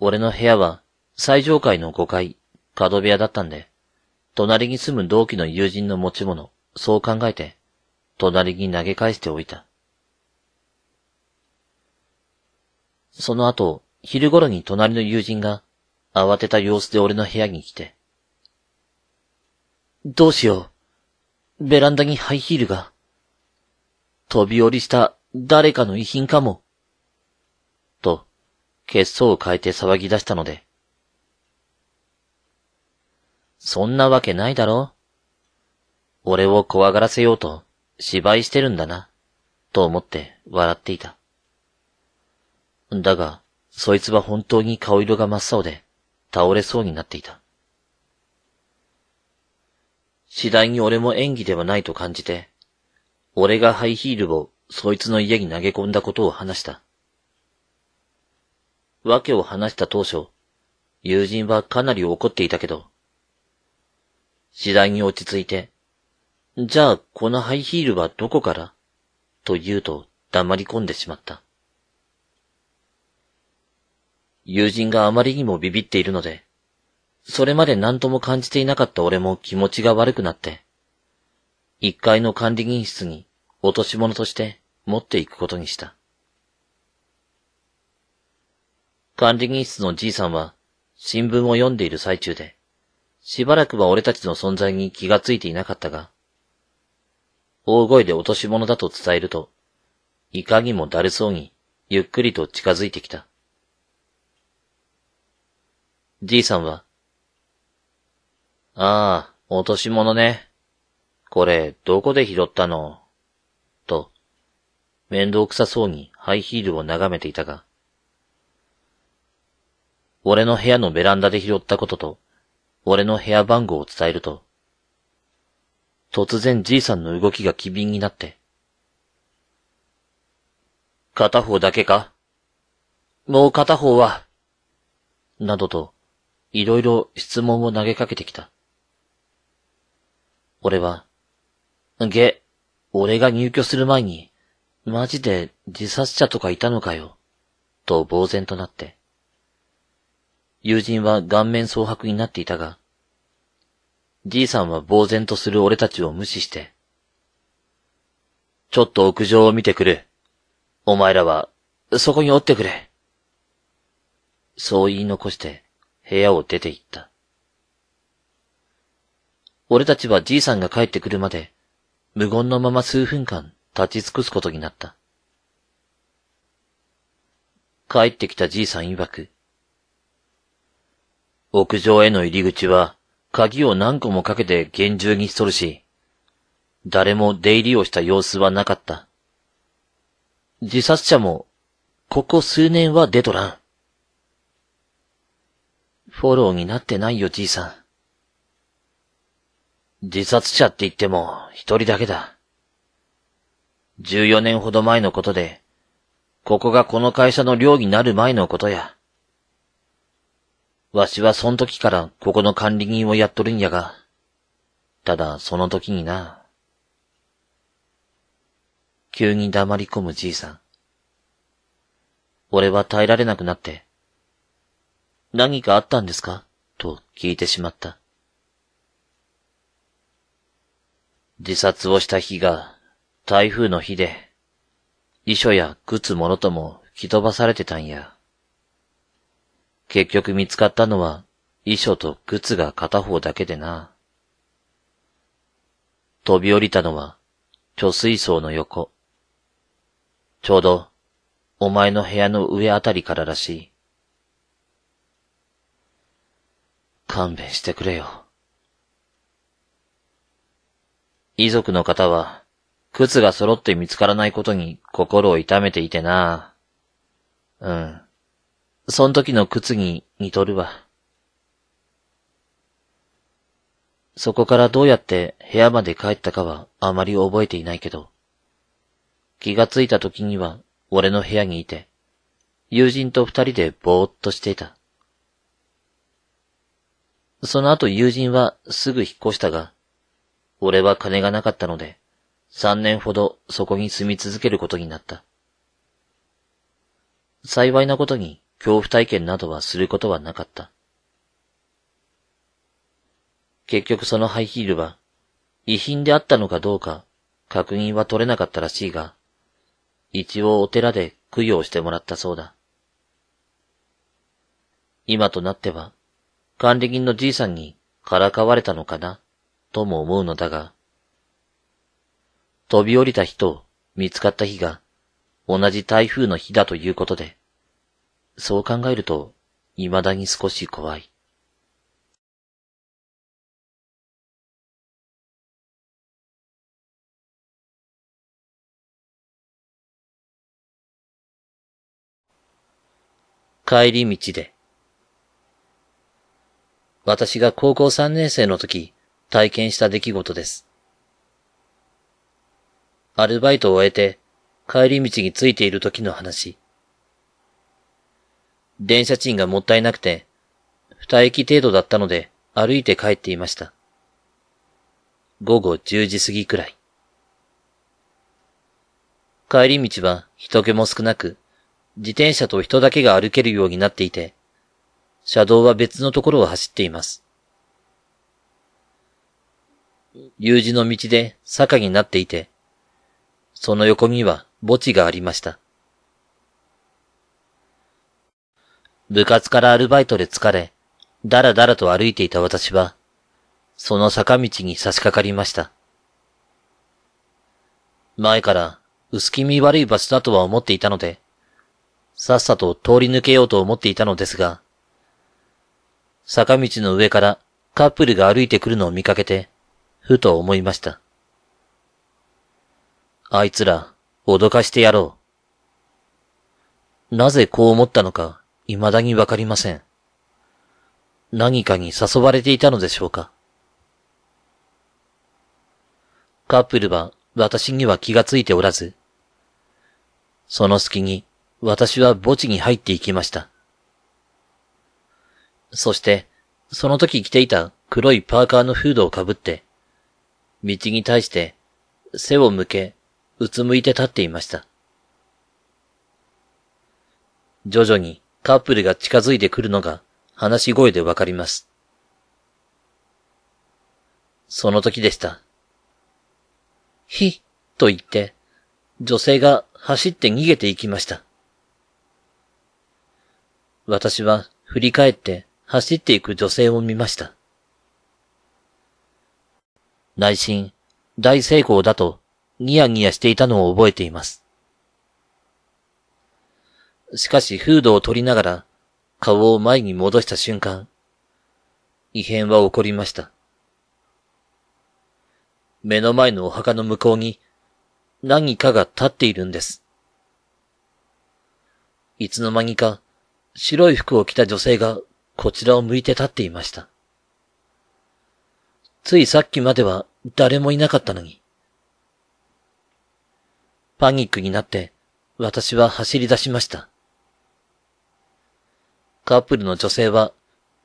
俺の部屋は最上階の5階、角部屋だったんで、隣に住む同期の友人の持ち物、そう考えて、隣に投げ返しておいた。その後、昼頃に隣の友人が、慌てた様子で俺の部屋に来て、どうしよう。ベランダにハイヒールが。飛び降りした誰かの遺品かも。と、血相を変えて騒ぎ出したので。そんなわけないだろう。俺を怖がらせようと芝居してるんだな、と思って笑っていた。だが、そいつは本当に顔色が真っ青で、倒れそうになっていた。次第に俺も演技ではないと感じて、俺がハイヒールをそいつの家に投げ込んだことを話した。訳を話した当初、友人はかなり怒っていたけど、次第に落ち着いて、じゃあこのハイヒールはどこからと言うと黙り込んでしまった。友人があまりにもビビっているので、それまで何とも感じていなかった俺も気持ちが悪くなって、一階の管理人室に落とし物として持っていくことにした。管理人室のじいさんは新聞を読んでいる最中で、しばらくは俺たちの存在に気がついていなかったが、大声で落とし物だと伝えると、いかにもだるそうにゆっくりと近づいてきた。じいさんはああ、落とし物ね。これ、どこで拾ったのと、面倒くさそうにハイヒールを眺めていたが、俺の部屋のベランダで拾ったことと、俺の部屋番号を伝えると、突然じいさんの動きが機敏になって、片方だけかもう片方は、などと、いろいろ質問を投げかけてきた。俺は。げ、俺が入居する前に、マジで自殺者とかいたのかよ、と呆然となって。友人は顔面蒼白になっていたが、D さんは呆然とする俺たちを無視して、ちょっと屋上を見てくる。お前らは、そこにおってくれ。そう言い残して、部屋を出て行った。俺たちはじいさんが帰ってくるまで、無言のまま数分間立ち尽くすことになった。帰ってきたじいさん曰く、屋上への入り口は鍵を何個もかけて厳重にしとるし、誰も出入りをした様子はなかった。自殺者も、ここ数年は出とらん。フォローになってないよ、じいさん。自殺者って言っても一人だけだ。14年ほど前のことで、ここがこの会社の寮になる前のことや。わしはその時からここの管理人をやっとるんやが、ただその時にな。急に黙り込むじいさん。俺は耐えられなくなって、何かあったんですかと聞いてしまった。自殺をした日が台風の日で、遺書や靴物とも吹き飛ばされてたんや。結局見つかったのは遺書と靴が片方だけでな。飛び降りたのは貯水槽の横。ちょうどお前の部屋の上あたりかららしい。勘弁してくれよ。遺族の方は、靴が揃って見つからないことに心を痛めていてな。うん。そん時の靴に似とるわ。そこからどうやって部屋まで帰ったかはあまり覚えていないけど、気がついた時には俺の部屋にいて、友人と二人でぼーっとしていた。その後友人はすぐ引っ越したが、俺は金がなかったので、3年ほどそこに住み続けることになった。幸いなことに恐怖体験などはすることはなかった。結局そのハイヒールは、遺品であったのかどうか、確認は取れなかったらしいが、一応お寺で供養してもらったそうだ。今となっては、管理人のじいさんにからかわれたのかなとも思うのだが、飛び降りた日と見つかった日が同じ台風の日だということで、そう考えると未だに少し怖い。帰り道で。私が高校三年生の時、体験した出来事です。アルバイトを終えて帰り道についている時の話。電車賃がもったいなくて、二駅程度だったので歩いて帰っていました。午後10時過ぎくらい。帰り道は人気も少なく、自転車と人だけが歩けるようになっていて、車道は別のところを走っています。U 字の道で坂になっていて、その横には墓地がありました。部活からアルバイトで疲れ、だらだらと歩いていた私は、その坂道に差し掛かりました。前から薄気味悪い場所だとは思っていたので、さっさと通り抜けようと思っていたのですが、坂道の上からカップルが歩いてくるのを見かけて、ふと思いました。あいつら、脅かしてやろう。なぜこう思ったのか、未だにわかりません。何かに誘われていたのでしょうか。カップルは私には気がついておらず、その隙に私は墓地に入っていきました。そして、その時着ていた黒いパーカーのフードをかぶって、道に対して背を向け、うつむいて立っていました。徐々にカップルが近づいてくるのが話し声でわかります。その時でした。ひ、と言って、女性が走って逃げていきました。私は振り返って走っていく女性を見ました。内心、大成功だとニヤニヤしていたのを覚えています。しかしフードを取りながら顔を前に戻した瞬間、異変は起こりました。目の前のお墓の向こうに何かが立っているんです。いつの間にか白い服を着た女性がこちらを向いて立っていました。ついさっきまでは誰もいなかったのに。パニックになって私は走り出しました。カップルの女性は、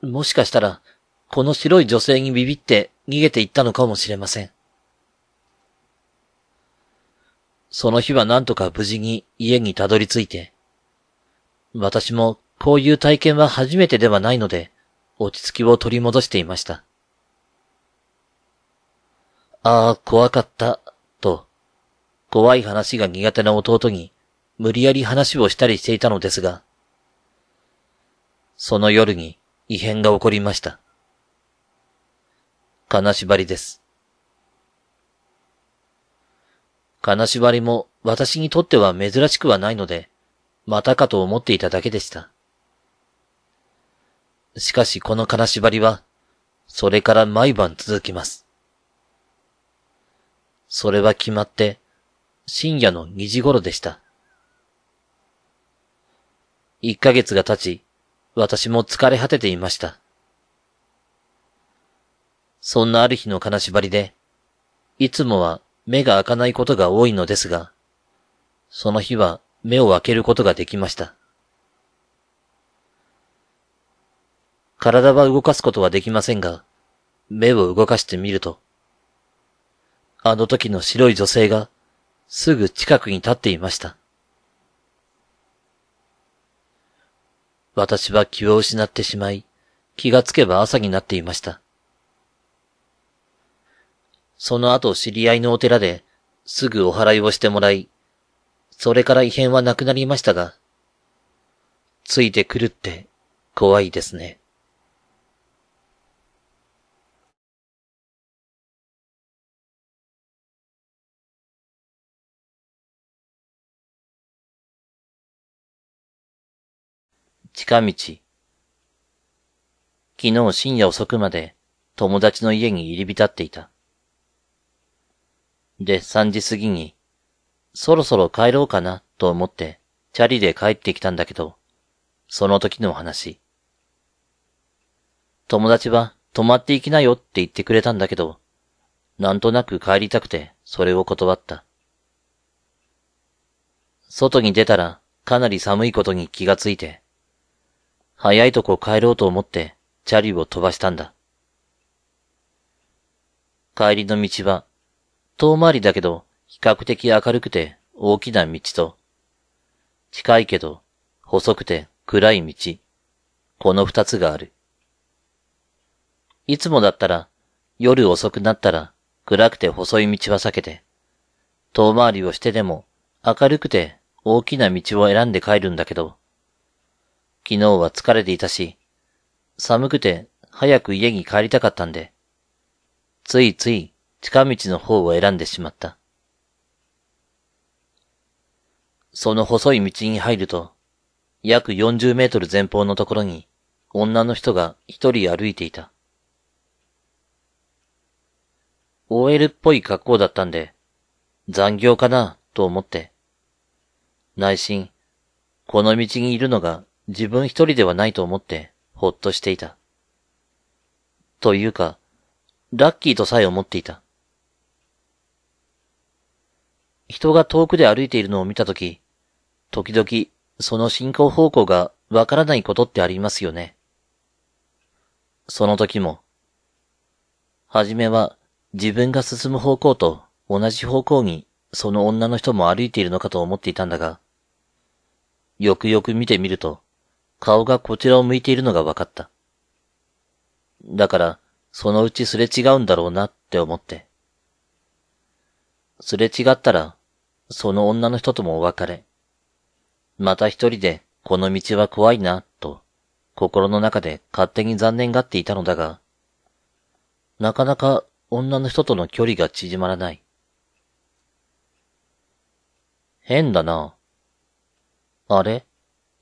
もしかしたら、この白い女性にビビって逃げていったのかもしれません。その日はなんとか無事に家にたどり着いて、私もこういう体験は初めてではないので、落ち着きを取り戻していました。ああ、怖かった、と、怖い話が苦手な弟に、無理やり話をしたりしていたのですが、その夜に異変が起こりました。金縛りです。金縛りも私にとっては珍しくはないので、またかと思っていただけでした。しかしこの金縛りは、それから毎晩続きます。それは決まって、深夜の2時頃でした。1ヶ月が経ち、私も疲れ果てていました。そんなある日の金縛りで、いつもは目が開かないことが多いのですが、その日は目を開けることができました。体は動かすことはできませんが、目を動かしてみると、あの時の白い女性が、すぐ近くに立っていました。私は気を失ってしまい、気がつけば朝になっていました。その後知り合いのお寺で、すぐお祓いをしてもらい、それから異変はなくなりましたが、ついてくるって怖いですね。近道。昨日深夜遅くまで友達の家に入り浸っていた。で、3時過ぎに、そろそろ帰ろうかなと思ってチャリで帰ってきたんだけど、その時の話。友達は泊まっていきなよって言ってくれたんだけど、なんとなく帰りたくてそれを断った。外に出たらかなり寒いことに気がついて、早いとこ帰ろうと思ってチャリを飛ばしたんだ。帰りの道は、遠回りだけど比較的明るくて大きな道と、近いけど細くて暗い道、この二つがある。いつもだったら、夜遅くなったら暗くて細い道は避けて、遠回りをしてでも明るくて大きな道を選んで帰るんだけど、昨日は疲れていたし、寒くて早く家に帰りたかったんで、ついつい近道の方を選んでしまった。その細い道に入ると、約40メートル前方のところに女の人が一人歩いていた。OL っぽい格好だったんで、残業かなと思って、内心、この道にいるのが自分一人ではないと思って、ほっとしていた。というか、ラッキーとさえ思っていた。人が遠くで歩いているのを見たとき、時々、その進行方向がわからないことってありますよね。その時も、はじめは自分が進む方向と同じ方向にその女の人も歩いているのかと思っていたんだが、よくよく見てみると、顔がこちらを向いているのが分かった。だから、そのうちすれ違うんだろうなって思って。すれ違ったら、その女の人ともお別れ。また一人で、この道は怖いな、と、心の中で勝手に残念がっていたのだが、なかなか女の人との距離が縮まらない。変だな。あれ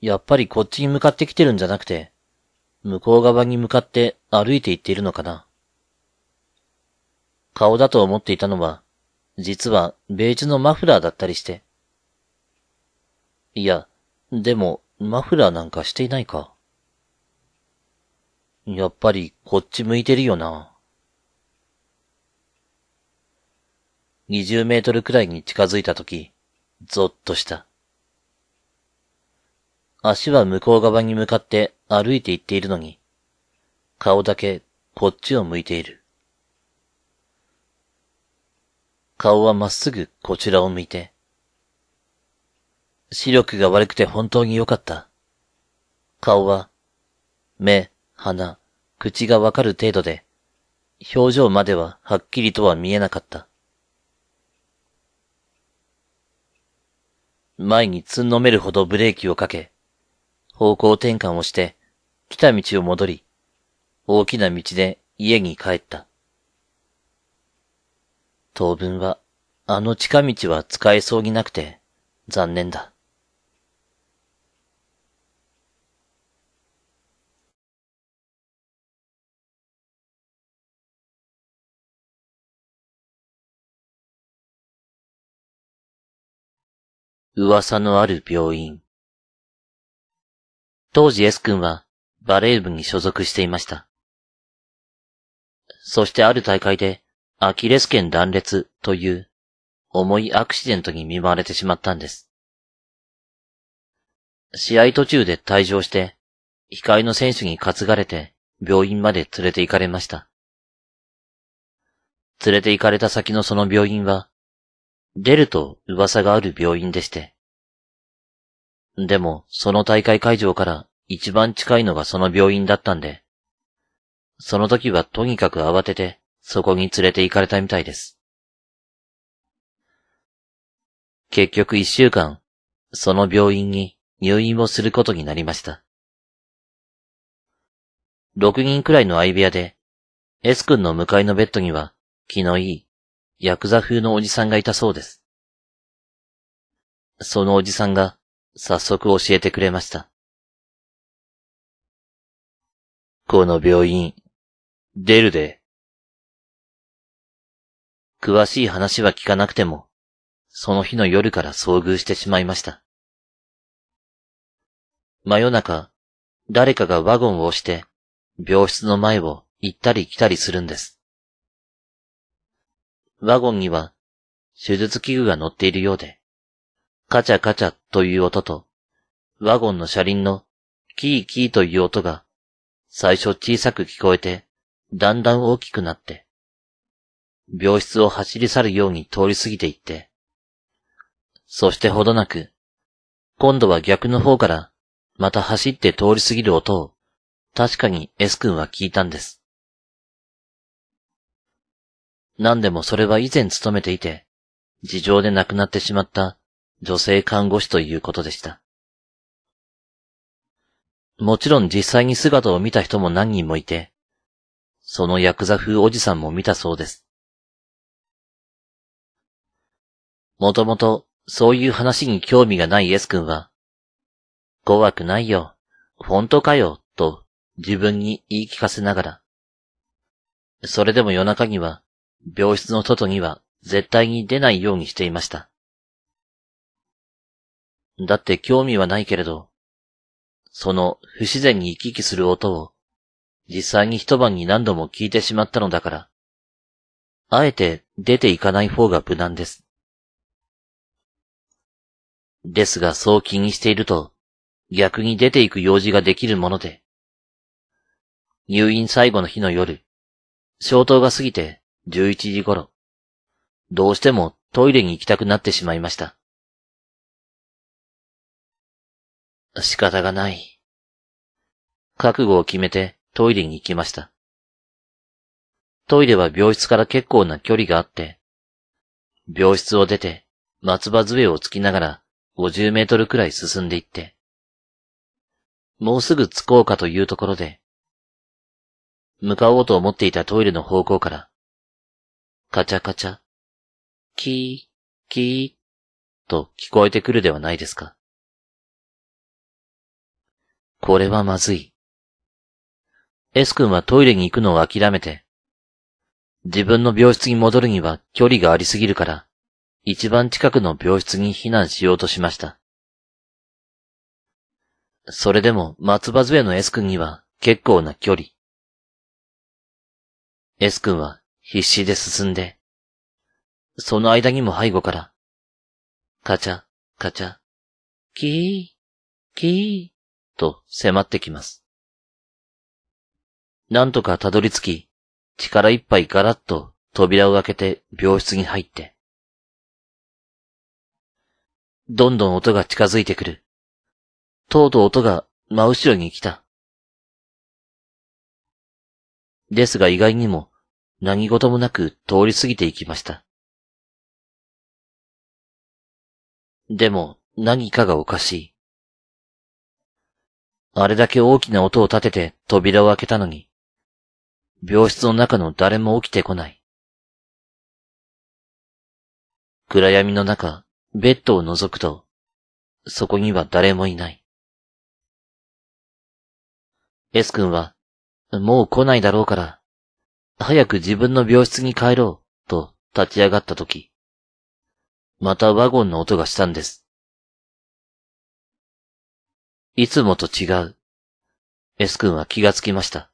やっぱりこっちに向かってきてるんじゃなくて、向こう側に向かって歩いていっているのかな。顔だと思っていたのは、実はベージュのマフラーだったりして。いや、でも、マフラーなんかしていないか。やっぱりこっち向いてるよな。20メートルくらいに近づいたとき、ゾッとした。足は向こう側に向かって歩いて行っているのに、顔だけこっちを向いている。顔はまっすぐこちらを向いて。視力が悪くて本当に良かった。顔は、目、鼻、口がわかる程度で、表情までははっきりとは見えなかった。前につんのめるほどブレーキをかけ、方向転換をして、来た道を戻り、大きな道で家に帰った。当分は、あの近道は使えそうになくて、残念だ。噂のある病院。当時 S 君はバレー部に所属していました。そしてある大会でアキレス腱断裂という重いアクシデントに見舞われてしまったんです。試合途中で退場して、控えの選手に担がれて病院まで連れて行かれました。連れて行かれた先のその病院は、出ると噂がある病院でして、でも、その大会会場から一番近いのがその病院だったんで。その時はとにかく慌てて、そこに連れて行かれたみたいです。結局一週間、その病院に入院をすることになりました。6人くらいの相部屋で、S 君の向かいのベッドには気のいい、ヤクザ風のおじさんがいたそうです。そのおじさんが早速教えてくれました。この病院、出るで。詳しい話は聞かなくても、その日の夜から遭遇してしまいました。真夜中、誰かがワゴンを押して、病室の前を行ったり来たりするんです。ワゴンには、手術器具が乗っているようで、カチャカチャという音と、ワゴンの車輪のキーキーという音が、最初小さく聞こえて、だんだん大きくなって、病室を走り去るように通り過ぎていって、そしてほどなく、今度は逆の方からまた走って通り過ぎる音を、確かに S 君は聞いたんです。何でもそれは以前勤めていて、事情で亡くなってしまった女性看護師ということでした。もちろん実際に姿を見た人も何人もいて、そのヤクザ風おじさんも見たそうです。もともとそういう話に興味がないエス君は、怖くないよ、本当かよ、と自分に言い聞かせながら、それでも夜中には、病室の外には絶対に出ないようにしていました。だって興味はないけれど、その不自然に行き来する音を、実際に一晩に何度も聞いてしまったのだから、あえて出て行かない方が無難です。ですがそう気にしていると、逆に出ていく用事ができるもので、入院最後の日の夜、消灯が過ぎて11時頃、どうしてもトイレに行きたくなってしまいました。仕方がない。覚悟を決めてトイレに行きました。トイレは病室から結構な距離があって、病室を出て松葉杖をつきながら50メートルくらい進んでいって、もうすぐ着こうかというところで、向かおうと思っていたトイレの方向から、カチャカチャ、キー、キー、と聞こえてくるではないですか。これはまずい。S 君はトイレに行くのを諦めて、自分の病室に戻るには距離がありすぎるから、一番近くの病室に避難しようとしました。それでも松葉杖の S 君には結構な距離。S 君は必死で進んで、その間にも背後から、カチャ、カチャ、キー、キと迫ってきます。なんとかたどり着き、力いっぱいガラッと扉を開けて病室に入って。どんどん音が近づいてくる。とうとう音が真後ろに来た。ですが意外にも何事もなく通り過ぎていきました。でも何かがおかしい。あれだけ大きな音を立てて扉を開けたのに、病室の中の誰も起きてこない。暗闇の中、ベッドを覗くと、そこには誰もいない。S 君は、もう来ないだろうから、早く自分の病室に帰ろう、と立ち上がった時、またワゴンの音がしたんです。いつもと違う。S 君は気がつきました。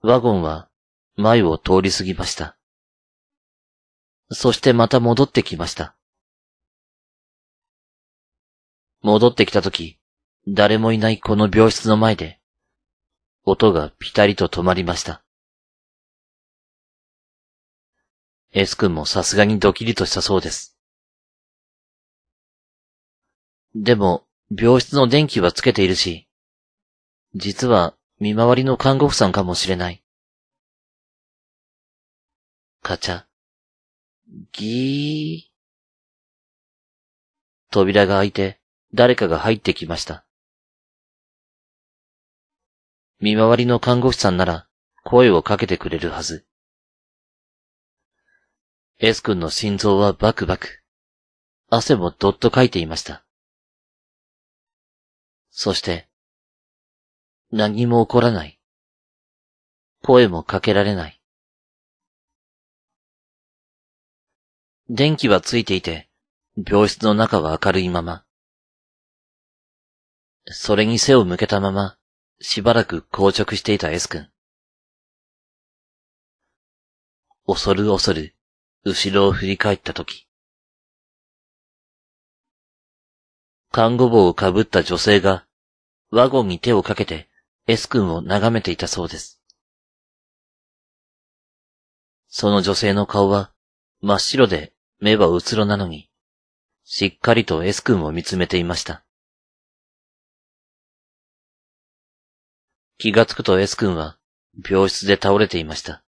ワゴンは前を通り過ぎました。そしてまた戻ってきました。戻ってきたとき、誰もいないこの病室の前で、音がピタリと止まりました。S 君もさすがにドキリとしたそうです。でも、病室の電気はつけているし、実は見回りの看護婦さんかもしれない。カチャ。ギー。扉が開いて誰かが入ってきました。見回りの看護師さんなら声をかけてくれるはず。S 君の心臓はバクバク。汗もどっとかいていました。そして、何も起こらない。声もかけられない。電気はついていて、病室の中は明るいまま。それに背を向けたまま、しばらく硬直していた S 君。恐る恐る、後ろを振り返ったとき、看護帽をかぶった女性が、ワゴンに手をかけて S 君を眺めていたそうです。その女性の顔は真っ白で目はうつろなのに、しっかりと S 君を見つめていました。気がつくと S 君は病室で倒れていました。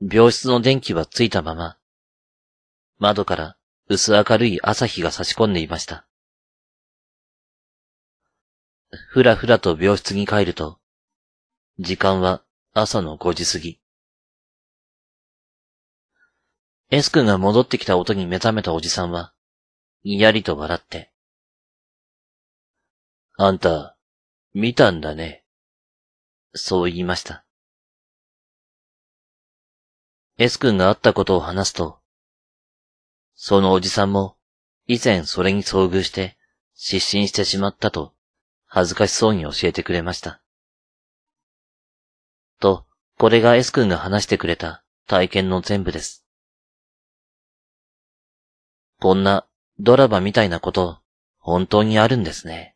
病室の電気はついたまま、窓から薄明るい朝日が差し込んでいました。ふらふらと病室に帰ると、時間は朝の5時過ぎ。エス君が戻ってきた音に目覚めたおじさんは、にやりと笑って。あんた、見たんだね。そう言いました。エス君が会ったことを話すと、そのおじさんも、以前それに遭遇して失神してしまったと、恥ずかしそうに教えてくれました。と、これが S 君が話してくれた体験の全部です。こんなドラマみたいなこと、本当にあるんですね。